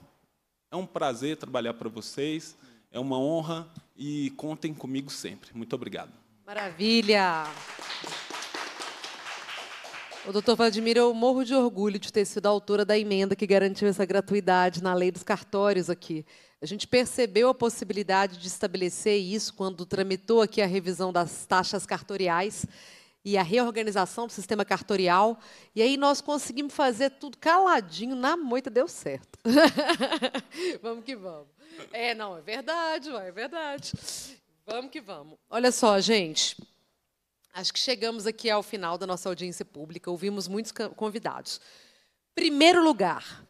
é um prazer trabalhar para vocês, é uma honra e contem comigo sempre. Muito obrigado. Maravilha! O doutor Vladimir, eu morro de orgulho de ter sido a autora da emenda que garantiu essa gratuidade na lei dos cartórios aqui. A gente percebeu a possibilidade de estabelecer isso quando tramitou aqui a revisão das taxas cartoriais e a reorganização do sistema cartorial. E aí nós conseguimos fazer tudo caladinho, na moita deu certo. vamos que vamos. É, não, é verdade, é verdade. Vamos que vamos. Olha só, gente. Acho que chegamos aqui ao final da nossa audiência pública. Ouvimos muitos convidados. Primeiro lugar,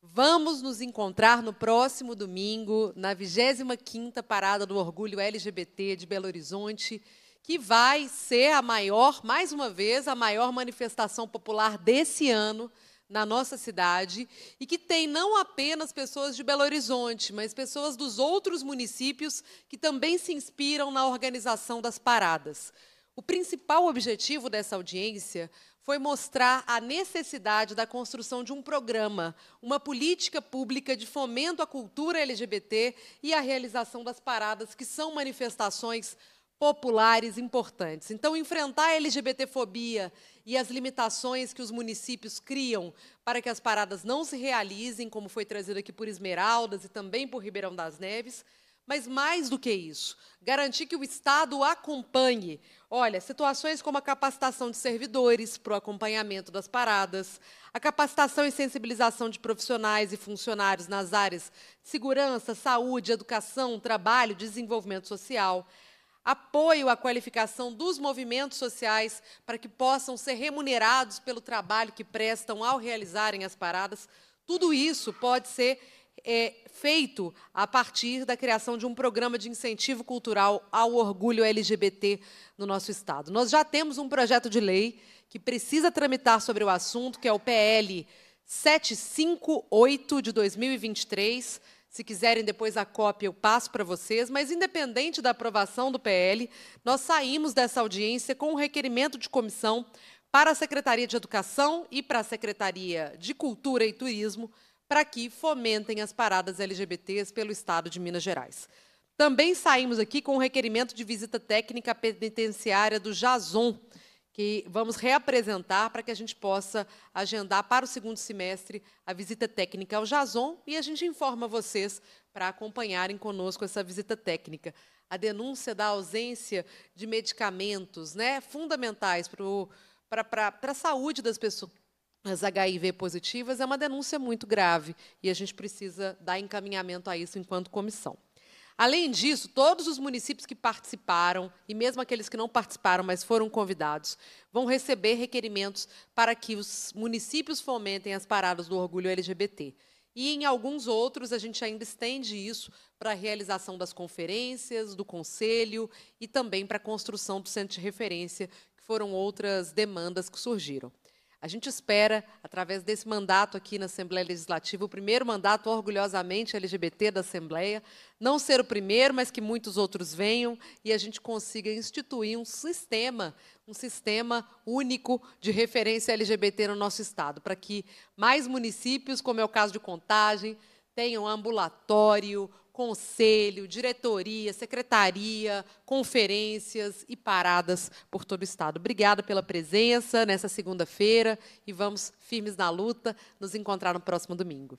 vamos nos encontrar no próximo domingo, na 25ª Parada do Orgulho LGBT de Belo Horizonte, que vai ser a maior, mais uma vez, a maior manifestação popular desse ano na nossa cidade e que tem não apenas pessoas de Belo Horizonte, mas pessoas dos outros municípios que também se inspiram na organização das paradas. O principal objetivo dessa audiência foi mostrar a necessidade da construção de um programa, uma política pública de fomento à cultura LGBT e à realização das paradas, que são manifestações populares importantes. Então, enfrentar a LGBTfobia e as limitações que os municípios criam para que as paradas não se realizem, como foi trazido aqui por Esmeraldas e também por Ribeirão das Neves, mas mais do que isso, garantir que o Estado acompanhe. Olha, situações como a capacitação de servidores para o acompanhamento das paradas, a capacitação e sensibilização de profissionais e funcionários nas áreas de segurança, saúde, educação, trabalho, desenvolvimento social, apoio à qualificação dos movimentos sociais para que possam ser remunerados pelo trabalho que prestam ao realizarem as paradas. Tudo isso pode ser é, feito a partir da criação de um programa de incentivo cultural ao orgulho LGBT no nosso Estado. Nós já temos um projeto de lei que precisa tramitar sobre o assunto, que é o PL 758 de 2023 se quiserem depois a cópia, eu passo para vocês, mas independente da aprovação do PL, nós saímos dessa audiência com um requerimento de comissão para a Secretaria de Educação e para a Secretaria de Cultura e Turismo para que fomentem as paradas LGBTs pelo Estado de Minas Gerais. Também saímos aqui com um requerimento de visita técnica penitenciária do JASON, que vamos reapresentar para que a gente possa agendar para o segundo semestre a visita técnica ao Jason e a gente informa vocês para acompanharem conosco essa visita técnica. A denúncia da ausência de medicamentos né, fundamentais para a saúde das pessoas HIV positivas é uma denúncia muito grave e a gente precisa dar encaminhamento a isso enquanto comissão. Além disso, todos os municípios que participaram, e mesmo aqueles que não participaram, mas foram convidados, vão receber requerimentos para que os municípios fomentem as paradas do orgulho LGBT. E em alguns outros, a gente ainda estende isso para a realização das conferências, do conselho e também para a construção do centro de referência, que foram outras demandas que surgiram. A gente espera, através desse mandato aqui na Assembleia Legislativa, o primeiro mandato orgulhosamente LGBT da Assembleia, não ser o primeiro, mas que muitos outros venham e a gente consiga instituir um sistema, um sistema único de referência LGBT no nosso Estado, para que mais municípios, como é o caso de Contagem, tenham ambulatório, conselho, diretoria, secretaria, conferências e paradas por todo o estado. Obrigada pela presença nessa segunda-feira e vamos firmes na luta, nos encontrar no próximo domingo.